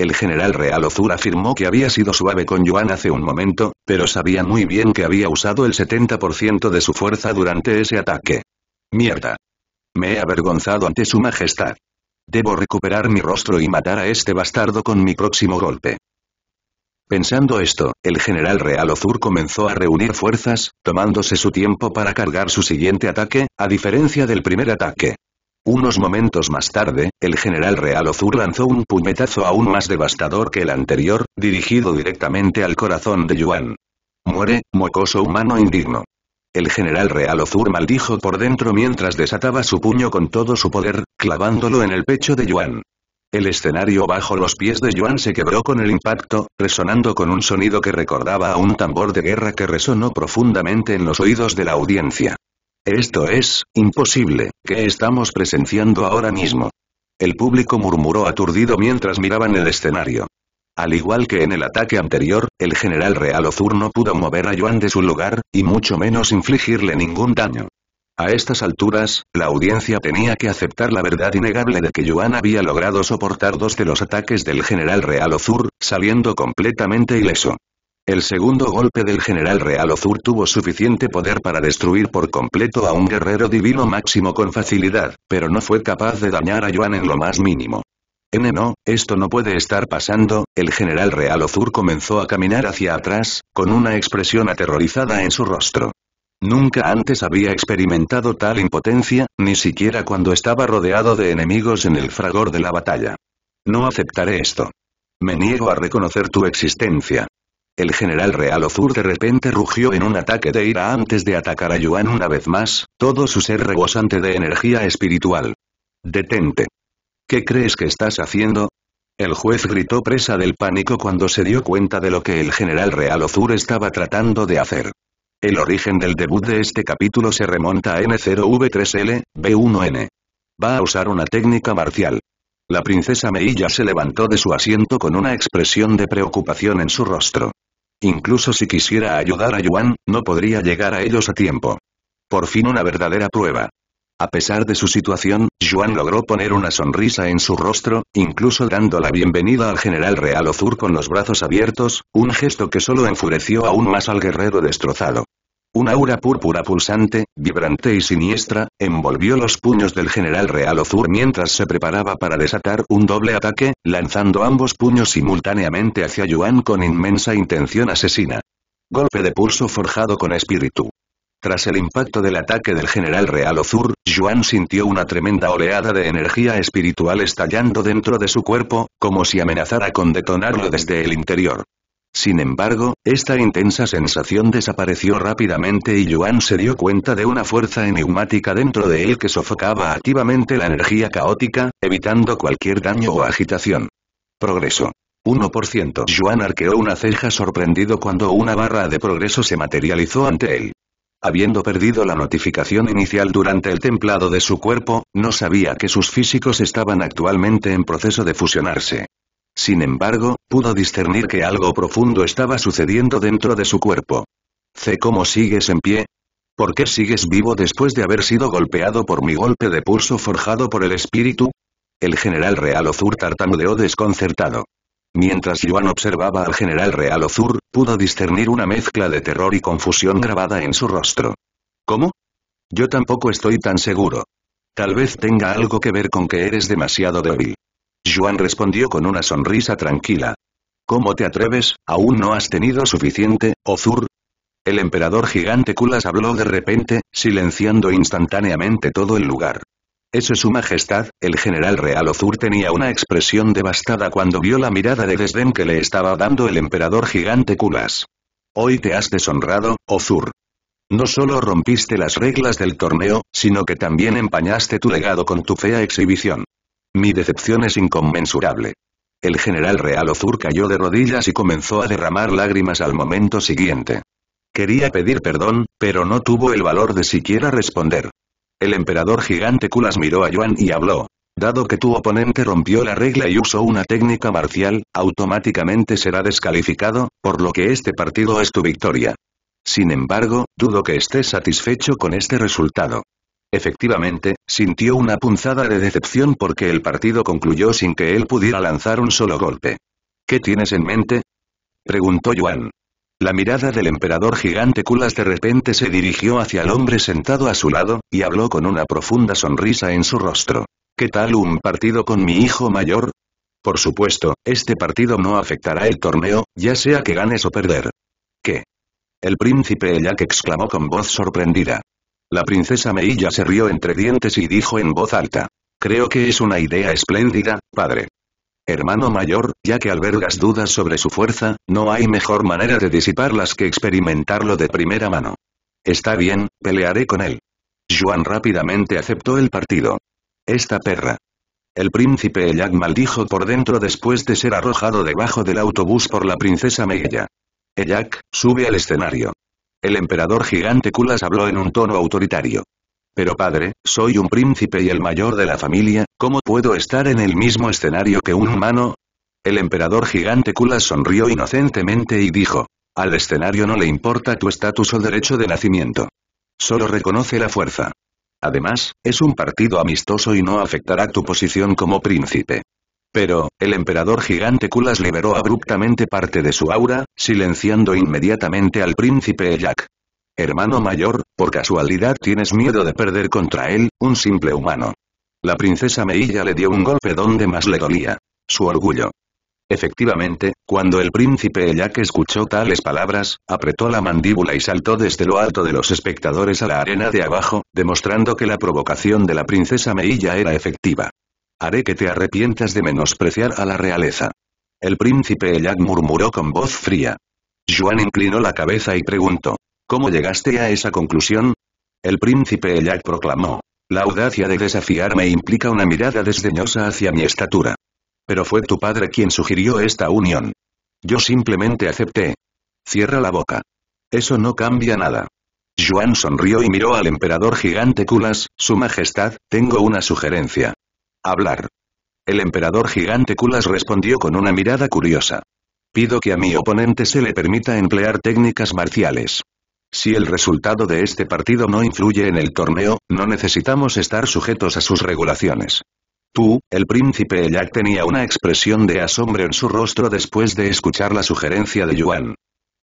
El general Real Ozur afirmó que había sido suave con Yuan hace un momento, pero sabía muy bien que había usado el 70% de su fuerza durante ese ataque. Mierda. Me he avergonzado ante su majestad. Debo recuperar mi rostro y matar a este bastardo con mi próximo golpe. Pensando esto, el general Real Ozur comenzó a reunir fuerzas, tomándose su tiempo para cargar su siguiente ataque, a diferencia del primer ataque. Unos momentos más tarde, el general Real Ozur lanzó un puñetazo aún más devastador que el anterior, dirigido directamente al corazón de Yuan. Muere, mocoso humano indigno. El general Real Ozur maldijo por dentro mientras desataba su puño con todo su poder, clavándolo en el pecho de Yuan. El escenario bajo los pies de Yuan se quebró con el impacto, resonando con un sonido que recordaba a un tambor de guerra que resonó profundamente en los oídos de la audiencia. Esto es, imposible, que estamos presenciando ahora mismo. El público murmuró aturdido mientras miraban el escenario. Al igual que en el ataque anterior, el general real Ozur no pudo mover a Yuan de su lugar, y mucho menos infligirle ningún daño. A estas alturas, la audiencia tenía que aceptar la verdad innegable de que Yuan había logrado soportar dos de los ataques del general Real Ozur, saliendo completamente ileso. El segundo golpe del general real Ozur tuvo suficiente poder para destruir por completo a un guerrero divino máximo con facilidad, pero no fue capaz de dañar a Yuan en lo más mínimo. En no, esto no puede estar pasando, el general real Ozur comenzó a caminar hacia atrás, con una expresión aterrorizada en su rostro. Nunca antes había experimentado tal impotencia, ni siquiera cuando estaba rodeado de enemigos en el fragor de la batalla. No aceptaré esto. Me niego a reconocer tu existencia. El general real Ozur de repente rugió en un ataque de ira antes de atacar a Yuan una vez más, todo su ser rebosante de energía espiritual. Detente. ¿Qué crees que estás haciendo? El juez gritó presa del pánico cuando se dio cuenta de lo que el general real Ozur estaba tratando de hacer. El origen del debut de este capítulo se remonta a N0V3L, B1N. Va a usar una técnica marcial. La princesa Meilla se levantó de su asiento con una expresión de preocupación en su rostro. Incluso si quisiera ayudar a Yuan, no podría llegar a ellos a tiempo. Por fin una verdadera prueba. A pesar de su situación, Yuan logró poner una sonrisa en su rostro, incluso dando la bienvenida al general Real Ozur con los brazos abiertos, un gesto que solo enfureció aún más al guerrero destrozado. Una aura púrpura pulsante, vibrante y siniestra, envolvió los puños del general Real Ozur mientras se preparaba para desatar un doble ataque, lanzando ambos puños simultáneamente hacia Yuan con inmensa intención asesina. Golpe de pulso forjado con espíritu. Tras el impacto del ataque del general Real Ozur, Yuan sintió una tremenda oleada de energía espiritual estallando dentro de su cuerpo, como si amenazara con detonarlo desde el interior. Sin embargo, esta intensa sensación desapareció rápidamente y Yuan se dio cuenta de una fuerza enigmática dentro de él que sofocaba activamente la energía caótica, evitando cualquier daño o agitación. Progreso. 1%. Yuan arqueó una ceja sorprendido cuando una barra de progreso se materializó ante él. Habiendo perdido la notificación inicial durante el templado de su cuerpo, no sabía que sus físicos estaban actualmente en proceso de fusionarse. Sin embargo, pudo discernir que algo profundo estaba sucediendo dentro de su cuerpo. C. ¿Cómo sigues en pie? ¿Por qué sigues vivo después de haber sido golpeado por mi golpe de pulso forjado por el espíritu? El general Real Ozur tartamudeó desconcertado. Mientras Yuan observaba al general Real Ozur, pudo discernir una mezcla de terror y confusión grabada en su rostro. ¿Cómo? Yo tampoco estoy tan seguro. Tal vez tenga algo que ver con que eres demasiado débil. Yuan respondió con una sonrisa tranquila. ¿Cómo te atreves? ¿Aún no has tenido suficiente, Ozur? El emperador gigante Kulas habló de repente, silenciando instantáneamente todo el lugar. Ese su majestad, el general real Ozur tenía una expresión devastada cuando vio la mirada de desdén que le estaba dando el emperador gigante Kulas. Hoy te has deshonrado, Ozur. No solo rompiste las reglas del torneo, sino que también empañaste tu legado con tu fea exhibición. Mi decepción es inconmensurable. El general Real Ozur cayó de rodillas y comenzó a derramar lágrimas al momento siguiente. Quería pedir perdón, pero no tuvo el valor de siquiera responder. El emperador gigante Kulas miró a Yuan y habló. Dado que tu oponente rompió la regla y usó una técnica marcial, automáticamente será descalificado, por lo que este partido es tu victoria. Sin embargo, dudo que estés satisfecho con este resultado. Efectivamente, sintió una punzada de decepción porque el partido concluyó sin que él pudiera lanzar un solo golpe. ¿Qué tienes en mente? Preguntó Yuan. La mirada del emperador gigante Kulas de repente se dirigió hacia el hombre sentado a su lado, y habló con una profunda sonrisa en su rostro. ¿Qué tal un partido con mi hijo mayor? Por supuesto, este partido no afectará el torneo, ya sea que ganes o perder. ¿Qué? El príncipe Eyak exclamó con voz sorprendida. La princesa Meilla se rió entre dientes y dijo en voz alta. Creo que es una idea espléndida, padre. Hermano mayor, ya que albergas dudas sobre su fuerza, no hay mejor manera de disiparlas que experimentarlo de primera mano. Está bien, pelearé con él. Juan rápidamente aceptó el partido. Esta perra. El príncipe Ejak maldijo por dentro después de ser arrojado debajo del autobús por la princesa Meilla. elyak sube al escenario. El emperador gigante Kulas habló en un tono autoritario. Pero padre, soy un príncipe y el mayor de la familia, ¿cómo puedo estar en el mismo escenario que un humano? El emperador gigante Kulas sonrió inocentemente y dijo, al escenario no le importa tu estatus o derecho de nacimiento. Solo reconoce la fuerza. Además, es un partido amistoso y no afectará tu posición como príncipe. Pero, el emperador gigante Kulas liberó abruptamente parte de su aura, silenciando inmediatamente al príncipe Jack. Hermano mayor, por casualidad tienes miedo de perder contra él, un simple humano. La princesa Meilla le dio un golpe donde más le dolía. Su orgullo. Efectivamente, cuando el príncipe Jack escuchó tales palabras, apretó la mandíbula y saltó desde lo alto de los espectadores a la arena de abajo, demostrando que la provocación de la princesa Meilla era efectiva. Haré que te arrepientas de menospreciar a la realeza. El príncipe Ellac murmuró con voz fría. Juan inclinó la cabeza y preguntó. ¿Cómo llegaste a esa conclusión? El príncipe Ellac proclamó. La audacia de desafiarme implica una mirada desdeñosa hacia mi estatura. Pero fue tu padre quien sugirió esta unión. Yo simplemente acepté. Cierra la boca. Eso no cambia nada. Juan sonrió y miró al emperador gigante Kulas, Su Majestad, tengo una sugerencia. Hablar. El emperador gigante Kulas respondió con una mirada curiosa. Pido que a mi oponente se le permita emplear técnicas marciales. Si el resultado de este partido no influye en el torneo, no necesitamos estar sujetos a sus regulaciones. Tú, el príncipe Elak tenía una expresión de asombro en su rostro después de escuchar la sugerencia de Yuan.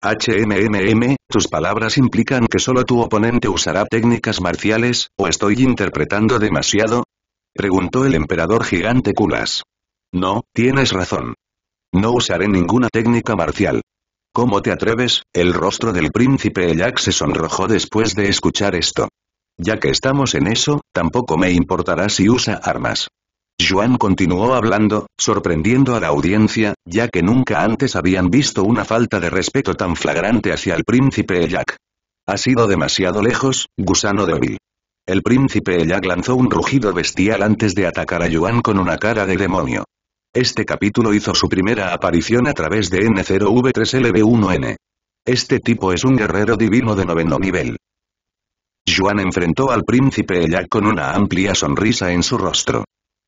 HMMM, tus palabras implican que solo tu oponente usará técnicas marciales, o estoy interpretando demasiado, preguntó el emperador gigante Kulas. No, tienes razón. No usaré ninguna técnica marcial. ¿Cómo te atreves? El rostro del príncipe Eyak se sonrojó después de escuchar esto. Ya que estamos en eso, tampoco me importará si usa armas. Juan continuó hablando, sorprendiendo a la audiencia, ya que nunca antes habían visto una falta de respeto tan flagrante hacia el príncipe Eyak. Ha sido demasiado lejos, gusano débil. El príncipe Ellag lanzó un rugido bestial antes de atacar a Yuan con una cara de demonio. Este capítulo hizo su primera aparición a través de N0V3LB1N. Este tipo es un guerrero divino de noveno nivel. Yuan enfrentó al príncipe Ellag con una amplia sonrisa en su rostro.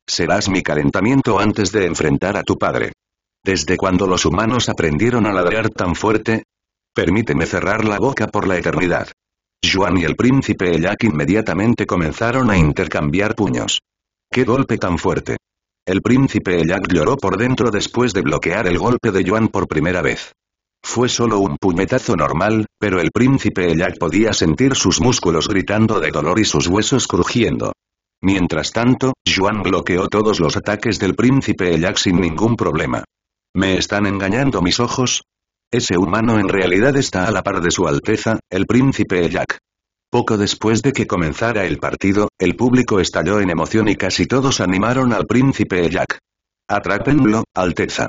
Serás mi calentamiento antes de enfrentar a tu padre. ¿Desde cuando los humanos aprendieron a ladrar tan fuerte? Permíteme cerrar la boca por la eternidad. Yuan y el príncipe Elak inmediatamente comenzaron a intercambiar puños. ¡Qué golpe tan fuerte! El príncipe Elak lloró por dentro después de bloquear el golpe de Yuan por primera vez. Fue solo un puñetazo normal, pero el príncipe Elak podía sentir sus músculos gritando de dolor y sus huesos crujiendo. Mientras tanto, Yuan bloqueó todos los ataques del príncipe Elak sin ningún problema. ¿Me están engañando mis ojos? Ese humano en realidad está a la par de su Alteza, el príncipe Jack. Poco después de que comenzara el partido, el público estalló en emoción y casi todos animaron al príncipe Jack. Atrápenlo, Alteza.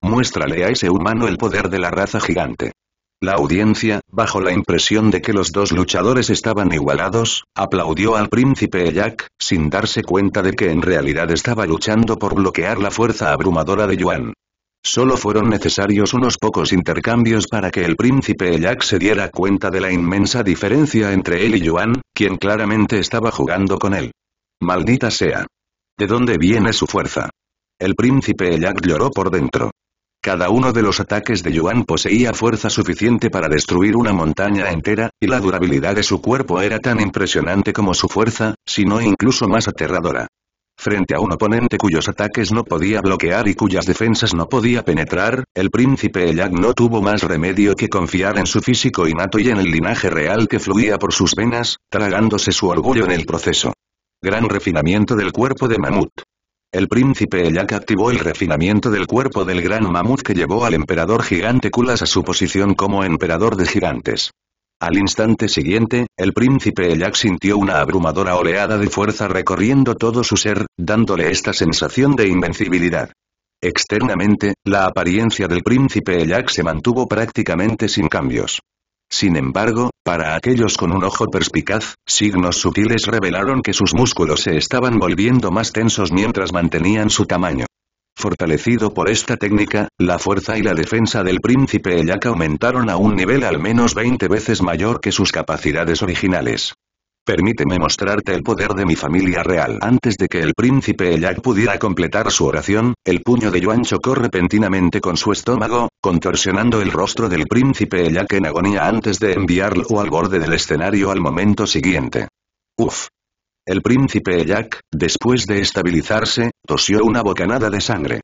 Muéstrale a ese humano el poder de la raza gigante. La audiencia, bajo la impresión de que los dos luchadores estaban igualados, aplaudió al príncipe Jack, sin darse cuenta de que en realidad estaba luchando por bloquear la fuerza abrumadora de Yuan. Solo fueron necesarios unos pocos intercambios para que el príncipe Ellac se diera cuenta de la inmensa diferencia entre él y Yuan, quien claramente estaba jugando con él. Maldita sea. ¿De dónde viene su fuerza? El príncipe Ellac lloró por dentro. Cada uno de los ataques de Yuan poseía fuerza suficiente para destruir una montaña entera, y la durabilidad de su cuerpo era tan impresionante como su fuerza, si no incluso más aterradora. Frente a un oponente cuyos ataques no podía bloquear y cuyas defensas no podía penetrar, el príncipe Elyak no tuvo más remedio que confiar en su físico innato y en el linaje real que fluía por sus venas, tragándose su orgullo en el proceso. Gran refinamiento del cuerpo de mamut. El príncipe Elyak activó el refinamiento del cuerpo del gran mamut que llevó al emperador gigante Kulas a su posición como emperador de gigantes. Al instante siguiente, el príncipe Ellac sintió una abrumadora oleada de fuerza recorriendo todo su ser, dándole esta sensación de invencibilidad. Externamente, la apariencia del príncipe Ellac se mantuvo prácticamente sin cambios. Sin embargo, para aquellos con un ojo perspicaz, signos sutiles revelaron que sus músculos se estaban volviendo más tensos mientras mantenían su tamaño. Fortalecido por esta técnica, la fuerza y la defensa del príncipe Eyaka aumentaron a un nivel al menos 20 veces mayor que sus capacidades originales. Permíteme mostrarte el poder de mi familia real. Antes de que el príncipe eyak pudiera completar su oración, el puño de Yuan chocó repentinamente con su estómago, contorsionando el rostro del príncipe eyak en agonía antes de enviarlo al borde del escenario al momento siguiente. Uf. El príncipe Jack, después de estabilizarse, tosió una bocanada de sangre.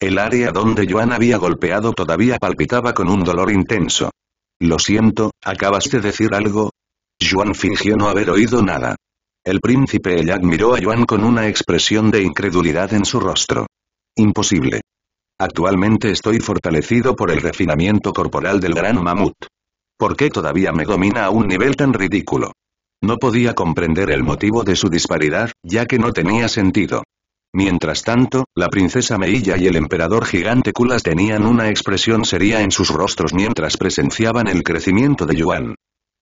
El área donde Joan había golpeado todavía palpitaba con un dolor intenso. Lo siento, ¿acabas de decir algo? Joan fingió no haber oído nada. El príncipe Jack miró a Joan con una expresión de incredulidad en su rostro. Imposible. Actualmente estoy fortalecido por el refinamiento corporal del gran mamut. ¿Por qué todavía me domina a un nivel tan ridículo? No podía comprender el motivo de su disparidad, ya que no tenía sentido. Mientras tanto, la princesa Meilla y el emperador gigante Kulas tenían una expresión seria en sus rostros mientras presenciaban el crecimiento de Yuan.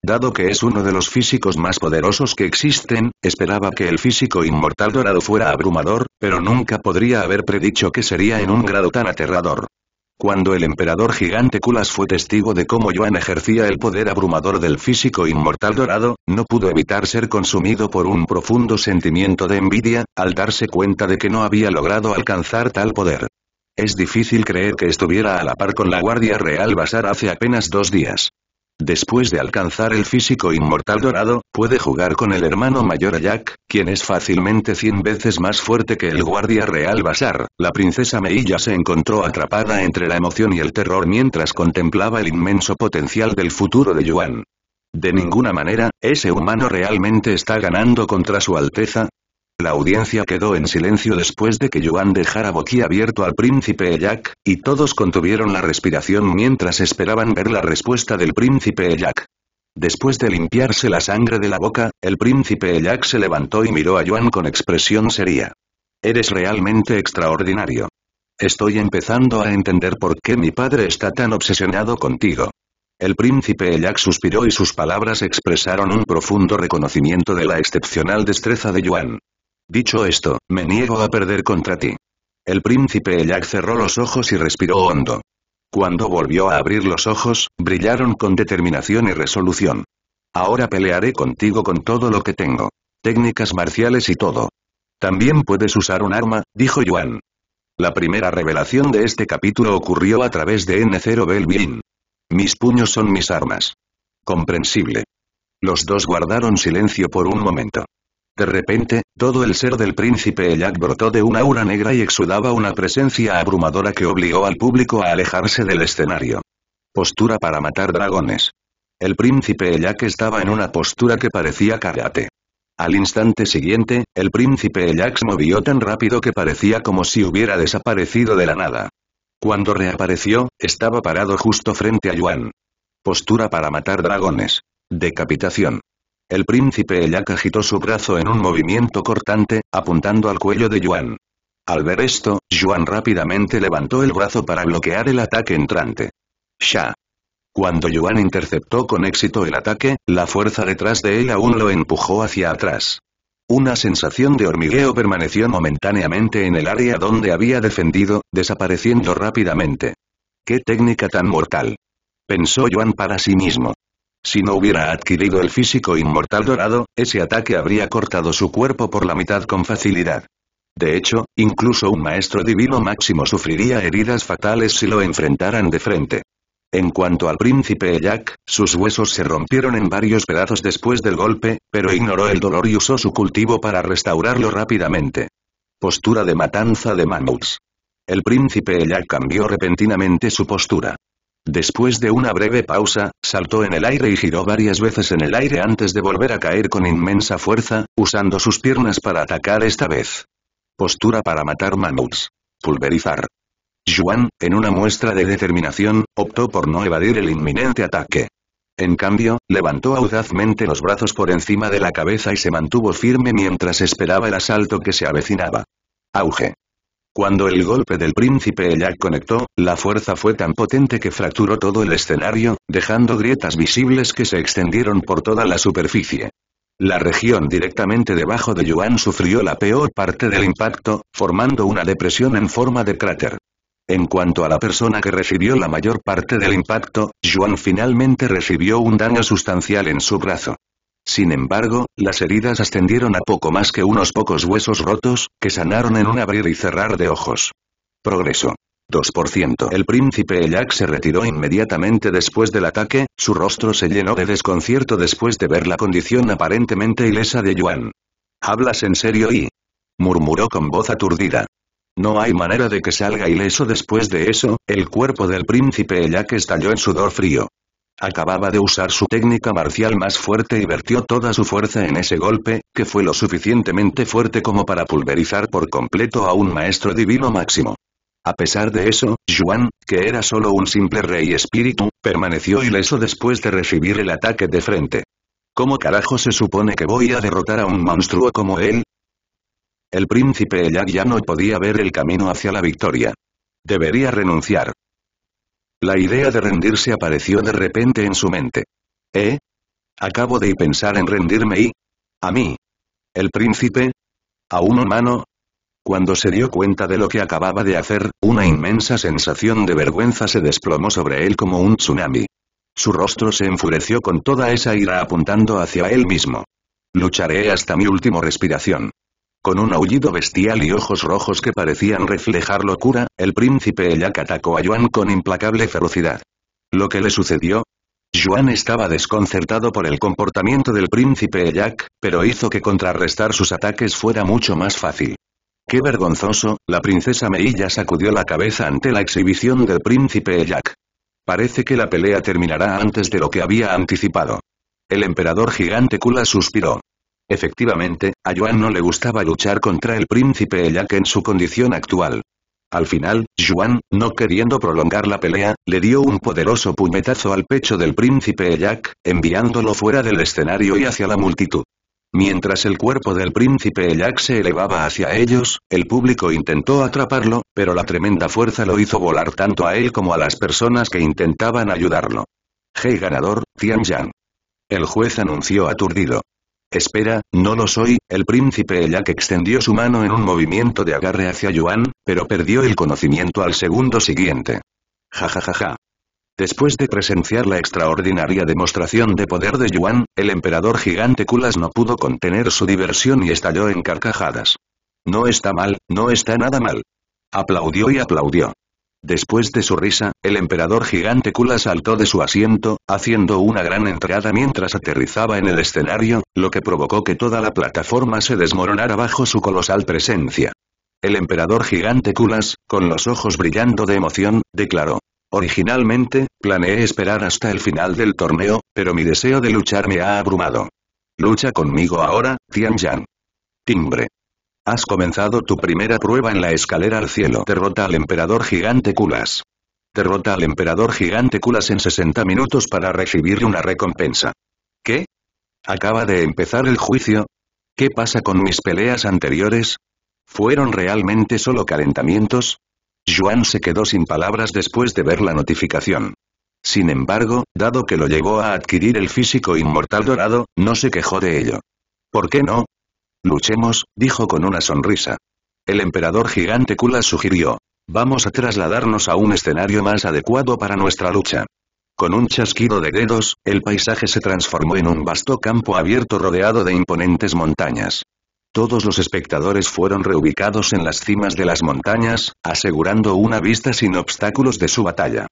Dado que es uno de los físicos más poderosos que existen, esperaba que el físico inmortal dorado fuera abrumador, pero nunca podría haber predicho que sería en un grado tan aterrador. Cuando el emperador gigante Kulas fue testigo de cómo Yuan ejercía el poder abrumador del físico inmortal dorado, no pudo evitar ser consumido por un profundo sentimiento de envidia, al darse cuenta de que no había logrado alcanzar tal poder. Es difícil creer que estuviera a la par con la Guardia Real Basar hace apenas dos días. Después de alcanzar el físico inmortal dorado, puede jugar con el hermano mayor Jack, quien es fácilmente 100 veces más fuerte que el guardia real Basar. La princesa Meilla se encontró atrapada entre la emoción y el terror mientras contemplaba el inmenso potencial del futuro de Yuan. De ninguna manera, ese humano realmente está ganando contra su Alteza, la audiencia quedó en silencio después de que Yuan dejara abierto al príncipe Eyak, y todos contuvieron la respiración mientras esperaban ver la respuesta del príncipe Eyak. Después de limpiarse la sangre de la boca, el príncipe Eyak se levantó y miró a Yuan con expresión seria. Eres realmente extraordinario. Estoy empezando a entender por qué mi padre está tan obsesionado contigo. El príncipe Eyak suspiró y sus palabras expresaron un profundo reconocimiento de la excepcional destreza de Yuan. Dicho esto, me niego a perder contra ti. El príncipe Eyak cerró los ojos y respiró hondo. Cuando volvió a abrir los ojos, brillaron con determinación y resolución. Ahora pelearé contigo con todo lo que tengo. Técnicas marciales y todo. También puedes usar un arma, dijo Yuan. La primera revelación de este capítulo ocurrió a través de N0 Belvin. Mis puños son mis armas. Comprensible. Los dos guardaron silencio por un momento. De repente, todo el ser del príncipe Ellac brotó de una aura negra y exudaba una presencia abrumadora que obligó al público a alejarse del escenario. Postura para matar dragones. El príncipe Ellac estaba en una postura que parecía karate. Al instante siguiente, el príncipe Ellac se movió tan rápido que parecía como si hubiera desaparecido de la nada. Cuando reapareció, estaba parado justo frente a Yuan. Postura para matar dragones. Decapitación. El príncipe Eyak agitó su brazo en un movimiento cortante, apuntando al cuello de Yuan. Al ver esto, Yuan rápidamente levantó el brazo para bloquear el ataque entrante. ¡Sha! Cuando Yuan interceptó con éxito el ataque, la fuerza detrás de él aún lo empujó hacia atrás. Una sensación de hormigueo permaneció momentáneamente en el área donde había defendido, desapareciendo rápidamente. ¡Qué técnica tan mortal! Pensó Yuan para sí mismo. Si no hubiera adquirido el físico inmortal dorado, ese ataque habría cortado su cuerpo por la mitad con facilidad. De hecho, incluso un maestro divino máximo sufriría heridas fatales si lo enfrentaran de frente. En cuanto al príncipe Jack, sus huesos se rompieron en varios pedazos después del golpe, pero ignoró el dolor y usó su cultivo para restaurarlo rápidamente. Postura de matanza de mamuts El príncipe Jack cambió repentinamente su postura. Después de una breve pausa, saltó en el aire y giró varias veces en el aire antes de volver a caer con inmensa fuerza, usando sus piernas para atacar esta vez. Postura para matar mamuts. Pulverizar. Yuan, en una muestra de determinación, optó por no evadir el inminente ataque. En cambio, levantó audazmente los brazos por encima de la cabeza y se mantuvo firme mientras esperaba el asalto que se avecinaba. Auge. Cuando el golpe del príncipe Eyak conectó, la fuerza fue tan potente que fracturó todo el escenario, dejando grietas visibles que se extendieron por toda la superficie. La región directamente debajo de Yuan sufrió la peor parte del impacto, formando una depresión en forma de cráter. En cuanto a la persona que recibió la mayor parte del impacto, Yuan finalmente recibió un daño sustancial en su brazo. Sin embargo, las heridas ascendieron a poco más que unos pocos huesos rotos, que sanaron en un abrir y cerrar de ojos. Progreso. 2%. El príncipe Elak se retiró inmediatamente después del ataque, su rostro se llenó de desconcierto después de ver la condición aparentemente ilesa de Yuan. ¿Hablas en serio y? murmuró con voz aturdida. No hay manera de que salga ileso después de eso, el cuerpo del príncipe Elak estalló en sudor frío. Acababa de usar su técnica marcial más fuerte y vertió toda su fuerza en ese golpe, que fue lo suficientemente fuerte como para pulverizar por completo a un maestro divino máximo. A pesar de eso, Yuan, que era solo un simple rey espíritu, permaneció ileso después de recibir el ataque de frente. ¿Cómo carajo se supone que voy a derrotar a un monstruo como él? El príncipe ya ya no podía ver el camino hacia la victoria. Debería renunciar. La idea de rendirse apareció de repente en su mente. ¿Eh? Acabo de pensar en rendirme y... ¿A mí? ¿El príncipe? ¿A un humano? Cuando se dio cuenta de lo que acababa de hacer, una inmensa sensación de vergüenza se desplomó sobre él como un tsunami. Su rostro se enfureció con toda esa ira apuntando hacia él mismo. Lucharé hasta mi último respiración. Con un aullido bestial y ojos rojos que parecían reflejar locura, el príncipe Eyak atacó a Yuan con implacable ferocidad. ¿Lo que le sucedió? Yuan estaba desconcertado por el comportamiento del príncipe Eyak, pero hizo que contrarrestar sus ataques fuera mucho más fácil. ¡Qué vergonzoso! La princesa Meilla sacudió la cabeza ante la exhibición del príncipe Eyak. Parece que la pelea terminará antes de lo que había anticipado. El emperador gigante Kula suspiró. Efectivamente, a Yuan no le gustaba luchar contra el príncipe Eyak en su condición actual. Al final, Yuan, no queriendo prolongar la pelea, le dio un poderoso puñetazo al pecho del príncipe Eyak, enviándolo fuera del escenario y hacia la multitud. Mientras el cuerpo del príncipe Eyak se elevaba hacia ellos, el público intentó atraparlo, pero la tremenda fuerza lo hizo volar tanto a él como a las personas que intentaban ayudarlo. Hey ganador, Tian Yang. El juez anunció aturdido. Espera, no lo soy, el príncipe que extendió su mano en un movimiento de agarre hacia Yuan, pero perdió el conocimiento al segundo siguiente. Ja ja ja ja. Después de presenciar la extraordinaria demostración de poder de Yuan, el emperador gigante Kulas no pudo contener su diversión y estalló en carcajadas. No está mal, no está nada mal. Aplaudió y aplaudió. Después de su risa, el emperador gigante Kulas saltó de su asiento, haciendo una gran entrada mientras aterrizaba en el escenario, lo que provocó que toda la plataforma se desmoronara bajo su colosal presencia. El emperador gigante Kulas, con los ojos brillando de emoción, declaró. Originalmente, planeé esperar hasta el final del torneo, pero mi deseo de luchar me ha abrumado. Lucha conmigo ahora, Tian Timbre. Has comenzado tu primera prueba en la escalera al cielo. Derrota al emperador gigante Kulas. Derrota al emperador gigante Kulas en 60 minutos para recibir una recompensa. ¿Qué? ¿Acaba de empezar el juicio? ¿Qué pasa con mis peleas anteriores? ¿Fueron realmente solo calentamientos? Juan se quedó sin palabras después de ver la notificación. Sin embargo, dado que lo llegó a adquirir el físico inmortal dorado, no se quejó de ello. ¿Por qué no? Luchemos, dijo con una sonrisa. El emperador gigante Kula sugirió. Vamos a trasladarnos a un escenario más adecuado para nuestra lucha. Con un chasquido de dedos, el paisaje se transformó en un vasto campo abierto rodeado de imponentes montañas. Todos los espectadores fueron reubicados en las cimas de las montañas, asegurando una vista sin obstáculos de su batalla.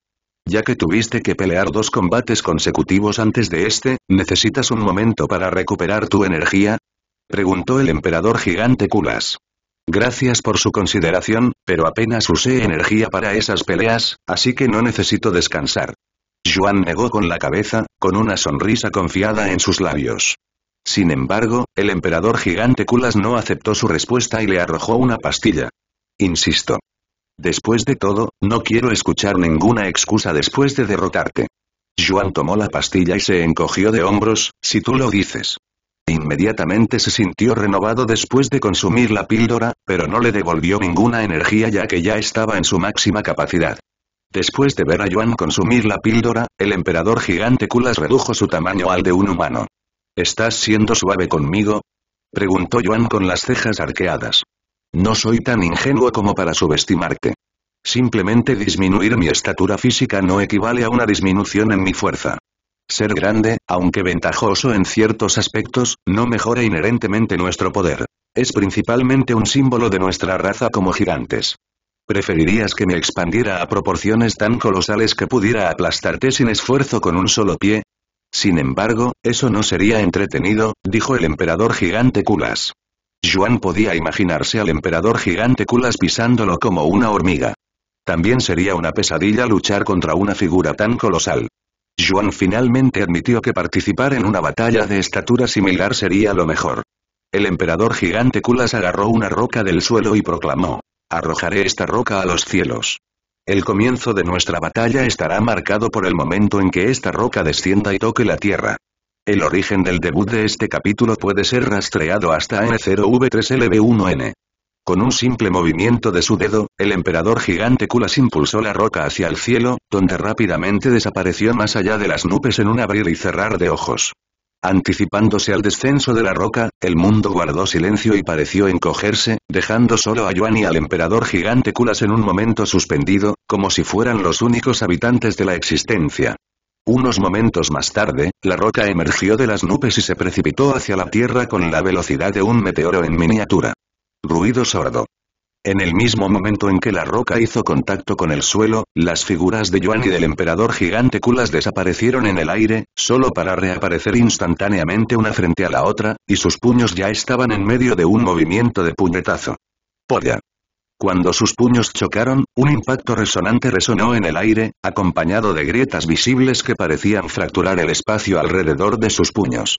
Ya que tuviste que pelear dos combates consecutivos antes de este, necesitas un momento para recuperar tu energía, preguntó el emperador gigante Kulas. Gracias por su consideración, pero apenas usé energía para esas peleas, así que no necesito descansar. Juan negó con la cabeza, con una sonrisa confiada en sus labios. Sin embargo, el emperador gigante Kulas no aceptó su respuesta y le arrojó una pastilla. Insisto. Después de todo, no quiero escuchar ninguna excusa después de derrotarte. Juan tomó la pastilla y se encogió de hombros, si tú lo dices. Inmediatamente se sintió renovado después de consumir la píldora, pero no le devolvió ninguna energía ya que ya estaba en su máxima capacidad. Después de ver a Yuan consumir la píldora, el emperador gigante Kulas redujo su tamaño al de un humano. ¿Estás siendo suave conmigo? Preguntó Yuan con las cejas arqueadas. No soy tan ingenuo como para subestimarte. Simplemente disminuir mi estatura física no equivale a una disminución en mi fuerza. Ser grande, aunque ventajoso en ciertos aspectos, no mejora inherentemente nuestro poder. Es principalmente un símbolo de nuestra raza como gigantes. ¿Preferirías que me expandiera a proporciones tan colosales que pudiera aplastarte sin esfuerzo con un solo pie? Sin embargo, eso no sería entretenido, dijo el emperador gigante Kulas. Juan podía imaginarse al emperador gigante Kulas pisándolo como una hormiga. También sería una pesadilla luchar contra una figura tan colosal. Yuan finalmente admitió que participar en una batalla de estatura similar sería lo mejor. El emperador gigante Kulas agarró una roca del suelo y proclamó, arrojaré esta roca a los cielos. El comienzo de nuestra batalla estará marcado por el momento en que esta roca descienda y toque la tierra. El origen del debut de este capítulo puede ser rastreado hasta N0V3LB1N. Con un simple movimiento de su dedo, el emperador gigante Kulas impulsó la roca hacia el cielo, donde rápidamente desapareció más allá de las nubes en un abrir y cerrar de ojos. Anticipándose al descenso de la roca, el mundo guardó silencio y pareció encogerse, dejando solo a Yuan y al emperador gigante Kulas en un momento suspendido, como si fueran los únicos habitantes de la existencia. Unos momentos más tarde, la roca emergió de las nubes y se precipitó hacia la tierra con la velocidad de un meteoro en miniatura. Ruido sordo. En el mismo momento en que la roca hizo contacto con el suelo, las figuras de Yuan y del emperador gigante Kulas desaparecieron en el aire, solo para reaparecer instantáneamente una frente a la otra, y sus puños ya estaban en medio de un movimiento de puñetazo. Polla. Cuando sus puños chocaron, un impacto resonante resonó en el aire, acompañado de grietas visibles que parecían fracturar el espacio alrededor de sus puños.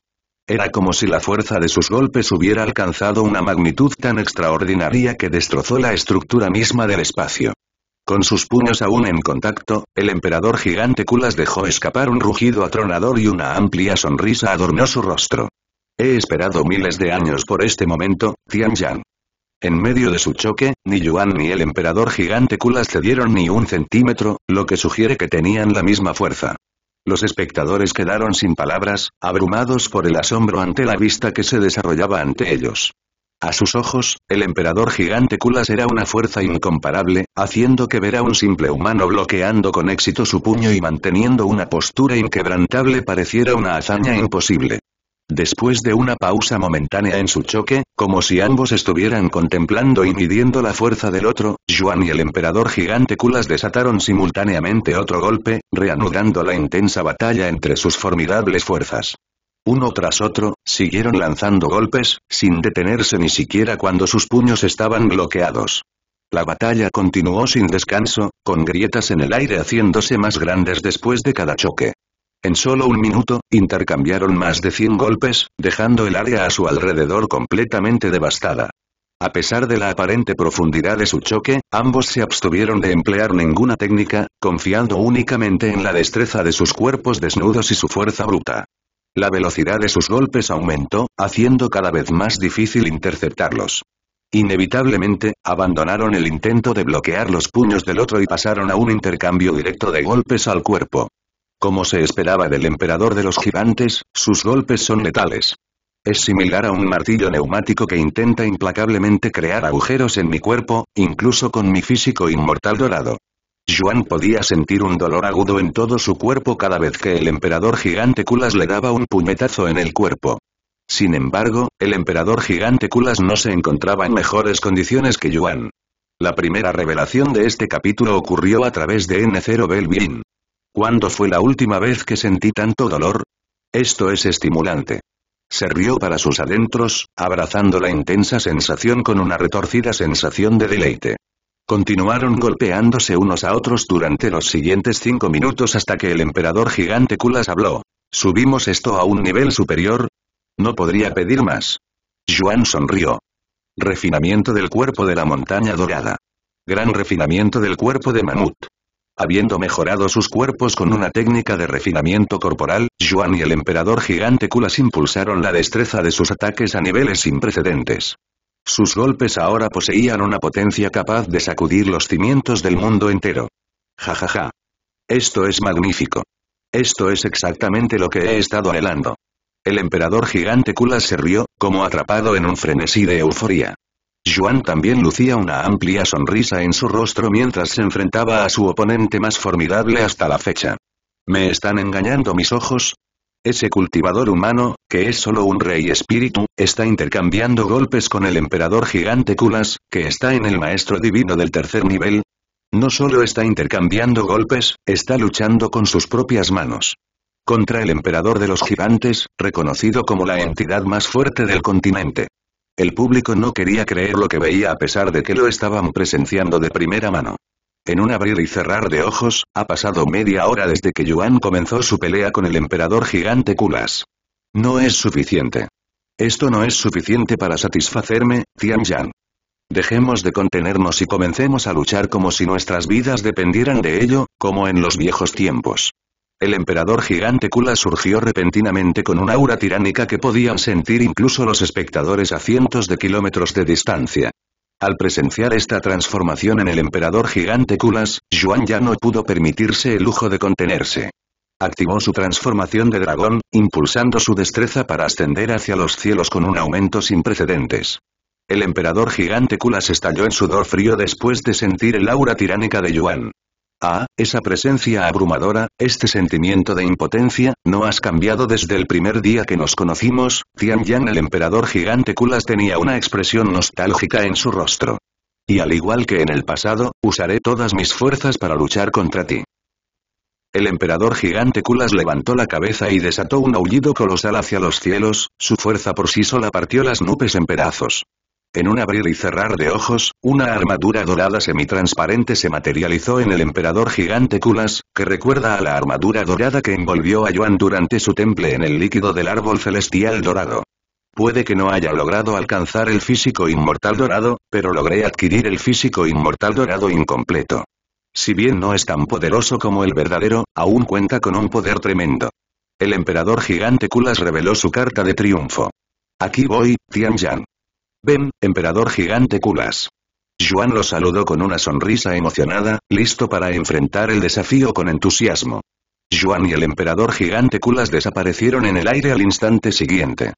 Era como si la fuerza de sus golpes hubiera alcanzado una magnitud tan extraordinaria que destrozó la estructura misma del espacio. Con sus puños aún en contacto, el emperador gigante Kulas dejó escapar un rugido atronador y una amplia sonrisa adornó su rostro. He esperado miles de años por este momento, Tianyang. En medio de su choque, ni Yuan ni el emperador gigante Kulas cedieron ni un centímetro, lo que sugiere que tenían la misma fuerza. Los espectadores quedaron sin palabras, abrumados por el asombro ante la vista que se desarrollaba ante ellos. A sus ojos, el emperador gigante Kulas era una fuerza incomparable, haciendo que ver a un simple humano bloqueando con éxito su puño y manteniendo una postura inquebrantable pareciera una hazaña imposible. Después de una pausa momentánea en su choque, como si ambos estuvieran contemplando y midiendo la fuerza del otro, Yuan y el emperador gigante culas desataron simultáneamente otro golpe, reanudando la intensa batalla entre sus formidables fuerzas. Uno tras otro, siguieron lanzando golpes, sin detenerse ni siquiera cuando sus puños estaban bloqueados. La batalla continuó sin descanso, con grietas en el aire haciéndose más grandes después de cada choque. En solo un minuto, intercambiaron más de 100 golpes, dejando el área a su alrededor completamente devastada. A pesar de la aparente profundidad de su choque, ambos se abstuvieron de emplear ninguna técnica, confiando únicamente en la destreza de sus cuerpos desnudos y su fuerza bruta. La velocidad de sus golpes aumentó, haciendo cada vez más difícil interceptarlos. Inevitablemente, abandonaron el intento de bloquear los puños del otro y pasaron a un intercambio directo de golpes al cuerpo. Como se esperaba del emperador de los gigantes, sus golpes son letales. Es similar a un martillo neumático que intenta implacablemente crear agujeros en mi cuerpo, incluso con mi físico inmortal dorado. Yuan podía sentir un dolor agudo en todo su cuerpo cada vez que el emperador gigante Kulas le daba un puñetazo en el cuerpo. Sin embargo, el emperador gigante Kulas no se encontraba en mejores condiciones que Yuan. La primera revelación de este capítulo ocurrió a través de N0 Belvin. ¿Cuándo fue la última vez que sentí tanto dolor? Esto es estimulante. Se rió para sus adentros, abrazando la intensa sensación con una retorcida sensación de deleite. Continuaron golpeándose unos a otros durante los siguientes cinco minutos hasta que el emperador gigante Kulas habló. ¿Subimos esto a un nivel superior? No podría pedir más. Juan sonrió. Refinamiento del cuerpo de la montaña dorada. Gran refinamiento del cuerpo de mamut. Habiendo mejorado sus cuerpos con una técnica de refinamiento corporal, Yuan y el emperador gigante Kulas impulsaron la destreza de sus ataques a niveles sin precedentes. Sus golpes ahora poseían una potencia capaz de sacudir los cimientos del mundo entero. Ja ja ja. Esto es magnífico. Esto es exactamente lo que he estado anhelando. El emperador gigante Kulas se rió, como atrapado en un frenesí de euforia. Juan también lucía una amplia sonrisa en su rostro mientras se enfrentaba a su oponente más formidable hasta la fecha. ¿Me están engañando mis ojos? Ese cultivador humano, que es solo un rey espíritu, está intercambiando golpes con el emperador gigante Kulas, que está en el maestro divino del tercer nivel. No solo está intercambiando golpes, está luchando con sus propias manos. Contra el emperador de los gigantes, reconocido como la entidad más fuerte del continente. El público no quería creer lo que veía a pesar de que lo estaban presenciando de primera mano. En un abrir y cerrar de ojos, ha pasado media hora desde que Yuan comenzó su pelea con el emperador gigante Kulas. No es suficiente. Esto no es suficiente para satisfacerme, Yan. Dejemos de contenernos y comencemos a luchar como si nuestras vidas dependieran de ello, como en los viejos tiempos. El emperador gigante Kulas surgió repentinamente con un aura tiránica que podían sentir incluso los espectadores a cientos de kilómetros de distancia. Al presenciar esta transformación en el emperador gigante Kulas, Yuan ya no pudo permitirse el lujo de contenerse. Activó su transformación de dragón, impulsando su destreza para ascender hacia los cielos con un aumento sin precedentes. El emperador gigante Kulas estalló en sudor frío después de sentir el aura tiránica de Yuan. Ah, esa presencia abrumadora, este sentimiento de impotencia, no has cambiado desde el primer día que nos conocimos, Tian el emperador gigante Kulas tenía una expresión nostálgica en su rostro. Y al igual que en el pasado, usaré todas mis fuerzas para luchar contra ti. El emperador gigante Kulas levantó la cabeza y desató un aullido colosal hacia los cielos, su fuerza por sí sola partió las nubes en pedazos. En un abrir y cerrar de ojos, una armadura dorada semitransparente se materializó en el emperador gigante Kulas, que recuerda a la armadura dorada que envolvió a Yuan durante su temple en el líquido del árbol celestial dorado. Puede que no haya logrado alcanzar el físico inmortal dorado, pero logré adquirir el físico inmortal dorado incompleto. Si bien no es tan poderoso como el verdadero, aún cuenta con un poder tremendo. El emperador gigante Kulas reveló su carta de triunfo. Aquí voy, Tian Ven, emperador gigante Kulas. Juan lo saludó con una sonrisa emocionada, listo para enfrentar el desafío con entusiasmo. Juan y el emperador gigante Kulas desaparecieron en el aire al instante siguiente.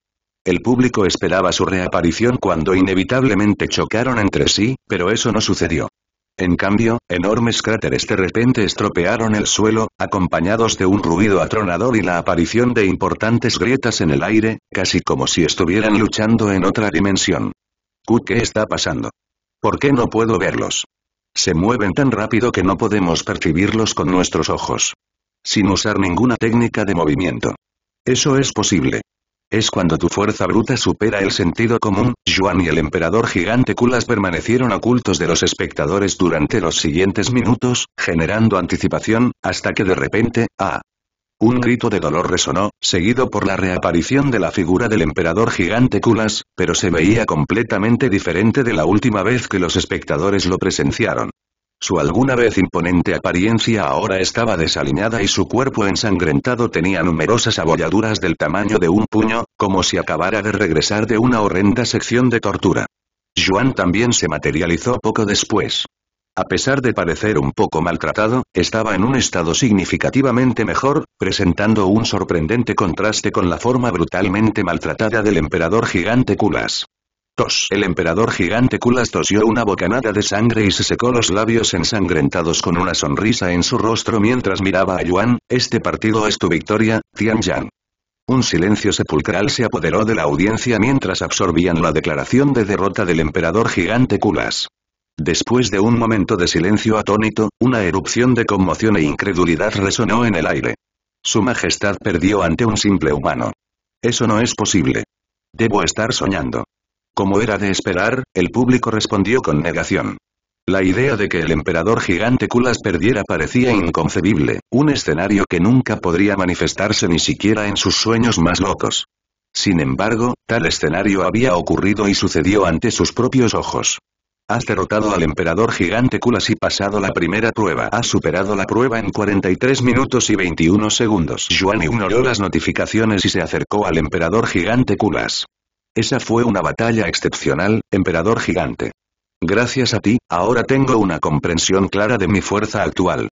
El público esperaba su reaparición cuando inevitablemente chocaron entre sí, pero eso no sucedió. En cambio, enormes cráteres de repente estropearon el suelo, acompañados de un ruido atronador y la aparición de importantes grietas en el aire, casi como si estuvieran luchando en otra dimensión. ¿Qué está pasando? ¿Por qué no puedo verlos? Se mueven tan rápido que no podemos percibirlos con nuestros ojos. Sin usar ninguna técnica de movimiento. Eso es posible. Es cuando tu fuerza bruta supera el sentido común, Juan y el emperador gigante Kulas permanecieron ocultos de los espectadores durante los siguientes minutos, generando anticipación, hasta que de repente, ¡ah! Un grito de dolor resonó, seguido por la reaparición de la figura del emperador gigante Kulas, pero se veía completamente diferente de la última vez que los espectadores lo presenciaron. Su alguna vez imponente apariencia ahora estaba desalineada y su cuerpo ensangrentado tenía numerosas abolladuras del tamaño de un puño, como si acabara de regresar de una horrenda sección de tortura. Juan también se materializó poco después. A pesar de parecer un poco maltratado, estaba en un estado significativamente mejor, presentando un sorprendente contraste con la forma brutalmente maltratada del emperador gigante Kulas. El emperador gigante Kulas tosió una bocanada de sangre y se secó los labios ensangrentados con una sonrisa en su rostro mientras miraba a Yuan, este partido es tu victoria, Yan. Un silencio sepulcral se apoderó de la audiencia mientras absorbían la declaración de derrota del emperador gigante Kulas. Después de un momento de silencio atónito, una erupción de conmoción e incredulidad resonó en el aire. Su majestad perdió ante un simple humano. Eso no es posible. Debo estar soñando. Como era de esperar, el público respondió con negación. La idea de que el emperador gigante Kulas perdiera parecía inconcebible, un escenario que nunca podría manifestarse ni siquiera en sus sueños más locos. Sin embargo, tal escenario había ocurrido y sucedió ante sus propios ojos. Has derrotado al emperador gigante Kulas y pasado la primera prueba. Has superado la prueba en 43 minutos y 21 segundos. Yuan ignoró las notificaciones y se acercó al emperador gigante Kulas. Esa fue una batalla excepcional, emperador gigante. Gracias a ti, ahora tengo una comprensión clara de mi fuerza actual.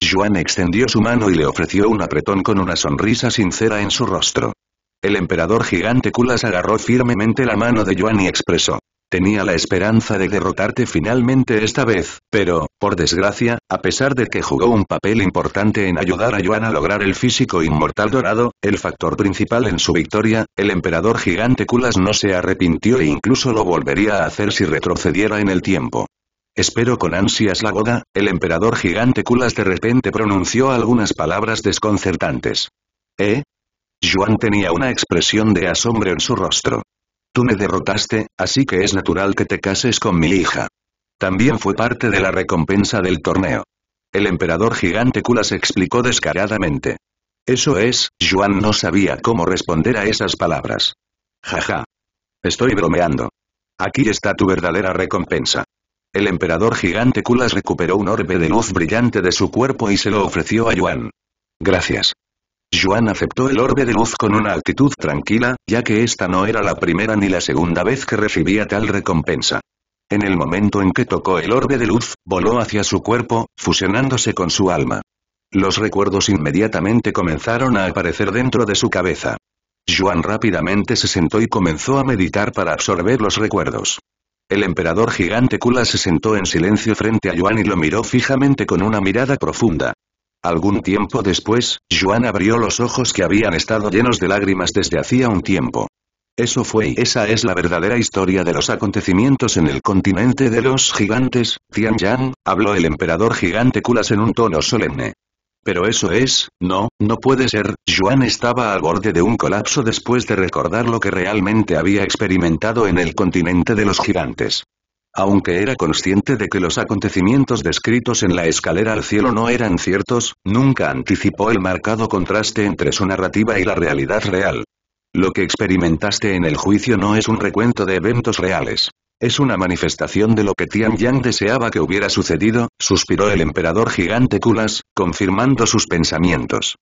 Juan extendió su mano y le ofreció un apretón con una sonrisa sincera en su rostro. El emperador gigante Kulas agarró firmemente la mano de Yuan y expresó. Tenía la esperanza de derrotarte finalmente esta vez, pero, por desgracia, a pesar de que jugó un papel importante en ayudar a Yuan a lograr el físico inmortal dorado, el factor principal en su victoria, el emperador gigante Kulas no se arrepintió e incluso lo volvería a hacer si retrocediera en el tiempo. Espero con ansias la boda, el emperador gigante Kulas de repente pronunció algunas palabras desconcertantes. ¿Eh? Yuan tenía una expresión de asombro en su rostro. Tú me derrotaste, así que es natural que te cases con mi hija. También fue parte de la recompensa del torneo. El emperador gigante Kulas explicó descaradamente. Eso es, Juan no sabía cómo responder a esas palabras. Jaja. Estoy bromeando. Aquí está tu verdadera recompensa. El emperador gigante Kulas recuperó un orbe de luz brillante de su cuerpo y se lo ofreció a Yuan. Gracias. Yuan aceptó el orbe de luz con una actitud tranquila, ya que esta no era la primera ni la segunda vez que recibía tal recompensa. En el momento en que tocó el orbe de luz, voló hacia su cuerpo, fusionándose con su alma. Los recuerdos inmediatamente comenzaron a aparecer dentro de su cabeza. Yuan rápidamente se sentó y comenzó a meditar para absorber los recuerdos. El emperador gigante Kula se sentó en silencio frente a Yuan y lo miró fijamente con una mirada profunda. Algún tiempo después, Yuan abrió los ojos que habían estado llenos de lágrimas desde hacía un tiempo. Eso fue y esa es la verdadera historia de los acontecimientos en el continente de los gigantes, Tianyang, habló el emperador gigante Kulas en un tono solemne. Pero eso es, no, no puede ser, Juan estaba al borde de un colapso después de recordar lo que realmente había experimentado en el continente de los gigantes. Aunque era consciente de que los acontecimientos descritos en la escalera al cielo no eran ciertos, nunca anticipó el marcado contraste entre su narrativa y la realidad real. Lo que experimentaste en el juicio no es un recuento de eventos reales. Es una manifestación de lo que Tian Yang deseaba que hubiera sucedido, suspiró el emperador gigante Kulas, confirmando sus pensamientos.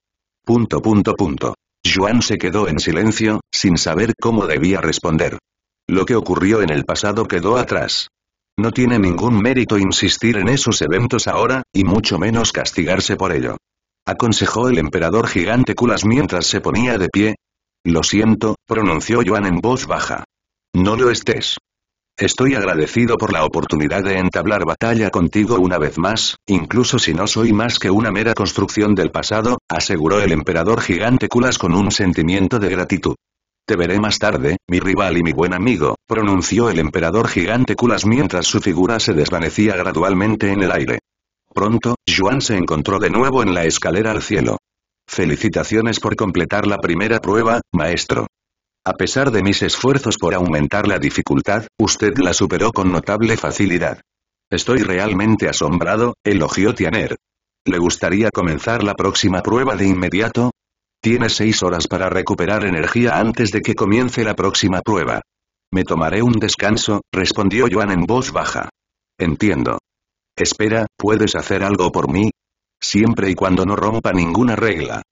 Punto punto punto. Yuan se quedó en silencio, sin saber cómo debía responder. Lo que ocurrió en el pasado quedó atrás. No tiene ningún mérito insistir en esos eventos ahora, y mucho menos castigarse por ello. Aconsejó el emperador gigante Kulas mientras se ponía de pie. Lo siento, pronunció Joan en voz baja. No lo estés. Estoy agradecido por la oportunidad de entablar batalla contigo una vez más, incluso si no soy más que una mera construcción del pasado, aseguró el emperador gigante Kulas con un sentimiento de gratitud. Te veré más tarde, mi rival y mi buen amigo, pronunció el emperador gigante Kulas mientras su figura se desvanecía gradualmente en el aire. Pronto, Juan se encontró de nuevo en la escalera al cielo. Felicitaciones por completar la primera prueba, maestro. A pesar de mis esfuerzos por aumentar la dificultad, usted la superó con notable facilidad. Estoy realmente asombrado, elogió Tianer. ¿Le gustaría comenzar la próxima prueba de inmediato? Tienes seis horas para recuperar energía antes de que comience la próxima prueba. Me tomaré un descanso, respondió Joan en voz baja. Entiendo. Espera, ¿puedes hacer algo por mí? Siempre y cuando no rompa ninguna regla.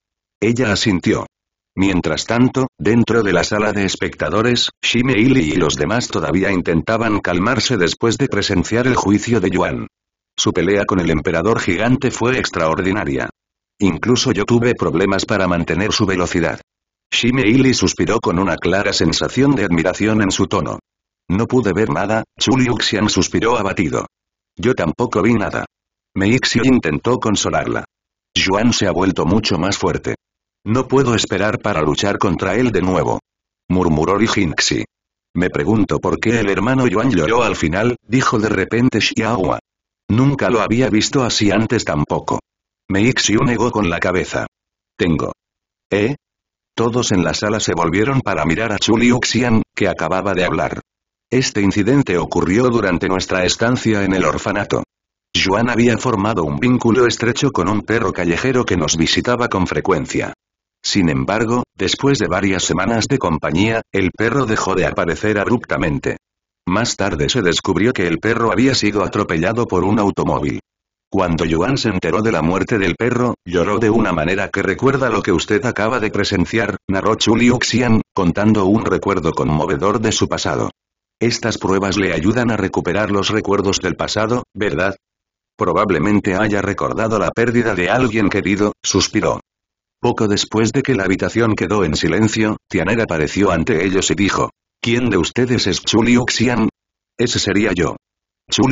Ella asintió. Mientras tanto, dentro de la sala de espectadores, Shimei y los demás todavía intentaban calmarse después de presenciar el juicio de Yuan. Su pelea con el emperador gigante fue extraordinaria. Incluso yo tuve problemas para mantener su velocidad. shimei Ili suspiró con una clara sensación de admiración en su tono. No pude ver nada, Liuxian suspiró abatido. Yo tampoco vi nada. Meixi intentó consolarla. Yuan se ha vuelto mucho más fuerte. No puedo esperar para luchar contra él de nuevo. Murmuró Li Jinxi. Me pregunto por qué el hermano Yuan lloró al final, dijo de repente Xiaohua. Nunca lo había visto así antes tampoco. Meixiu negó con la cabeza. Tengo. ¿Eh? Todos en la sala se volvieron para mirar a Chuliuxian, que acababa de hablar. Este incidente ocurrió durante nuestra estancia en el orfanato. Juan había formado un vínculo estrecho con un perro callejero que nos visitaba con frecuencia. Sin embargo, después de varias semanas de compañía, el perro dejó de aparecer abruptamente. Más tarde se descubrió que el perro había sido atropellado por un automóvil. Cuando Yuan se enteró de la muerte del perro, lloró de una manera que recuerda lo que usted acaba de presenciar, narró Chu contando un recuerdo conmovedor de su pasado. Estas pruebas le ayudan a recuperar los recuerdos del pasado, ¿verdad? Probablemente haya recordado la pérdida de alguien querido, suspiró. Poco después de que la habitación quedó en silencio, Tianer apareció ante ellos y dijo, ¿Quién de ustedes es Chu Ese sería yo. Chu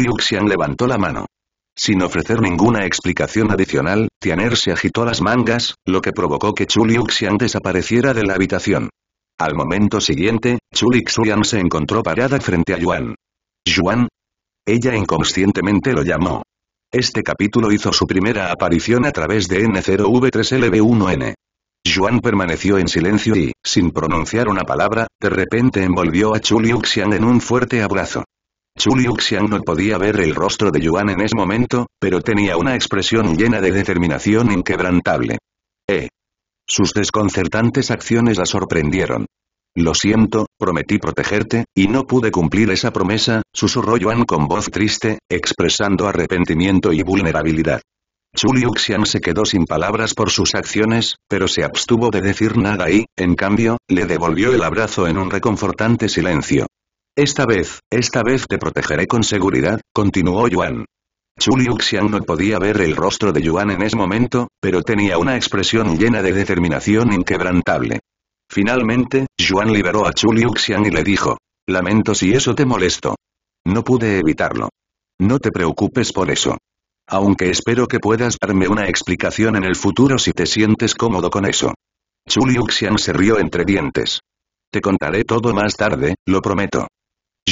levantó la mano. Sin ofrecer ninguna explicación adicional, Tianer se agitó las mangas, lo que provocó que Chu desapareciera de la habitación. Al momento siguiente, Chu se encontró parada frente a Yuan. ¿Yuan? Ella inconscientemente lo llamó. Este capítulo hizo su primera aparición a través de N0V3LB1N. Yuan permaneció en silencio y, sin pronunciar una palabra, de repente envolvió a Chu en un fuerte abrazo. Chuliuxian no podía ver el rostro de Yuan en ese momento, pero tenía una expresión llena de determinación inquebrantable. ¡Eh! Sus desconcertantes acciones la sorprendieron. Lo siento, prometí protegerte, y no pude cumplir esa promesa, susurró Yuan con voz triste, expresando arrepentimiento y vulnerabilidad. Chu se quedó sin palabras por sus acciones, pero se abstuvo de decir nada y, en cambio, le devolvió el abrazo en un reconfortante silencio. Esta vez, esta vez te protegeré con seguridad, continuó Yuan. Chu no podía ver el rostro de Yuan en ese momento, pero tenía una expresión llena de determinación inquebrantable. Finalmente, Yuan liberó a Chu Liuxian y le dijo, lamento si eso te molesto. No pude evitarlo. No te preocupes por eso. Aunque espero que puedas darme una explicación en el futuro si te sientes cómodo con eso. Chu se rió entre dientes. Te contaré todo más tarde, lo prometo.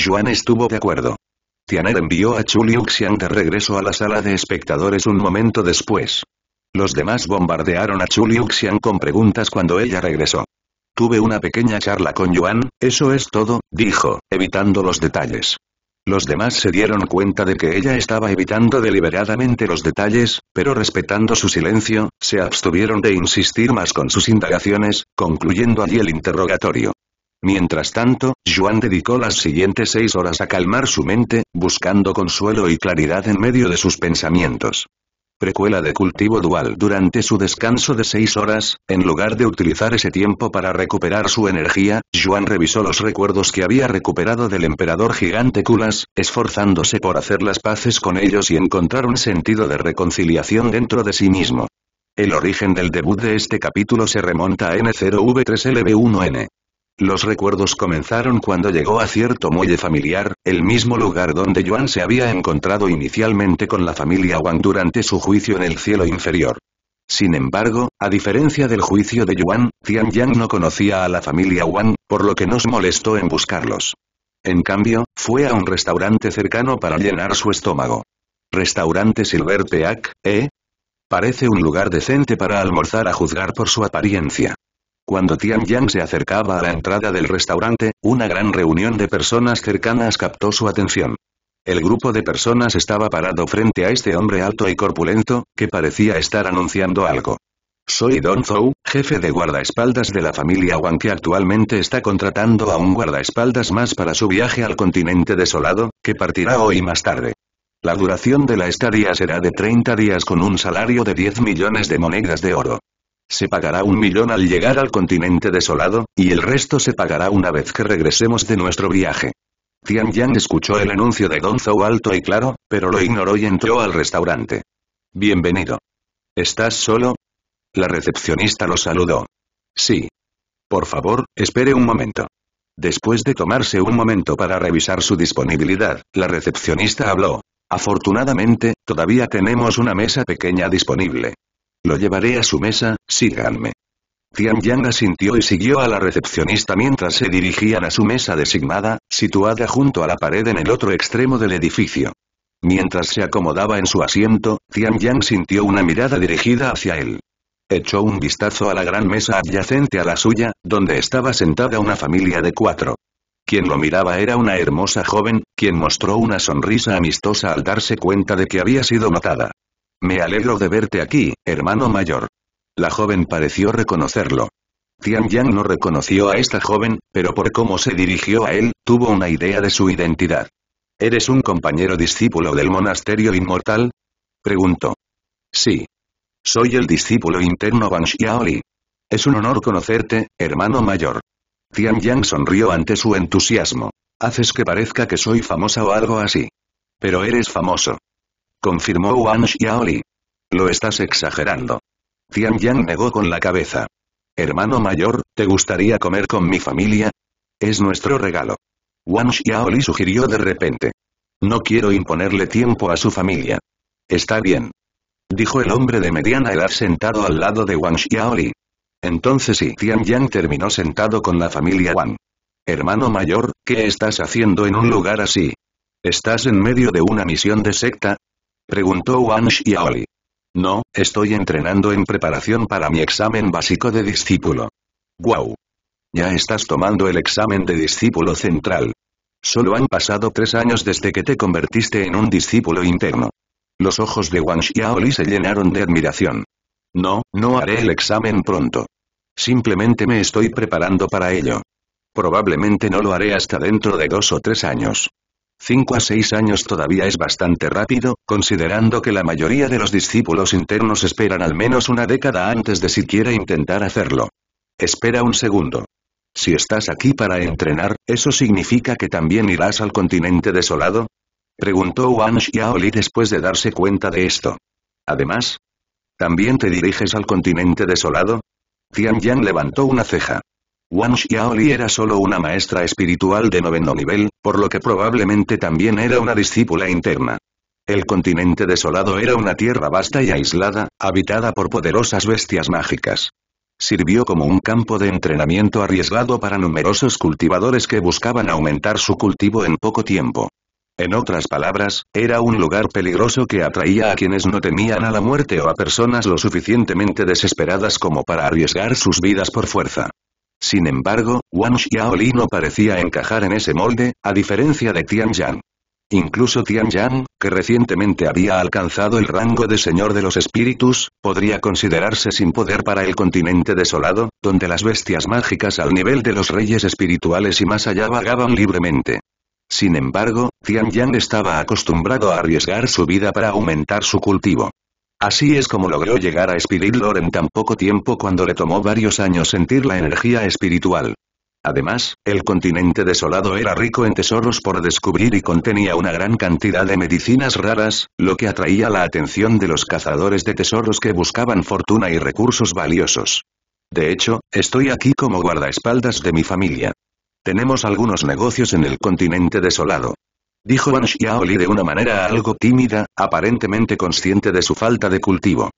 Yuan estuvo de acuerdo. Tianer envió a Chu de regreso a la sala de espectadores un momento después. Los demás bombardearon a Chu con preguntas cuando ella regresó. Tuve una pequeña charla con Yuan, eso es todo, dijo, evitando los detalles. Los demás se dieron cuenta de que ella estaba evitando deliberadamente los detalles, pero respetando su silencio, se abstuvieron de insistir más con sus indagaciones, concluyendo allí el interrogatorio. Mientras tanto, Juan dedicó las siguientes seis horas a calmar su mente, buscando consuelo y claridad en medio de sus pensamientos. Precuela de cultivo dual Durante su descanso de seis horas, en lugar de utilizar ese tiempo para recuperar su energía, Juan revisó los recuerdos que había recuperado del emperador gigante Kulas, esforzándose por hacer las paces con ellos y encontrar un sentido de reconciliación dentro de sí mismo. El origen del debut de este capítulo se remonta a N0V3LB1N. Los recuerdos comenzaron cuando llegó a cierto muelle familiar, el mismo lugar donde Yuan se había encontrado inicialmente con la familia Wang durante su juicio en el cielo inferior. Sin embargo, a diferencia del juicio de Yuan, Tian Yang no conocía a la familia Wang, por lo que nos molestó en buscarlos. En cambio, fue a un restaurante cercano para llenar su estómago. ¿Restaurante Silver Teac, eh? Parece un lugar decente para almorzar a juzgar por su apariencia. Cuando Tian Yang se acercaba a la entrada del restaurante, una gran reunión de personas cercanas captó su atención. El grupo de personas estaba parado frente a este hombre alto y corpulento, que parecía estar anunciando algo. Soy Don Zhou, jefe de guardaespaldas de la familia Wang que actualmente está contratando a un guardaespaldas más para su viaje al continente desolado, que partirá hoy más tarde. La duración de la estadía será de 30 días con un salario de 10 millones de monedas de oro. Se pagará un millón al llegar al continente desolado, y el resto se pagará una vez que regresemos de nuestro viaje. Tian Yang escuchó el anuncio de Don Zhou alto y claro, pero lo ignoró y entró al restaurante. Bienvenido. ¿Estás solo? La recepcionista lo saludó. Sí. Por favor, espere un momento. Después de tomarse un momento para revisar su disponibilidad, la recepcionista habló. Afortunadamente, todavía tenemos una mesa pequeña disponible. Lo llevaré a su mesa, síganme. Tian Yang asintió y siguió a la recepcionista mientras se dirigían a su mesa designada, situada junto a la pared en el otro extremo del edificio. Mientras se acomodaba en su asiento, Tian Yang sintió una mirada dirigida hacia él. Echó un vistazo a la gran mesa adyacente a la suya, donde estaba sentada una familia de cuatro. Quien lo miraba era una hermosa joven, quien mostró una sonrisa amistosa al darse cuenta de que había sido notada. Me alegro de verte aquí, hermano mayor. La joven pareció reconocerlo. Tian Yang no reconoció a esta joven, pero por cómo se dirigió a él, tuvo una idea de su identidad. ¿Eres un compañero discípulo del monasterio inmortal? Preguntó. Sí. Soy el discípulo interno Ban Xiaoli. Es un honor conocerte, hermano mayor. Tian Yang sonrió ante su entusiasmo. Haces que parezca que soy famosa o algo así. Pero eres famoso confirmó Wang Xiaoli. Lo estás exagerando. Tian Yang negó con la cabeza. Hermano mayor, ¿te gustaría comer con mi familia? Es nuestro regalo. Wang Xiaoli sugirió de repente. No quiero imponerle tiempo a su familia. Está bien. Dijo el hombre de mediana edad sentado al lado de Wang Xiaoli. Entonces sí, Tian terminó sentado con la familia Wang. Hermano mayor, ¿qué estás haciendo en un lugar así? ¿Estás en medio de una misión de secta? Preguntó Wang Xiaoli. No, estoy entrenando en preparación para mi examen básico de discípulo. Guau. Ya estás tomando el examen de discípulo central. Solo han pasado tres años desde que te convertiste en un discípulo interno. Los ojos de Wang Xiaoli se llenaron de admiración. No, no haré el examen pronto. Simplemente me estoy preparando para ello. Probablemente no lo haré hasta dentro de dos o tres años. 5 a 6 años todavía es bastante rápido, considerando que la mayoría de los discípulos internos esperan al menos una década antes de siquiera intentar hacerlo. Espera un segundo. Si estás aquí para entrenar, ¿eso significa que también irás al continente desolado? Preguntó Wang Xiaoli después de darse cuenta de esto. Además, ¿también te diriges al continente desolado? Tian Yang levantó una ceja. Wang Xiaoli era solo una maestra espiritual de noveno nivel, por lo que probablemente también era una discípula interna. El continente desolado era una tierra vasta y aislada, habitada por poderosas bestias mágicas. Sirvió como un campo de entrenamiento arriesgado para numerosos cultivadores que buscaban aumentar su cultivo en poco tiempo. En otras palabras, era un lugar peligroso que atraía a quienes no temían a la muerte o a personas lo suficientemente desesperadas como para arriesgar sus vidas por fuerza. Sin embargo, Wang Xiaoli no parecía encajar en ese molde, a diferencia de Tian Yang. Incluso Tian Yang, que recientemente había alcanzado el rango de Señor de los Espíritus, podría considerarse sin poder para el continente desolado, donde las bestias mágicas al nivel de los reyes espirituales y más allá vagaban libremente. Sin embargo, Tian Yang estaba acostumbrado a arriesgar su vida para aumentar su cultivo. Así es como logró llegar a Spirit Lore en tan poco tiempo cuando le tomó varios años sentir la energía espiritual. Además, el continente desolado era rico en tesoros por descubrir y contenía una gran cantidad de medicinas raras, lo que atraía la atención de los cazadores de tesoros que buscaban fortuna y recursos valiosos. De hecho, estoy aquí como guardaespaldas de mi familia. Tenemos algunos negocios en el continente desolado dijo Wang Xiaoli de una manera algo tímida, aparentemente consciente de su falta de cultivo.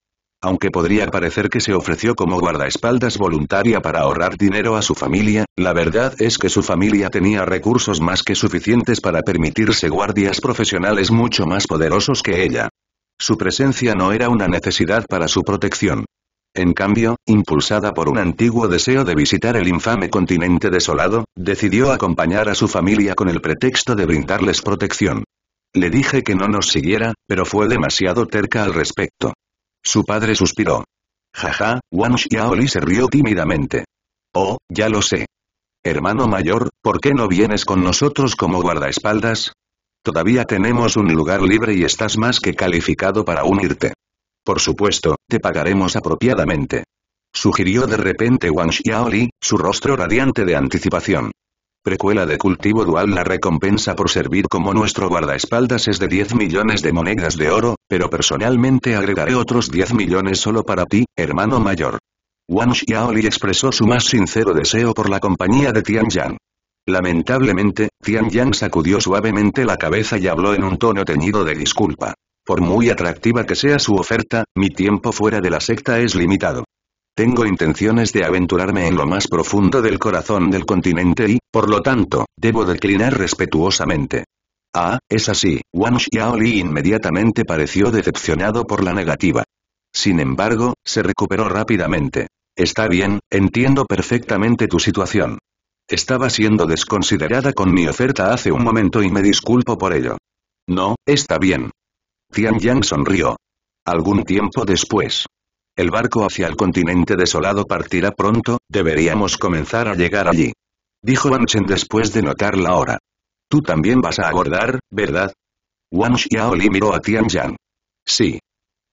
Aunque podría parecer que se ofreció como guardaespaldas voluntaria para ahorrar dinero a su familia, la verdad es que su familia tenía recursos más que suficientes para permitirse guardias profesionales mucho más poderosos que ella. Su presencia no era una necesidad para su protección. En cambio, impulsada por un antiguo deseo de visitar el infame continente desolado, decidió acompañar a su familia con el pretexto de brindarles protección. Le dije que no nos siguiera, pero fue demasiado terca al respecto. Su padre suspiró. Jaja, Wang Xiaoli se rió tímidamente. Oh, ya lo sé. Hermano mayor, ¿por qué no vienes con nosotros como guardaespaldas? Todavía tenemos un lugar libre y estás más que calificado para unirte. Por supuesto, te pagaremos apropiadamente. Sugirió de repente Wang Xiaoli, su rostro radiante de anticipación. Precuela de cultivo dual La recompensa por servir como nuestro guardaespaldas es de 10 millones de monedas de oro, pero personalmente agregaré otros 10 millones solo para ti, hermano mayor. Wang Xiaoli expresó su más sincero deseo por la compañía de Tianyang. Lamentablemente, Tianyang sacudió suavemente la cabeza y habló en un tono teñido de disculpa. Por muy atractiva que sea su oferta, mi tiempo fuera de la secta es limitado. Tengo intenciones de aventurarme en lo más profundo del corazón del continente y, por lo tanto, debo declinar respetuosamente. Ah, es así, Wang Xiaoli inmediatamente pareció decepcionado por la negativa. Sin embargo, se recuperó rápidamente. Está bien, entiendo perfectamente tu situación. Estaba siendo desconsiderada con mi oferta hace un momento y me disculpo por ello. No, está bien. Tian Yang sonrió. Algún tiempo después. El barco hacia el continente desolado partirá pronto, deberíamos comenzar a llegar allí. Dijo Wang Chen después de notar la hora. Tú también vas a abordar, ¿verdad? Wang Xiaoli miró a Tian Yang. Sí.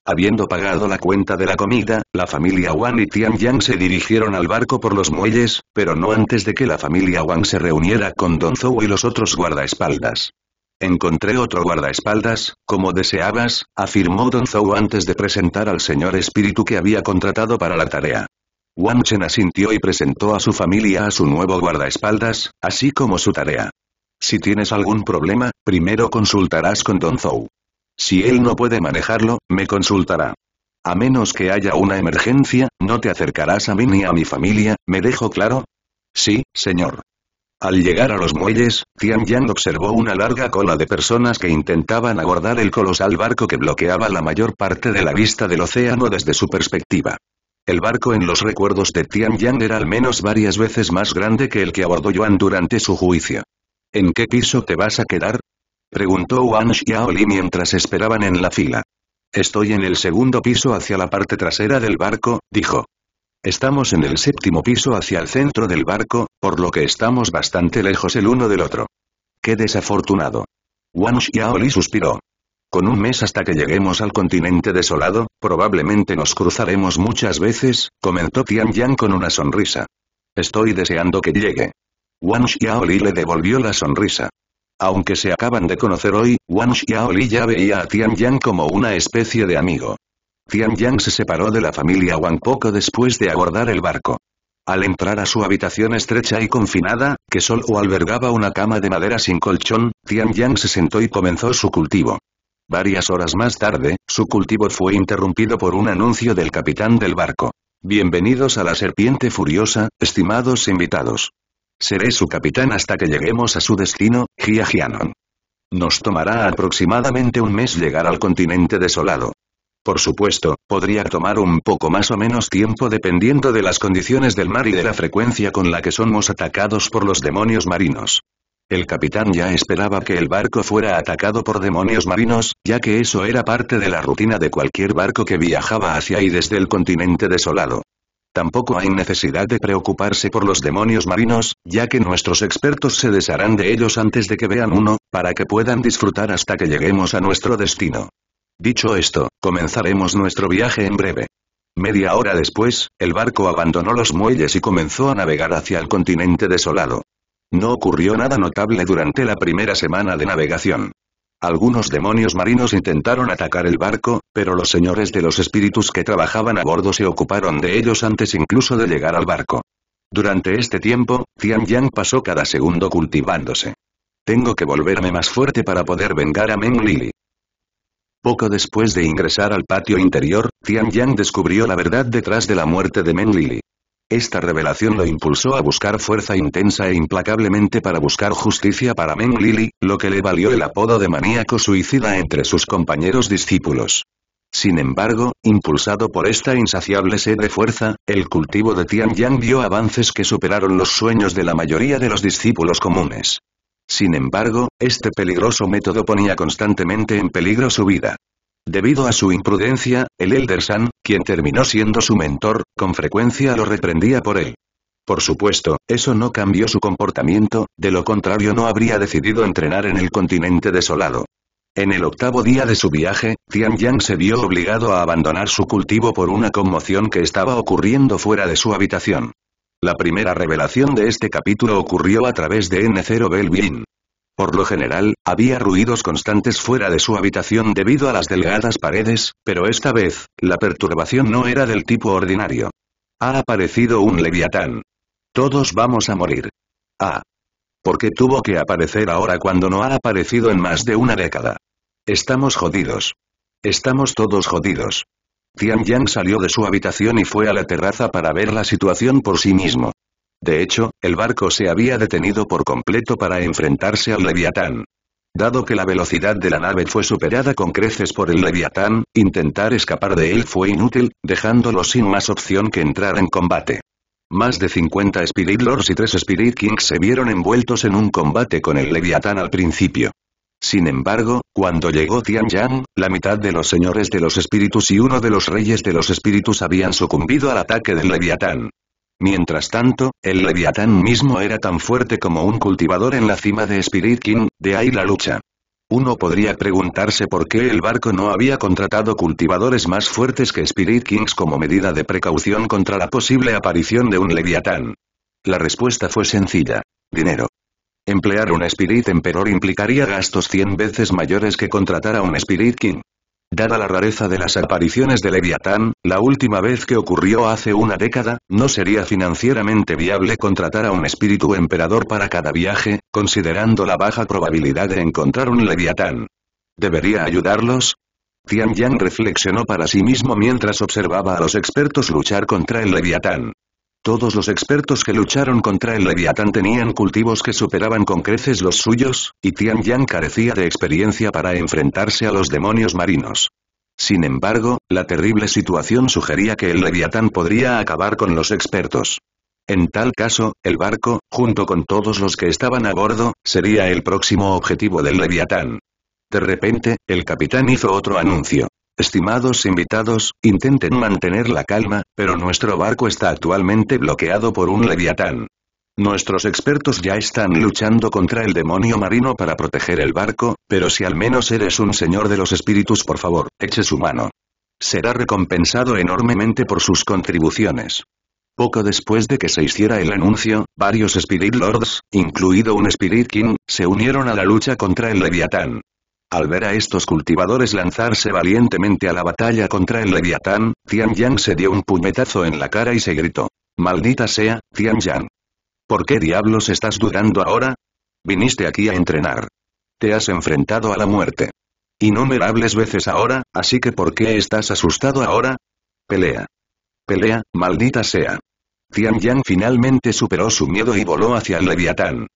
Habiendo pagado la cuenta de la comida, la familia Wang y Tian Yang se dirigieron al barco por los muelles, pero no antes de que la familia Wang se reuniera con Don Zhou y los otros guardaespaldas. Encontré otro guardaespaldas, como deseabas, afirmó Don Zhou antes de presentar al señor espíritu que había contratado para la tarea. Wang Chen asintió y presentó a su familia a su nuevo guardaespaldas, así como su tarea. Si tienes algún problema, primero consultarás con Don Zhou. Si él no puede manejarlo, me consultará. A menos que haya una emergencia, no te acercarás a mí ni a mi familia, ¿me dejo claro? Sí, señor. Al llegar a los muelles, Tian Yang observó una larga cola de personas que intentaban abordar el colosal barco que bloqueaba la mayor parte de la vista del océano desde su perspectiva. El barco en los recuerdos de Tian Yang era al menos varias veces más grande que el que abordó Yuan durante su juicio. ¿En qué piso te vas a quedar? Preguntó Wang Xiaoli mientras esperaban en la fila. Estoy en el segundo piso hacia la parte trasera del barco, dijo. Estamos en el séptimo piso hacia el centro del barco, por lo que estamos bastante lejos el uno del otro. ¡Qué desafortunado! Wang Xiaoli suspiró. Con un mes hasta que lleguemos al continente desolado, probablemente nos cruzaremos muchas veces, comentó Tian Yang con una sonrisa. Estoy deseando que llegue. Wang Xiaoli le devolvió la sonrisa. Aunque se acaban de conocer hoy, Wang Xiaoli ya veía a Tian Yang como una especie de amigo. Tian Yang se separó de la familia Wang poco después de abordar el barco. Al entrar a su habitación estrecha y confinada, que solo albergaba una cama de madera sin colchón, Tian Yang se sentó y comenzó su cultivo. Varias horas más tarde, su cultivo fue interrumpido por un anuncio del capitán del barco. Bienvenidos a la Serpiente Furiosa, estimados invitados. Seré su capitán hasta que lleguemos a su destino, Jia Jianon. Nos tomará aproximadamente un mes llegar al continente desolado. Por supuesto, podría tomar un poco más o menos tiempo dependiendo de las condiciones del mar y de la frecuencia con la que somos atacados por los demonios marinos. El capitán ya esperaba que el barco fuera atacado por demonios marinos, ya que eso era parte de la rutina de cualquier barco que viajaba hacia y desde el continente desolado. Tampoco hay necesidad de preocuparse por los demonios marinos, ya que nuestros expertos se desharán de ellos antes de que vean uno, para que puedan disfrutar hasta que lleguemos a nuestro destino. Dicho esto, comenzaremos nuestro viaje en breve. Media hora después, el barco abandonó los muelles y comenzó a navegar hacia el continente desolado. No ocurrió nada notable durante la primera semana de navegación. Algunos demonios marinos intentaron atacar el barco, pero los señores de los espíritus que trabajaban a bordo se ocuparon de ellos antes incluso de llegar al barco. Durante este tiempo, Tian Yang pasó cada segundo cultivándose. Tengo que volverme más fuerte para poder vengar a Meng Lili. Poco después de ingresar al patio interior, Tian Yang descubrió la verdad detrás de la muerte de Meng Lili. Esta revelación lo impulsó a buscar fuerza intensa e implacablemente para buscar justicia para Meng Lili, lo que le valió el apodo de maníaco suicida entre sus compañeros discípulos. Sin embargo, impulsado por esta insaciable sed de fuerza, el cultivo de Tian Yang dio avances que superaron los sueños de la mayoría de los discípulos comunes. Sin embargo, este peligroso método ponía constantemente en peligro su vida. Debido a su imprudencia, el Elder San, quien terminó siendo su mentor, con frecuencia lo reprendía por él. Por supuesto, eso no cambió su comportamiento, de lo contrario no habría decidido entrenar en el continente desolado. En el octavo día de su viaje, Tian Yang se vio obligado a abandonar su cultivo por una conmoción que estaba ocurriendo fuera de su habitación. La primera revelación de este capítulo ocurrió a través de N0 Belvin. Por lo general, había ruidos constantes fuera de su habitación debido a las delgadas paredes, pero esta vez, la perturbación no era del tipo ordinario. Ha aparecido un leviatán. Todos vamos a morir. Ah. Porque tuvo que aparecer ahora cuando no ha aparecido en más de una década? Estamos jodidos. Estamos todos jodidos. Tian Yang salió de su habitación y fue a la terraza para ver la situación por sí mismo. De hecho, el barco se había detenido por completo para enfrentarse al Leviatán. Dado que la velocidad de la nave fue superada con creces por el Leviatán, intentar escapar de él fue inútil, dejándolo sin más opción que entrar en combate. Más de 50 Spirit Lords y 3 Spirit Kings se vieron envueltos en un combate con el Leviatán al principio. Sin embargo, cuando llegó Tianyang, la mitad de los señores de los espíritus y uno de los reyes de los espíritus habían sucumbido al ataque del leviatán. Mientras tanto, el leviatán mismo era tan fuerte como un cultivador en la cima de Spirit King, de ahí la lucha. Uno podría preguntarse por qué el barco no había contratado cultivadores más fuertes que Spirit Kings como medida de precaución contra la posible aparición de un leviatán. La respuesta fue sencilla. Dinero. Emplear un Spirit Emperor implicaría gastos 100 veces mayores que contratar a un Spirit King. Dada la rareza de las apariciones de Leviatán, la última vez que ocurrió hace una década, no sería financieramente viable contratar a un espíritu emperador para cada viaje, considerando la baja probabilidad de encontrar un Leviatán. ¿Debería ayudarlos? Tian reflexionó para sí mismo mientras observaba a los expertos luchar contra el Leviatán. Todos los expertos que lucharon contra el Leviatán tenían cultivos que superaban con creces los suyos, y Tian Yang carecía de experiencia para enfrentarse a los demonios marinos. Sin embargo, la terrible situación sugería que el Leviatán podría acabar con los expertos. En tal caso, el barco, junto con todos los que estaban a bordo, sería el próximo objetivo del Leviatán. De repente, el capitán hizo otro anuncio. Estimados invitados, intenten mantener la calma, pero nuestro barco está actualmente bloqueado por un leviatán. Nuestros expertos ya están luchando contra el demonio marino para proteger el barco, pero si al menos eres un señor de los espíritus por favor, eche su mano. Será recompensado enormemente por sus contribuciones. Poco después de que se hiciera el anuncio, varios Spirit Lords, incluido un Spirit King, se unieron a la lucha contra el Leviatán. Al ver a estos cultivadores lanzarse valientemente a la batalla contra el Leviatán, Tian Yang se dio un puñetazo en la cara y se gritó. Maldita sea, Tian Yang. ¿Por qué diablos estás dudando ahora? Viniste aquí a entrenar. Te has enfrentado a la muerte. Innumerables veces ahora, así que ¿por qué estás asustado ahora? Pelea. Pelea, maldita sea. Tian Yang finalmente superó su miedo y voló hacia el Leviatán.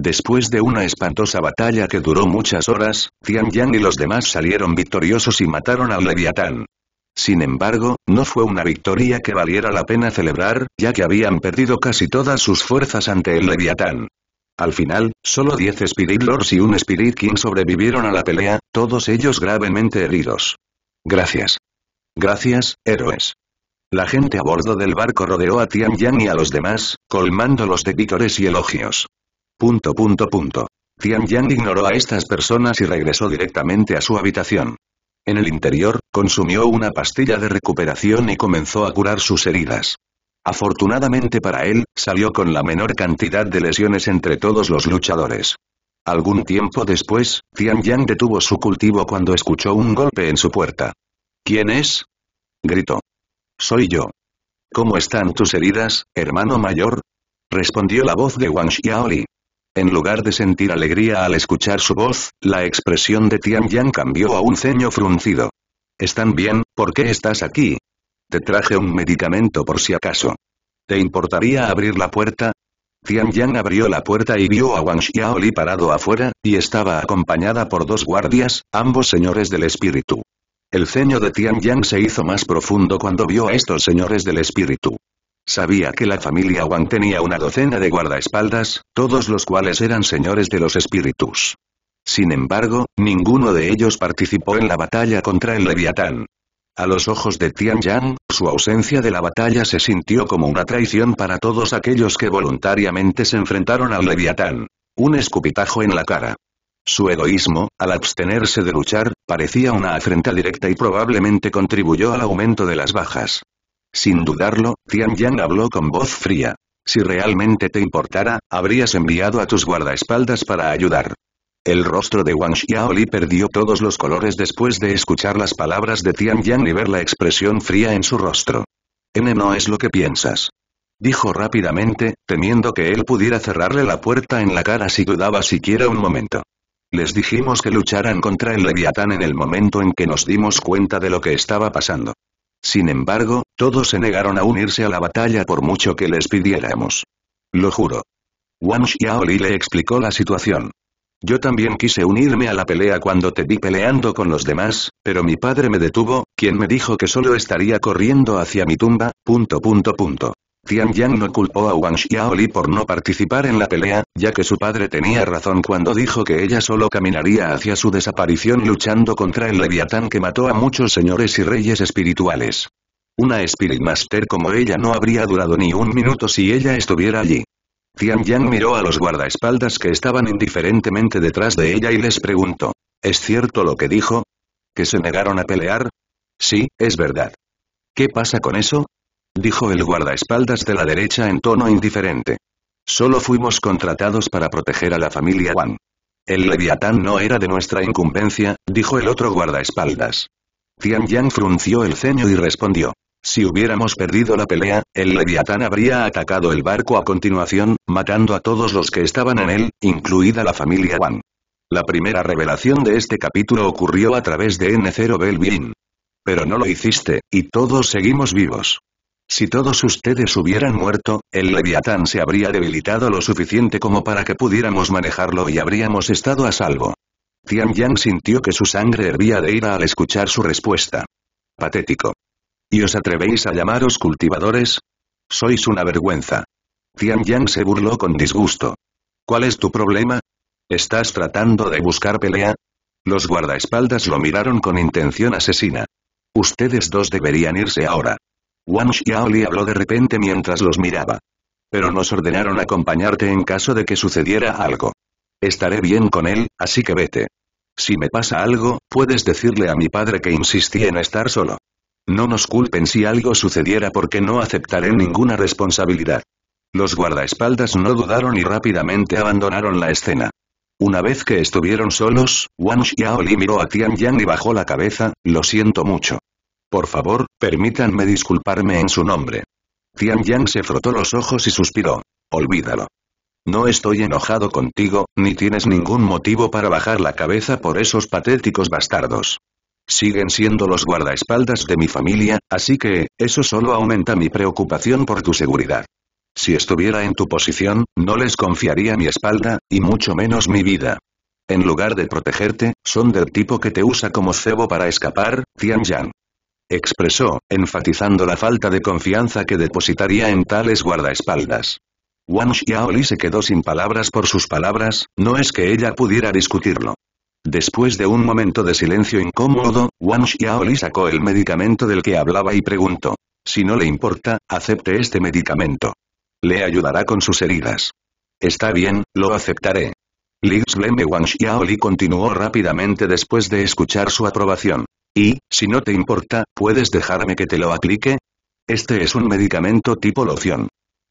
Después de una espantosa batalla que duró muchas horas, Tian y los demás salieron victoriosos y mataron al Leviatán. Sin embargo, no fue una victoria que valiera la pena celebrar, ya que habían perdido casi todas sus fuerzas ante el Leviatán. Al final, solo 10 Spirit Lords y un Spirit King sobrevivieron a la pelea, todos ellos gravemente heridos. Gracias. Gracias, héroes. La gente a bordo del barco rodeó a Tian y a los demás, colmándolos de vítores y elogios. Punto punto punto. Tian Yang ignoró a estas personas y regresó directamente a su habitación. En el interior, consumió una pastilla de recuperación y comenzó a curar sus heridas. Afortunadamente para él, salió con la menor cantidad de lesiones entre todos los luchadores. Algún tiempo después, Tian Yang detuvo su cultivo cuando escuchó un golpe en su puerta. ¿Quién es? gritó. Soy yo. ¿Cómo están tus heridas, hermano mayor? respondió la voz de Wang Xiaoli. En lugar de sentir alegría al escuchar su voz, la expresión de Tian Yang cambió a un ceño fruncido. ¿Están bien? ¿Por qué estás aquí? Te traje un medicamento por si acaso. ¿Te importaría abrir la puerta? Tian Yang abrió la puerta y vio a Wang Xiaoli parado afuera, y estaba acompañada por dos guardias, ambos señores del espíritu. El ceño de Tian Yang se hizo más profundo cuando vio a estos señores del espíritu. Sabía que la familia Wang tenía una docena de guardaespaldas, todos los cuales eran señores de los espíritus. Sin embargo, ninguno de ellos participó en la batalla contra el Leviatán. A los ojos de Tian Yang, su ausencia de la batalla se sintió como una traición para todos aquellos que voluntariamente se enfrentaron al Leviatán. Un escupitajo en la cara. Su egoísmo, al abstenerse de luchar, parecía una afrenta directa y probablemente contribuyó al aumento de las bajas. Sin dudarlo, tian Yang habló con voz fría. Si realmente te importara, habrías enviado a tus guardaespaldas para ayudar. El rostro de Wang Xiaoli perdió todos los colores después de escuchar las palabras de Tian Yang y ver la expresión fría en su rostro. N no es lo que piensas. Dijo rápidamente, temiendo que él pudiera cerrarle la puerta en la cara si dudaba siquiera un momento. Les dijimos que lucharan contra el Leviatán en el momento en que nos dimos cuenta de lo que estaba pasando. Sin embargo, todos se negaron a unirse a la batalla por mucho que les pidiéramos. Lo juro. Wang Xiaoli le explicó la situación. Yo también quise unirme a la pelea cuando te vi peleando con los demás, pero mi padre me detuvo, quien me dijo que solo estaría corriendo hacia mi tumba, punto punto punto. Tian Yang no culpó a Wang Xiaoli por no participar en la pelea, ya que su padre tenía razón cuando dijo que ella solo caminaría hacia su desaparición luchando contra el leviatán que mató a muchos señores y reyes espirituales. Una Spirit Master como ella no habría durado ni un minuto si ella estuviera allí. Tian Yang miró a los guardaespaldas que estaban indiferentemente detrás de ella y les preguntó. ¿Es cierto lo que dijo? ¿Que se negaron a pelear? Sí, es verdad. ¿Qué pasa con eso? dijo el guardaespaldas de la derecha en tono indiferente. Solo fuimos contratados para proteger a la familia Wang. El leviatán no era de nuestra incumbencia, dijo el otro guardaespaldas. Tian Yang frunció el ceño y respondió. Si hubiéramos perdido la pelea, el leviatán habría atacado el barco a continuación, matando a todos los que estaban en él, incluida la familia Wang. La primera revelación de este capítulo ocurrió a través de N0 belvin Pero no lo hiciste, y todos seguimos vivos. Si todos ustedes hubieran muerto, el leviatán se habría debilitado lo suficiente como para que pudiéramos manejarlo y habríamos estado a salvo. Tian Yang sintió que su sangre hervía de ira al escuchar su respuesta. Patético. ¿Y os atrevéis a llamaros cultivadores? Sois una vergüenza. Tian Yang se burló con disgusto. ¿Cuál es tu problema? ¿Estás tratando de buscar pelea? Los guardaespaldas lo miraron con intención asesina. Ustedes dos deberían irse ahora. Wang Xiaoli habló de repente mientras los miraba. Pero nos ordenaron acompañarte en caso de que sucediera algo. Estaré bien con él, así que vete. Si me pasa algo, puedes decirle a mi padre que insistí en estar solo. No nos culpen si algo sucediera porque no aceptaré ninguna responsabilidad. Los guardaespaldas no dudaron y rápidamente abandonaron la escena. Una vez que estuvieron solos, Wang Xiaoli miró a Tian Yang y bajó la cabeza, lo siento mucho. Por favor, permítanme disculparme en su nombre. Tian Yang se frotó los ojos y suspiró. Olvídalo. No estoy enojado contigo, ni tienes ningún motivo para bajar la cabeza por esos patéticos bastardos. Siguen siendo los guardaespaldas de mi familia, así que, eso solo aumenta mi preocupación por tu seguridad. Si estuviera en tu posición, no les confiaría mi espalda, y mucho menos mi vida. En lugar de protegerte, son del tipo que te usa como cebo para escapar, Tian Yang expresó, enfatizando la falta de confianza que depositaría en tales guardaespaldas. Wang Xiaoli se quedó sin palabras por sus palabras, no es que ella pudiera discutirlo. Después de un momento de silencio incómodo, Wang Xiaoli sacó el medicamento del que hablaba y preguntó. Si no le importa, acepte este medicamento. Le ayudará con sus heridas. Está bien, lo aceptaré. Li Wang Xiaoli continuó rápidamente después de escuchar su aprobación. Y, si no te importa, ¿puedes dejarme que te lo aplique? Este es un medicamento tipo loción.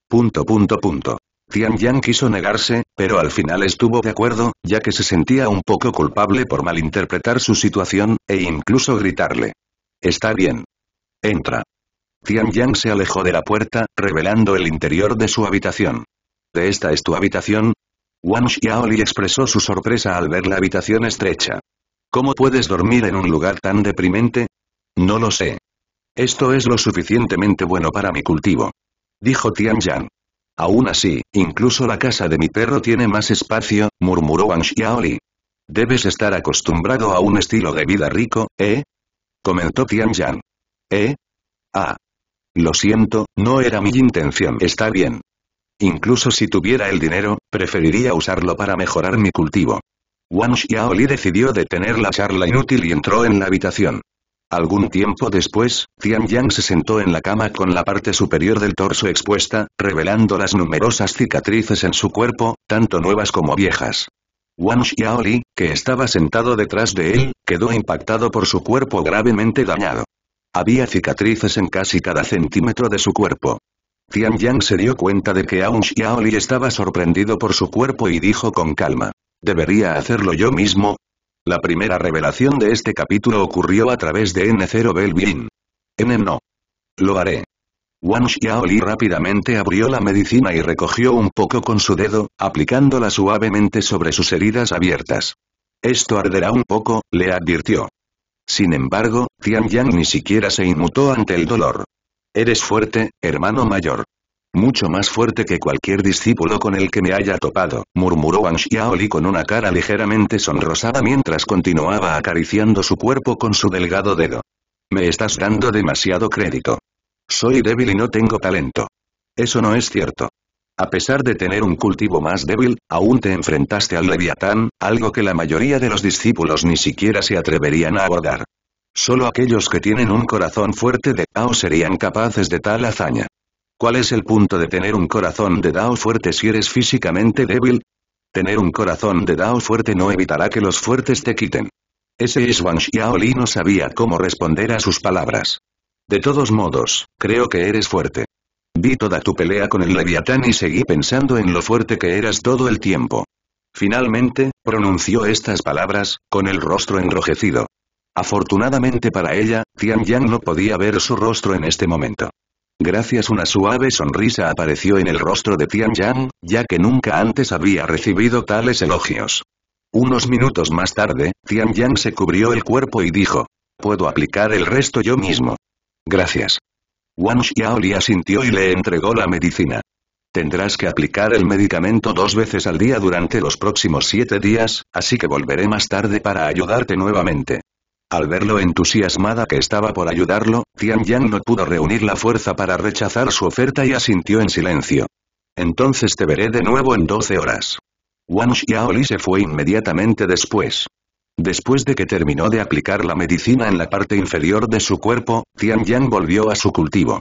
Punto punto punto. Tian Yang quiso negarse, pero al final estuvo de acuerdo, ya que se sentía un poco culpable por malinterpretar su situación, e incluso gritarle. Está bien. Entra. Tian Yang se alejó de la puerta, revelando el interior de su habitación. ¿De esta es tu habitación? Wang Xiaoli expresó su sorpresa al ver la habitación estrecha. ¿Cómo puedes dormir en un lugar tan deprimente? No lo sé. Esto es lo suficientemente bueno para mi cultivo. Dijo Tian Yan. Aún así, incluso la casa de mi perro tiene más espacio, murmuró Wang Xiaoli. Debes estar acostumbrado a un estilo de vida rico, ¿eh? Comentó Tian Yan. ¿Eh? Ah. Lo siento, no era mi intención. Está bien. Incluso si tuviera el dinero, preferiría usarlo para mejorar mi cultivo. Wang Xiaoli decidió detener la charla inútil y entró en la habitación. Algún tiempo después, Tian Yang se sentó en la cama con la parte superior del torso expuesta, revelando las numerosas cicatrices en su cuerpo, tanto nuevas como viejas. Wang Xiaoli, que estaba sentado detrás de él, quedó impactado por su cuerpo gravemente dañado. Había cicatrices en casi cada centímetro de su cuerpo. Tian Yang se dio cuenta de que Aung Xiaoli estaba sorprendido por su cuerpo y dijo con calma. ¿Debería hacerlo yo mismo? La primera revelación de este capítulo ocurrió a través de N0 Belvin. N no. Lo haré. Wang Xiaoli rápidamente abrió la medicina y recogió un poco con su dedo, aplicándola suavemente sobre sus heridas abiertas. Esto arderá un poco, le advirtió. Sin embargo, Tian Yang ni siquiera se inmutó ante el dolor. Eres fuerte, hermano mayor. Mucho más fuerte que cualquier discípulo con el que me haya topado, murmuró Wang con una cara ligeramente sonrosada mientras continuaba acariciando su cuerpo con su delgado dedo. Me estás dando demasiado crédito. Soy débil y no tengo talento. Eso no es cierto. A pesar de tener un cultivo más débil, aún te enfrentaste al leviatán, algo que la mayoría de los discípulos ni siquiera se atreverían a abordar. Solo aquellos que tienen un corazón fuerte de Ao serían capaces de tal hazaña. ¿Cuál es el punto de tener un corazón de Dao fuerte si eres físicamente débil? Tener un corazón de Dao fuerte no evitará que los fuertes te quiten. Ese es Wang Xiaoli no sabía cómo responder a sus palabras. De todos modos, creo que eres fuerte. Vi toda tu pelea con el leviatán y seguí pensando en lo fuerte que eras todo el tiempo. Finalmente, pronunció estas palabras, con el rostro enrojecido. Afortunadamente para ella, Tian Yang no podía ver su rostro en este momento. Gracias una suave sonrisa apareció en el rostro de Tian Yang, ya que nunca antes había recibido tales elogios. Unos minutos más tarde, Tian Yang se cubrió el cuerpo y dijo. Puedo aplicar el resto yo mismo. Gracias. Wang Xiaoli asintió y le entregó la medicina. Tendrás que aplicar el medicamento dos veces al día durante los próximos siete días, así que volveré más tarde para ayudarte nuevamente. Al ver lo entusiasmada que estaba por ayudarlo, Tian Yang no pudo reunir la fuerza para rechazar su oferta y asintió en silencio. Entonces te veré de nuevo en 12 horas. Wang Xiaoli se fue inmediatamente después. Después de que terminó de aplicar la medicina en la parte inferior de su cuerpo, Tian Yang volvió a su cultivo.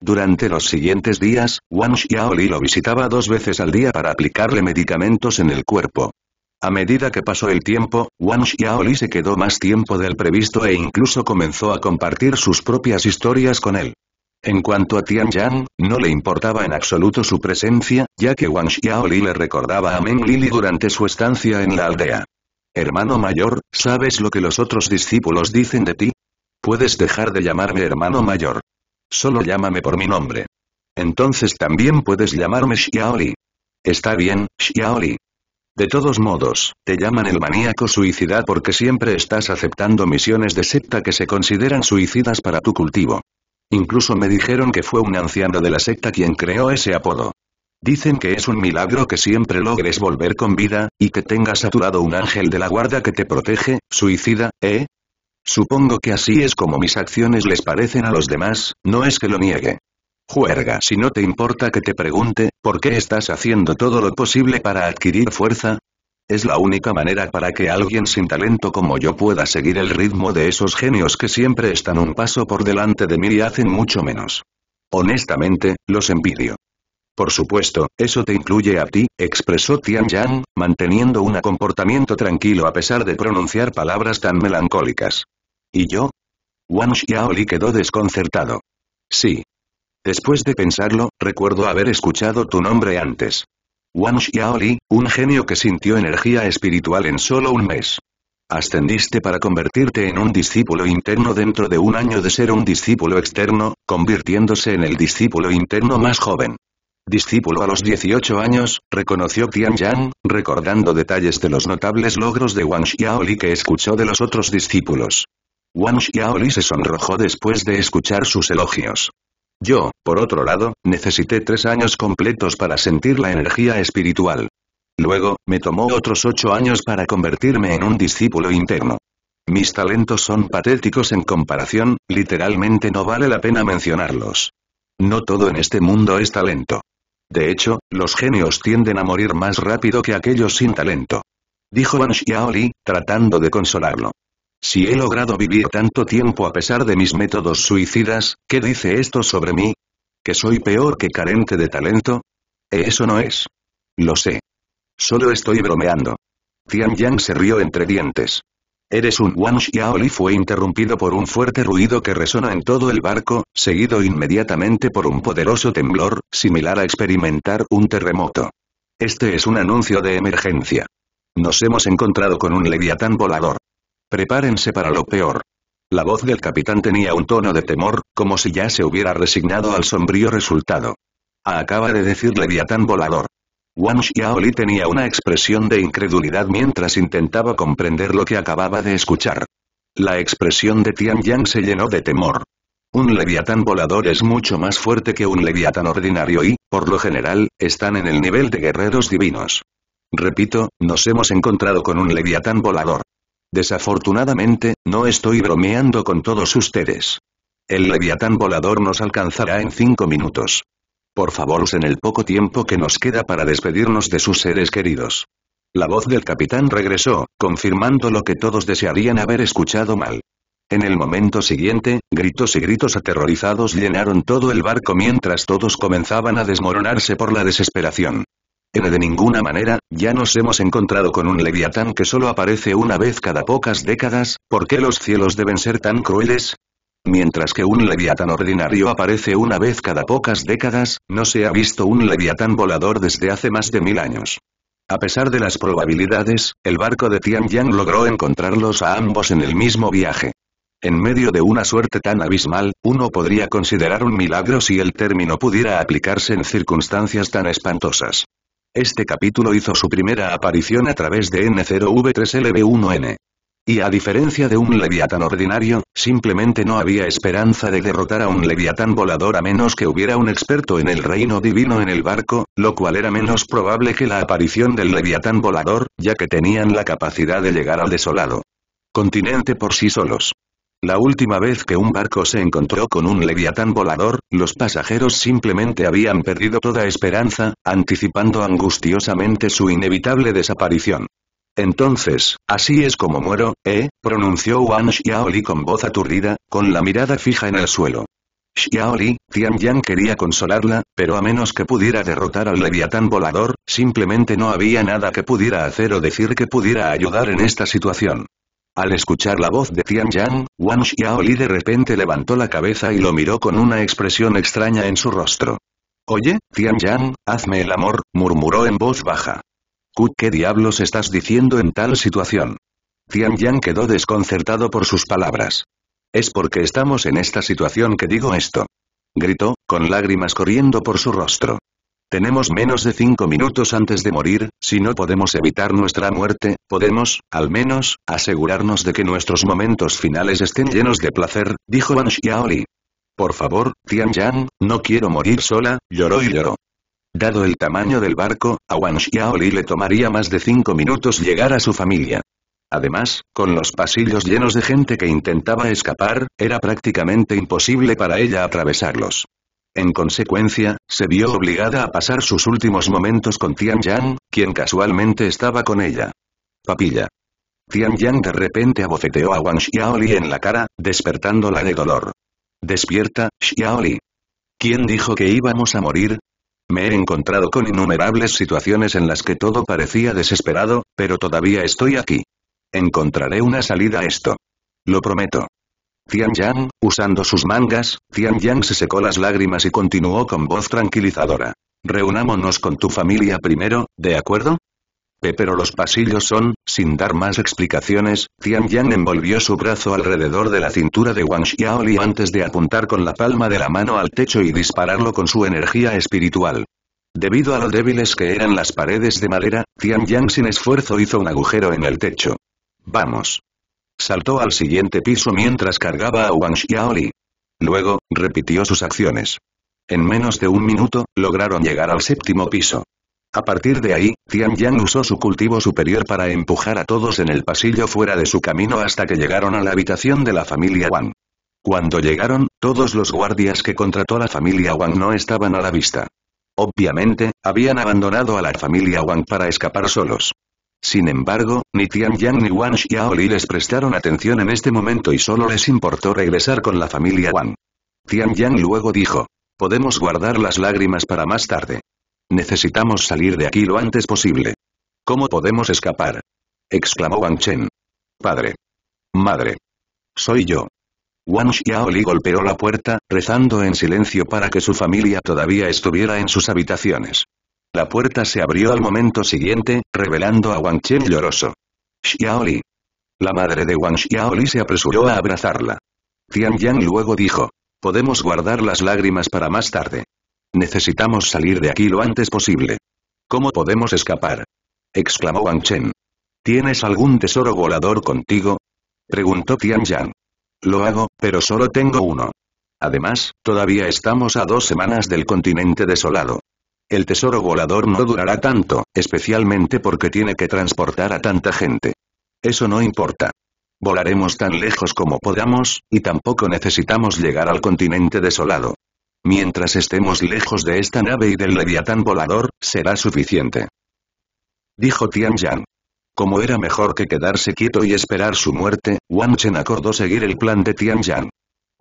Durante los siguientes días, Wang Xiaoli lo visitaba dos veces al día para aplicarle medicamentos en el cuerpo. A medida que pasó el tiempo, Wang Xiaoli se quedó más tiempo del previsto e incluso comenzó a compartir sus propias historias con él. En cuanto a Tian Yang, no le importaba en absoluto su presencia, ya que Wang Xiaoli le recordaba a Meng Lili durante su estancia en la aldea. Hermano mayor, ¿sabes lo que los otros discípulos dicen de ti? Puedes dejar de llamarme hermano mayor. Solo llámame por mi nombre. Entonces también puedes llamarme Xiaoli. Está bien, Xiaoli. De todos modos, te llaman el maníaco suicida porque siempre estás aceptando misiones de secta que se consideran suicidas para tu cultivo. Incluso me dijeron que fue un anciano de la secta quien creó ese apodo. Dicen que es un milagro que siempre logres volver con vida, y que tengas a tu lado un ángel de la guarda que te protege, suicida, ¿eh? Supongo que así es como mis acciones les parecen a los demás, no es que lo niegue. Juerga si no te importa que te pregunte, ¿por qué estás haciendo todo lo posible para adquirir fuerza? Es la única manera para que alguien sin talento como yo pueda seguir el ritmo de esos genios que siempre están un paso por delante de mí y hacen mucho menos. Honestamente, los envidio. Por supuesto, eso te incluye a ti, expresó Tian Yang, manteniendo un comportamiento tranquilo a pesar de pronunciar palabras tan melancólicas. ¿Y yo? Wang Xiaoli quedó desconcertado. Sí, Después de pensarlo, recuerdo haber escuchado tu nombre antes. Wang Xiaoli, un genio que sintió energía espiritual en solo un mes. Ascendiste para convertirte en un discípulo interno dentro de un año de ser un discípulo externo, convirtiéndose en el discípulo interno más joven. Discípulo a los 18 años, reconoció Tian Yang, recordando detalles de los notables logros de Wang Xiaoli que escuchó de los otros discípulos. Wang Xiaoli se sonrojó después de escuchar sus elogios. Yo, por otro lado, necesité tres años completos para sentir la energía espiritual. Luego, me tomó otros ocho años para convertirme en un discípulo interno. Mis talentos son patéticos en comparación, literalmente no vale la pena mencionarlos. No todo en este mundo es talento. De hecho, los genios tienden a morir más rápido que aquellos sin talento. Dijo Ban Xiaoli, tratando de consolarlo. Si he logrado vivir tanto tiempo a pesar de mis métodos suicidas, ¿qué dice esto sobre mí? ¿Que soy peor que carente de talento? Eh, eso no es. Lo sé. Solo estoy bromeando. Tian Yang se rió entre dientes. Eres un Wang Xiaoli fue interrumpido por un fuerte ruido que resona en todo el barco, seguido inmediatamente por un poderoso temblor, similar a experimentar un terremoto. Este es un anuncio de emergencia. Nos hemos encontrado con un leviatán volador. Prepárense para lo peor. La voz del capitán tenía un tono de temor, como si ya se hubiera resignado al sombrío resultado. Acaba de decir Leviatán volador. Wang Xiaoli tenía una expresión de incredulidad mientras intentaba comprender lo que acababa de escuchar. La expresión de Tian Yang se llenó de temor. Un leviatán volador es mucho más fuerte que un leviatán ordinario y, por lo general, están en el nivel de guerreros divinos. Repito, nos hemos encontrado con un leviatán volador. Desafortunadamente, no estoy bromeando con todos ustedes. El leviatán volador nos alcanzará en cinco minutos. Por favor usen el poco tiempo que nos queda para despedirnos de sus seres queridos. La voz del capitán regresó, confirmando lo que todos desearían haber escuchado mal. En el momento siguiente, gritos y gritos aterrorizados llenaron todo el barco mientras todos comenzaban a desmoronarse por la desesperación de ninguna manera, ya nos hemos encontrado con un leviatán que solo aparece una vez cada pocas décadas, ¿por qué los cielos deben ser tan crueles? Mientras que un leviatán ordinario aparece una vez cada pocas décadas, no se ha visto un leviatán volador desde hace más de mil años. A pesar de las probabilidades, el barco de Tianyang logró encontrarlos a ambos en el mismo viaje. En medio de una suerte tan abismal, uno podría considerar un milagro si el término pudiera aplicarse en circunstancias tan espantosas. Este capítulo hizo su primera aparición a través de N0V3LB1N. Y a diferencia de un leviatán ordinario, simplemente no había esperanza de derrotar a un leviatán volador a menos que hubiera un experto en el reino divino en el barco, lo cual era menos probable que la aparición del leviatán volador, ya que tenían la capacidad de llegar al desolado continente por sí solos. La última vez que un barco se encontró con un leviatán volador, los pasajeros simplemente habían perdido toda esperanza, anticipando angustiosamente su inevitable desaparición. Entonces, así es como muero, ¿eh? pronunció Wang Xiaoli con voz aturdida, con la mirada fija en el suelo. Xiaoli, Tian quería consolarla, pero a menos que pudiera derrotar al leviatán volador, simplemente no había nada que pudiera hacer o decir que pudiera ayudar en esta situación. Al escuchar la voz de Tian Yang, Wang Xiaoli de repente levantó la cabeza y lo miró con una expresión extraña en su rostro. Oye, Tian Yang, hazme el amor, murmuró en voz baja. ¿Qué diablos estás diciendo en tal situación? Tian Yang quedó desconcertado por sus palabras. Es porque estamos en esta situación que digo esto. Gritó, con lágrimas corriendo por su rostro. Tenemos menos de cinco minutos antes de morir, si no podemos evitar nuestra muerte, podemos, al menos, asegurarnos de que nuestros momentos finales estén llenos de placer, dijo Wang Xiaoli. Por favor, Tian Yang, no quiero morir sola, lloró y lloró. Dado el tamaño del barco, a Wang Xiaoli le tomaría más de cinco minutos llegar a su familia. Además, con los pasillos llenos de gente que intentaba escapar, era prácticamente imposible para ella atravesarlos. En consecuencia, se vio obligada a pasar sus últimos momentos con Tian quien casualmente estaba con ella. Papilla. Tian de repente abofeteó a Wang Xiaoli en la cara, despertándola de dolor. Despierta, Xiaoli. ¿Quién dijo que íbamos a morir? Me he encontrado con innumerables situaciones en las que todo parecía desesperado, pero todavía estoy aquí. Encontraré una salida a esto. Lo prometo. Tian Yang, usando sus mangas, Tian Yang se secó las lágrimas y continuó con voz tranquilizadora. Reunámonos con tu familia primero, ¿de acuerdo? Pero los pasillos son, sin dar más explicaciones, Tian Yang envolvió su brazo alrededor de la cintura de Wang Xiaoli antes de apuntar con la palma de la mano al techo y dispararlo con su energía espiritual. Debido a lo débiles que eran las paredes de madera, Tian Yang sin esfuerzo hizo un agujero en el techo. Vamos. Saltó al siguiente piso mientras cargaba a Wang Xiaoli. Luego, repitió sus acciones. En menos de un minuto, lograron llegar al séptimo piso. A partir de ahí, Tian Yang usó su cultivo superior para empujar a todos en el pasillo fuera de su camino hasta que llegaron a la habitación de la familia Wang. Cuando llegaron, todos los guardias que contrató la familia Wang no estaban a la vista. Obviamente, habían abandonado a la familia Wang para escapar solos. Sin embargo, ni Tian Yang ni Wang Xiaoli les prestaron atención en este momento y solo les importó regresar con la familia Wang. Tian Yang luego dijo, podemos guardar las lágrimas para más tarde. Necesitamos salir de aquí lo antes posible. ¿Cómo podemos escapar? exclamó Wang Chen. Padre. Madre. Soy yo. Wang Xiaoli golpeó la puerta, rezando en silencio para que su familia todavía estuviera en sus habitaciones. La puerta se abrió al momento siguiente, revelando a Wang Chen lloroso. Xiaoli. La madre de Wang Xiaoli se apresuró a abrazarla. Tian Yang luego dijo. Podemos guardar las lágrimas para más tarde. Necesitamos salir de aquí lo antes posible. ¿Cómo podemos escapar? exclamó Wang Chen. ¿Tienes algún tesoro volador contigo? preguntó Tian Yang. Lo hago, pero solo tengo uno. Además, todavía estamos a dos semanas del continente desolado. El tesoro volador no durará tanto, especialmente porque tiene que transportar a tanta gente. Eso no importa. Volaremos tan lejos como podamos, y tampoco necesitamos llegar al continente desolado. Mientras estemos lejos de esta nave y del leviatán volador, será suficiente. Dijo Tianyang. Como era mejor que quedarse quieto y esperar su muerte, Wang Chen acordó seguir el plan de Tianyang.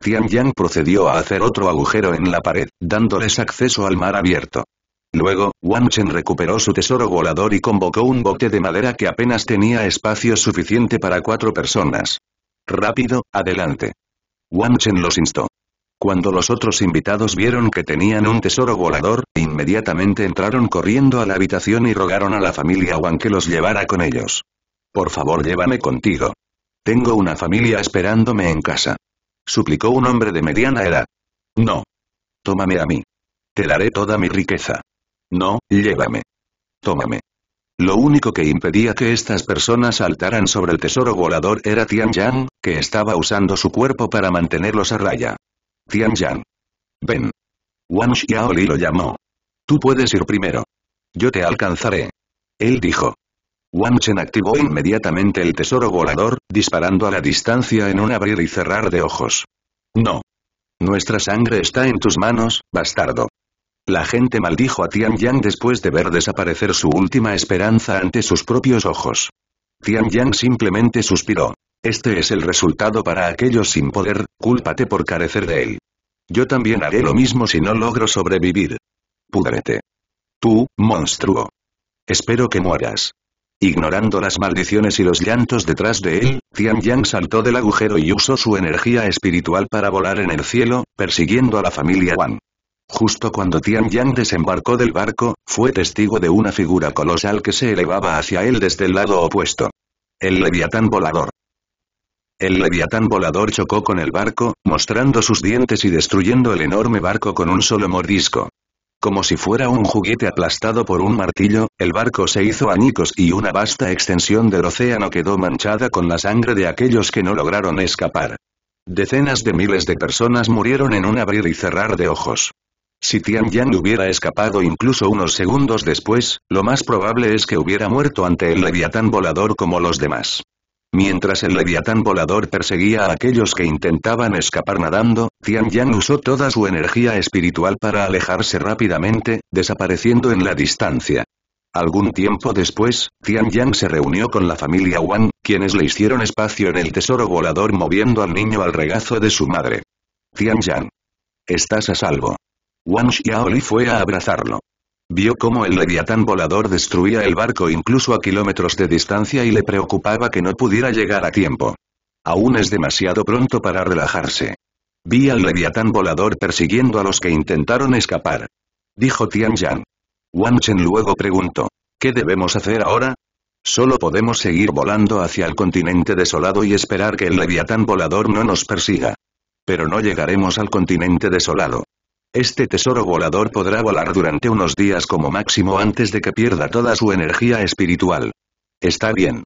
Tianyang procedió a hacer otro agujero en la pared, dándoles acceso al mar abierto. Luego, Wang Chen recuperó su tesoro volador y convocó un bote de madera que apenas tenía espacio suficiente para cuatro personas. Rápido, adelante. Wang Chen los instó. Cuando los otros invitados vieron que tenían un tesoro volador, inmediatamente entraron corriendo a la habitación y rogaron a la familia Wang que los llevara con ellos. Por favor llévame contigo. Tengo una familia esperándome en casa. Suplicó un hombre de mediana edad. No. Tómame a mí. Te daré toda mi riqueza. No, llévame. Tómame. Lo único que impedía que estas personas saltaran sobre el tesoro volador era Tian Yang, que estaba usando su cuerpo para mantenerlos a raya. Tian Yang. Ven. Wang Xiaoli lo llamó. Tú puedes ir primero. Yo te alcanzaré. Él dijo. Wang Chen activó inmediatamente el tesoro volador, disparando a la distancia en un abrir y cerrar de ojos. No. Nuestra sangre está en tus manos, bastardo. La gente maldijo a Tian Yang después de ver desaparecer su última esperanza ante sus propios ojos. Tian Yang simplemente suspiró. Este es el resultado para aquellos sin poder, cúlpate por carecer de él. Yo también haré lo mismo si no logro sobrevivir. Púdrete. Tú, monstruo. Espero que mueras. Ignorando las maldiciones y los llantos detrás de él, Tian Yang saltó del agujero y usó su energía espiritual para volar en el cielo, persiguiendo a la familia Wang. Justo cuando Tian Yang desembarcó del barco, fue testigo de una figura colosal que se elevaba hacia él desde el lado opuesto. El leviatán volador. El leviatán volador chocó con el barco, mostrando sus dientes y destruyendo el enorme barco con un solo mordisco. Como si fuera un juguete aplastado por un martillo, el barco se hizo añicos y una vasta extensión del océano quedó manchada con la sangre de aquellos que no lograron escapar. Decenas de miles de personas murieron en un abrir y cerrar de ojos. Si Tian Yang hubiera escapado incluso unos segundos después, lo más probable es que hubiera muerto ante el leviatán volador como los demás. Mientras el leviatán volador perseguía a aquellos que intentaban escapar nadando, Tian Yang usó toda su energía espiritual para alejarse rápidamente, desapareciendo en la distancia. Algún tiempo después, Tian Yang se reunió con la familia Wang, quienes le hicieron espacio en el tesoro volador moviendo al niño al regazo de su madre. Tian Yang. Estás a salvo. Wang Xiaoli fue a abrazarlo. Vio cómo el leviatán volador destruía el barco incluso a kilómetros de distancia y le preocupaba que no pudiera llegar a tiempo. Aún es demasiado pronto para relajarse. Vi al leviatán volador persiguiendo a los que intentaron escapar. Dijo Yan. Wang Chen luego preguntó. ¿Qué debemos hacer ahora? Solo podemos seguir volando hacia el continente desolado y esperar que el leviatán volador no nos persiga. Pero no llegaremos al continente desolado. Este tesoro volador podrá volar durante unos días como máximo antes de que pierda toda su energía espiritual. Está bien.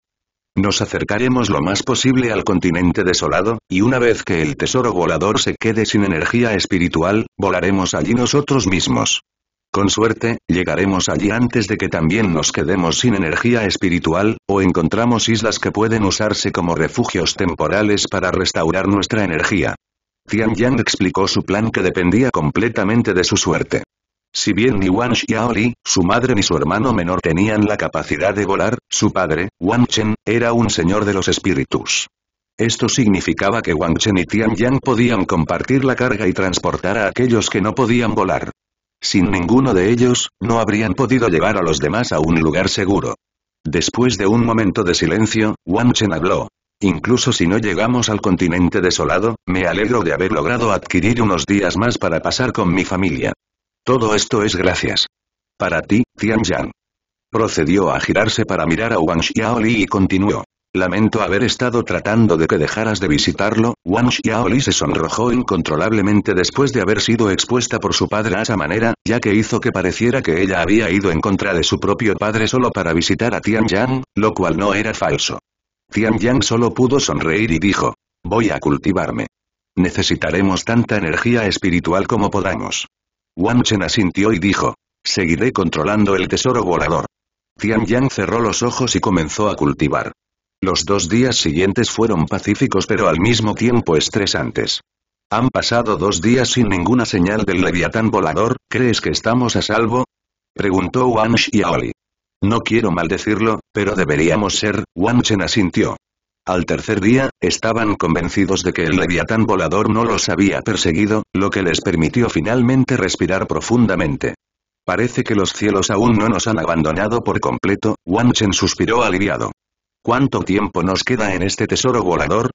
Nos acercaremos lo más posible al continente desolado, y una vez que el tesoro volador se quede sin energía espiritual, volaremos allí nosotros mismos. Con suerte, llegaremos allí antes de que también nos quedemos sin energía espiritual, o encontramos islas que pueden usarse como refugios temporales para restaurar nuestra energía. Tian Yang explicó su plan que dependía completamente de su suerte. Si bien ni Wang Xiaoli, su madre ni su hermano menor tenían la capacidad de volar, su padre, Wang Chen, era un señor de los espíritus. Esto significaba que Wang Chen y Tian Yang podían compartir la carga y transportar a aquellos que no podían volar. Sin ninguno de ellos, no habrían podido llevar a los demás a un lugar seguro. Después de un momento de silencio, Wang Chen habló. Incluso si no llegamos al continente desolado, me alegro de haber logrado adquirir unos días más para pasar con mi familia. Todo esto es gracias. Para ti, Tianjian. Procedió a girarse para mirar a Wang Xiaoli y continuó. Lamento haber estado tratando de que dejaras de visitarlo, Wang Xiaoli se sonrojó incontrolablemente después de haber sido expuesta por su padre a esa manera, ya que hizo que pareciera que ella había ido en contra de su propio padre solo para visitar a Tianjian, lo cual no era falso. Tian Yang solo pudo sonreír y dijo. Voy a cultivarme. Necesitaremos tanta energía espiritual como podamos. Wang Chen asintió y dijo. Seguiré controlando el tesoro volador. Tian Yang cerró los ojos y comenzó a cultivar. Los dos días siguientes fueron pacíficos pero al mismo tiempo estresantes. Han pasado dos días sin ninguna señal del leviatán volador, ¿crees que estamos a salvo? Preguntó Wang Xiaoli. No quiero maldecirlo, pero deberíamos ser, Chen asintió. Al tercer día, estaban convencidos de que el leviatán volador no los había perseguido, lo que les permitió finalmente respirar profundamente. Parece que los cielos aún no nos han abandonado por completo, Chen suspiró aliviado. ¿Cuánto tiempo nos queda en este tesoro volador?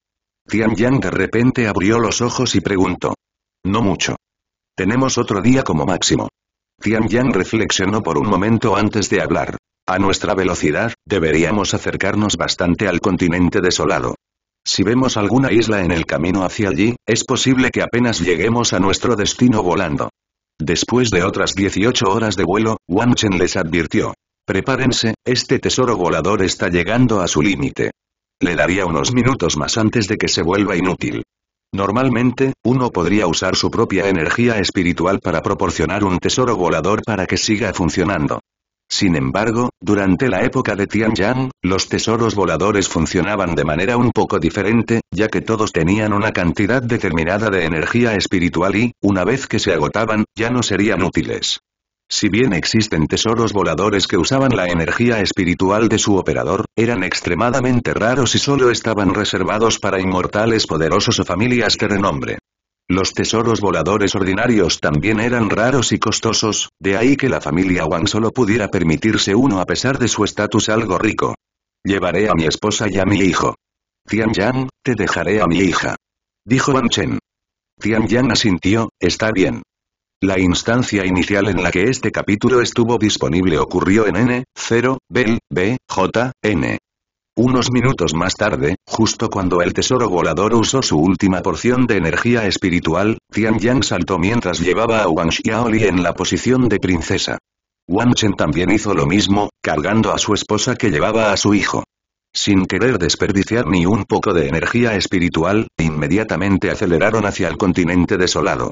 Tian Yang de repente abrió los ojos y preguntó. No mucho. Tenemos otro día como máximo. Tian Yang reflexionó por un momento antes de hablar. A nuestra velocidad, deberíamos acercarnos bastante al continente desolado. Si vemos alguna isla en el camino hacia allí, es posible que apenas lleguemos a nuestro destino volando. Después de otras 18 horas de vuelo, Wang Chen les advirtió. Prepárense, este tesoro volador está llegando a su límite. Le daría unos minutos más antes de que se vuelva inútil. Normalmente, uno podría usar su propia energía espiritual para proporcionar un tesoro volador para que siga funcionando. Sin embargo, durante la época de Tianyang, los tesoros voladores funcionaban de manera un poco diferente, ya que todos tenían una cantidad determinada de energía espiritual y, una vez que se agotaban, ya no serían útiles. Si bien existen tesoros voladores que usaban la energía espiritual de su operador, eran extremadamente raros y solo estaban reservados para inmortales poderosos o familias de renombre. Los tesoros voladores ordinarios también eran raros y costosos, de ahí que la familia Wang solo pudiera permitirse uno a pesar de su estatus algo rico. Llevaré a mi esposa y a mi hijo. Tianyang, te dejaré a mi hija. Dijo Wang Chen. Tianyang asintió, está bien. La instancia inicial en la que este capítulo estuvo disponible ocurrió en N, 0, B, B, J, N. Unos minutos más tarde, justo cuando el tesoro volador usó su última porción de energía espiritual, Tian Yang saltó mientras llevaba a Wang Xiaoli en la posición de princesa. Wang Chen también hizo lo mismo, cargando a su esposa que llevaba a su hijo. Sin querer desperdiciar ni un poco de energía espiritual, inmediatamente aceleraron hacia el continente desolado.